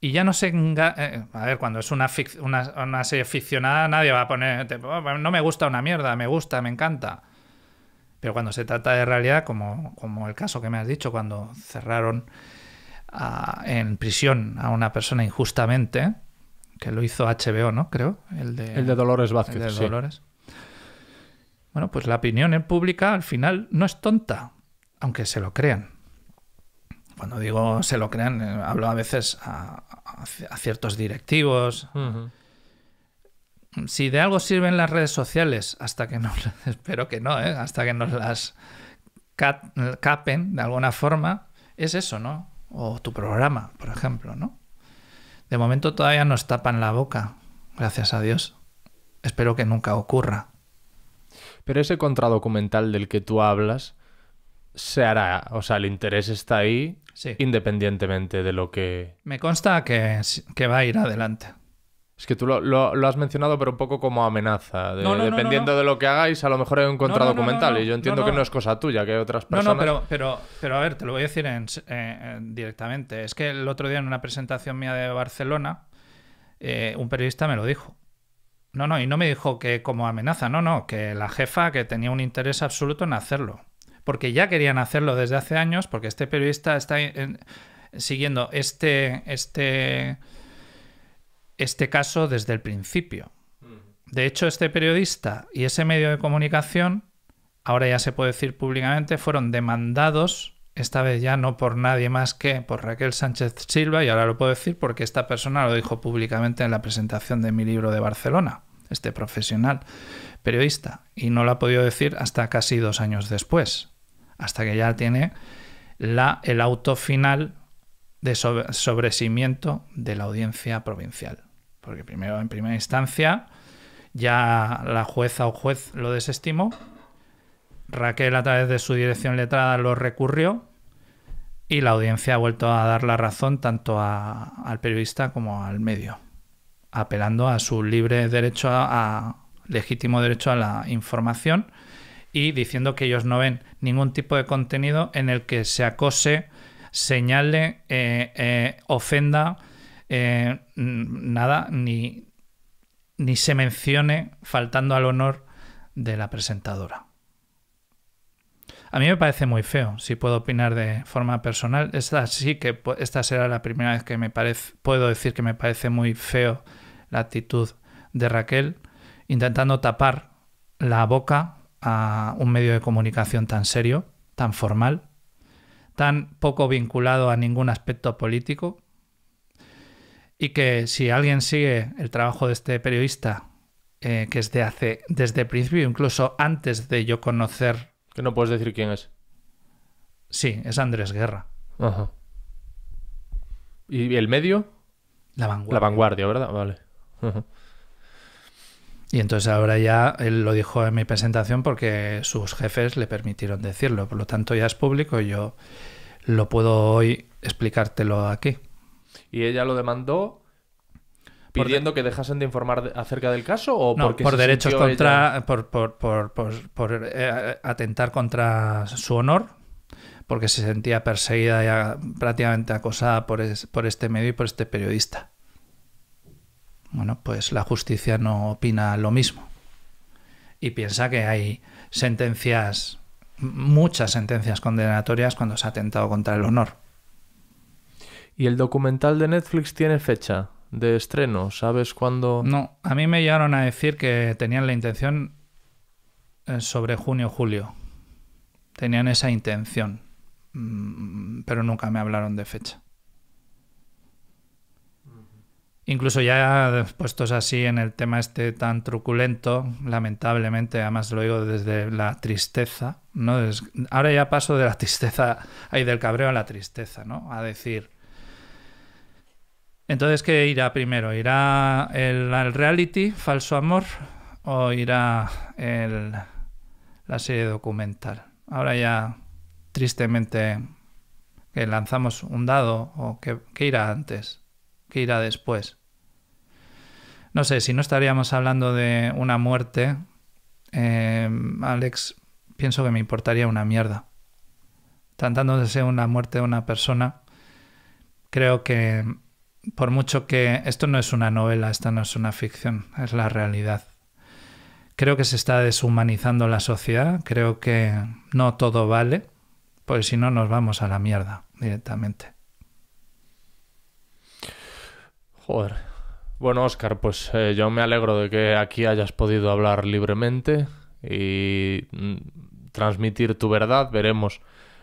Speaker 1: Y ya no se enga eh, A ver, cuando es una, una, serie ficcionada, nadie va a poner. Oh, no me gusta una mierda, me gusta, me encanta. Pero cuando se trata de realidad, como, como el caso que me has dicho, cuando cerraron en prisión a una persona injustamente, que lo hizo HBO, ¿no? Creo. El de, el de Dolores Vázquez. Bueno, pues la opinión en pública al final no es tonta, aunque se lo crean. Cuando digo se lo crean, eh, hablo a veces a, ciertos directivos. Si de algo sirven las redes sociales, hasta que no, *laughs* espero que no, ¿eh? hasta que nos las capen de alguna forma, es eso, ¿no? o tu programa, por ejemplo, ¿no? De momento todavía nos tapan la boca, gracias a Dios. Espero que nunca ocurra.
Speaker 2: Pero ese contradocumental del que tú hablas se hará, o sea, el interés está ahí independientemente de lo que...
Speaker 1: Me consta que, que va a ir adelante. Es que tú
Speaker 2: lo, has mencionado, pero un poco como amenaza. dependiendo de lo que hagáis, a lo mejor hay un contradocumental. y yo entiendo que no es cosa tuya, que hay otras personas. No, no,
Speaker 1: pero, pero, pero a ver, te lo voy a decir eh, directamente. Es que el otro día en una presentación mía de Barcelona, eh, un periodista me lo dijo. No, no, y no me dijo que como amenaza, no, no, que la jefa que tenía un interés absoluto en hacerlo. Porque ya querían hacerlo desde hace años, porque este periodista está siguiendo este, este este caso desde el principio. Mm. De hecho, este periodista y ese medio de comunicación, ahora ya se puede decir públicamente, fueron demandados, esta vez ya no por nadie más que por Raquel Sánchez Silva, y ahora lo puedo decir porque esta persona lo dijo públicamente en la presentación de mi libro de Barcelona, este profesional periodista, y no lo ha podido decir hasta casi dos años después, hasta que ya tiene la, el auto final de sobresimiento de la audiencia provincial. Porque primero, en primera instancia, ya la jueza o juez lo desestimó. Raquel, a través de su dirección letrada, lo recurrió. Y la audiencia ha vuelto a dar la razón tanto al periodista como al medio, apelando a su libre derecho a, legítimo derecho a la información y diciendo que ellos no ven ningún tipo de contenido en el que se acose, señale, eh, eh, ofenda eh, nada, ni, ni se mencione faltando al honor de la presentadora. A mí me parece muy feo, si puedo opinar de forma personal. Esta sí que esta será la primera vez que me parece puedo decir que me parece muy feo la actitud de Raquel intentando tapar la boca a un medio de comunicación tan serio, tan formal, tan poco vinculado a ningún aspecto político y que si alguien sigue el trabajo de este periodista, eh, que es de hace, desde el principio, incluso antes de yo conocer... Que no puedes decir quién es. Sí, es Andrés Guerra.
Speaker 3: Ajá.
Speaker 2: ¿Y el medio?
Speaker 1: La vanguardia. ¿verdad? Vale. Y entonces ahora ya él lo dijo en mi presentación porque sus jefes le permitieron decirlo. Por lo tanto, ya es público y yo lo puedo hoy explicártelo aquí.
Speaker 2: Y ella lo demandó pidiendo que dejasen de informar acerca del caso o por derechos contra
Speaker 1: por, por, eh, atentar contra su honor porque se sentía perseguida y prácticamente acosada por, por este medio y por este periodista bueno pues la justicia no opina lo mismo y piensa que hay sentencias muchas sentencias condenatorias cuando se ha atentado contra el honor
Speaker 2: ¿Y el documental de Netflix tiene fecha de estreno? ¿Sabes cuándo? No,
Speaker 1: a mí me llegaron a decir que tenían la intención eh, sobre junio-julio. Tenían esa intención, mm, pero nunca me hablaron de fecha. Incluso ya eh, puestos así en el tema este tan truculento, lamentablemente, además lo digo desde la tristeza, ¿no? Ahora ya paso de la tristeza, y del cabreo a la tristeza, ¿no? A decir, entonces, ¿qué irá primero? ¿Irá el, reality, falso amor, o irá el, la serie documental? Ahora ya, tristemente, que lanzamos un dado, o qué, irá antes, qué irá después. No sé, si no estaríamos hablando de una muerte, em, Alex, pienso que me importaría una mierda. Tratando de ser una muerte de una persona, creo que por mucho que esto no es una novela, esta no es una ficción, es la realidad. Creo que se está deshumanizando la sociedad, creo que no todo vale, pues si no nos vamos a la mierda directamente. Joder.
Speaker 2: Bueno, Oscar, pues eh, yo me alegro de que aquí hayas podido hablar libremente y mm, transmitir tu verdad. Veremos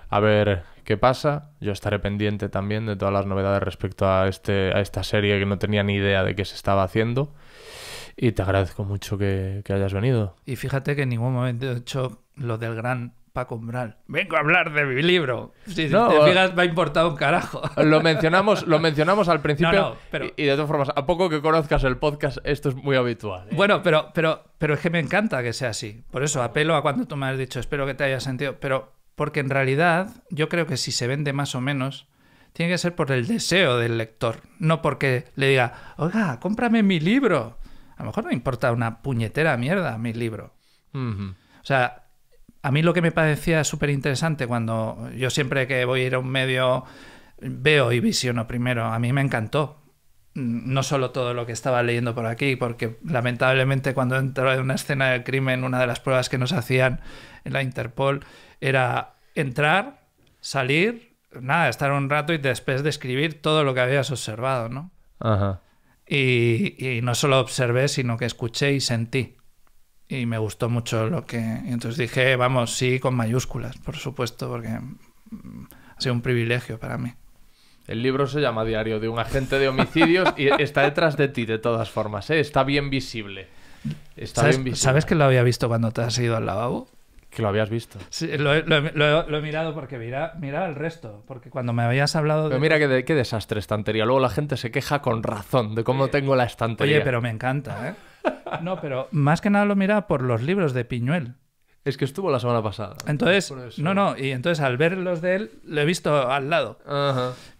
Speaker 2: a ver qué pasa. Yo estaré pendiente también de todas las novedades respecto a, este, a esta serie que no tenía ni idea de qué se estaba haciendo. Y te agradezco mucho que, hayas venido.
Speaker 1: Y fíjate que en ningún momento he hecho lo del gran Paco Umbral. Vengo a hablar de mi libro. Si, no, te fijas, me ha importado un carajo. *laughs* Lo mencionamos,
Speaker 2: lo mencionamos al principio. pero... y, de todas formas, a poco que conozcas el podcast, esto es muy habitual.
Speaker 1: ¿eh? Bueno, pero, pero, pero es que me encanta que sea así. Por eso apelo a cuando tú me has dicho, espero que te haya sentido. Pero porque en realidad yo creo que si se vende más o menos, tiene que ser por el deseo del lector, no porque le diga, oiga, cómprame mi libro. A lo mejor no importa una puñetera mierda mi libro.
Speaker 3: O
Speaker 1: sea, a mí lo que me parecía súper interesante cuando yo siempre que voy a ir a un medio veo y visiono primero, a mí me encantó. Mm, no solo todo lo que estaba leyendo por aquí, porque lamentablemente cuando entró en una escena del crimen, una de las pruebas que nos hacían en la Interpol era entrar, salir, nada, estar un rato y después describir todo lo que habías observado, ¿no? Ajá. Y, no solo observé, sino que escuché y sentí. Y me gustó mucho lo que... entonces dije, vamos, sí, con mayúsculas, por supuesto, porque mm, ha sido un privilegio para mí.
Speaker 2: El libro se llama Diario de un agente de homicidios y *laughs* está detrás de ti de todas formas, ¿eh? está bien
Speaker 1: visible. bien visible. ¿Sabes que lo había visto cuando te has ido al lavabo? Que lo habías visto. Sí, lo, he mirado porque mira, mira el resto. Porque cuando me habías hablado. De... Pero mira
Speaker 2: qué, qué, desastre estantería. Luego la gente se queja con razón de cómo tengo la estantería. Oye, pero me encanta, ¿eh?
Speaker 1: No, pero más que nada lo mira por los libros de Piñuel. Es que estuvo la semana pasada. Entonces, no, no, y entonces al ver los de él, lo he visto al lado.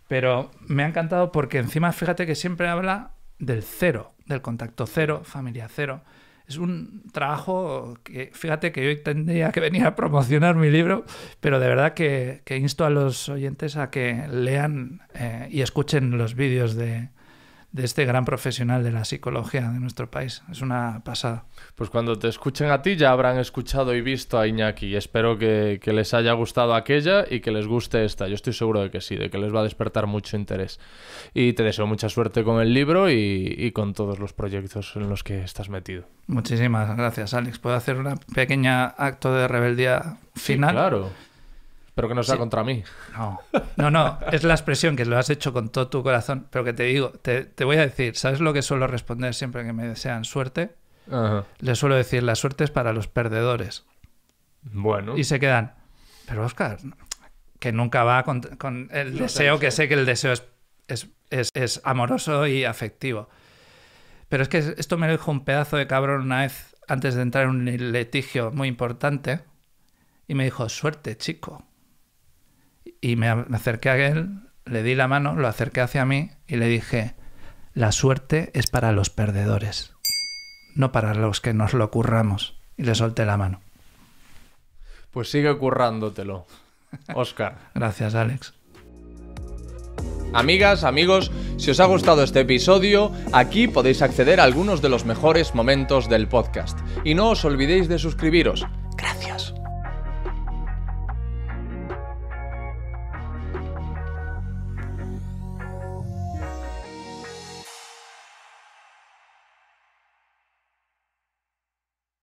Speaker 1: Pero me ha encantado porque encima, fíjate que siempre habla del cero, del contacto cero, familia cero es un trabajo que, fíjate que yo tendría que venir a promocionar mi libro, pero de verdad que, insto a los oyentes a que lean eh, y escuchen los vídeos de, de este gran profesional de la psicología de nuestro país. Es una pasada.
Speaker 2: Pues cuando te escuchen a ti ya habrán escuchado y visto a Iñaki. Espero que, les haya gustado aquella y que les guste esta. Yo estoy seguro de que sí, de que les va a despertar mucho interés. Y te deseo mucha suerte con el libro y, con todos los proyectos en los que
Speaker 1: estás metido. Muchísimas gracias, Alex. ¿Puedo hacer un pequeño acto de rebeldía final? claro. Pero que no sea contra mí. No, no, no, es la expresión que lo has hecho con todo tu corazón. Pero que te digo, te, voy a decir, ¿sabes lo que suelo responder siempre que me desean suerte? Le suelo decir, la suerte es para los perdedores. Bueno. Y se quedan, pero Oscar, que nunca va con, el deseo, que sé que el deseo es, es amoroso y afectivo. Pero es que esto me lo dijo un pedazo de cabrón una vez antes de entrar en un litigio muy importante. Y me dijo, suerte, chico y me acerqué a él, le di la mano, lo acerqué hacia mí y le dije, la suerte es para los perdedores, no para los que nos lo curramos. Y le solté la mano.
Speaker 2: Pues sigue currándotelo, Oscar.
Speaker 1: *laughs* Gracias, Alex.
Speaker 2: Amigas, amigos, si os ha gustado este episodio, aquí podéis acceder a algunos de los mejores momentos del podcast. Y no os olvidéis de suscribiros. Gracias.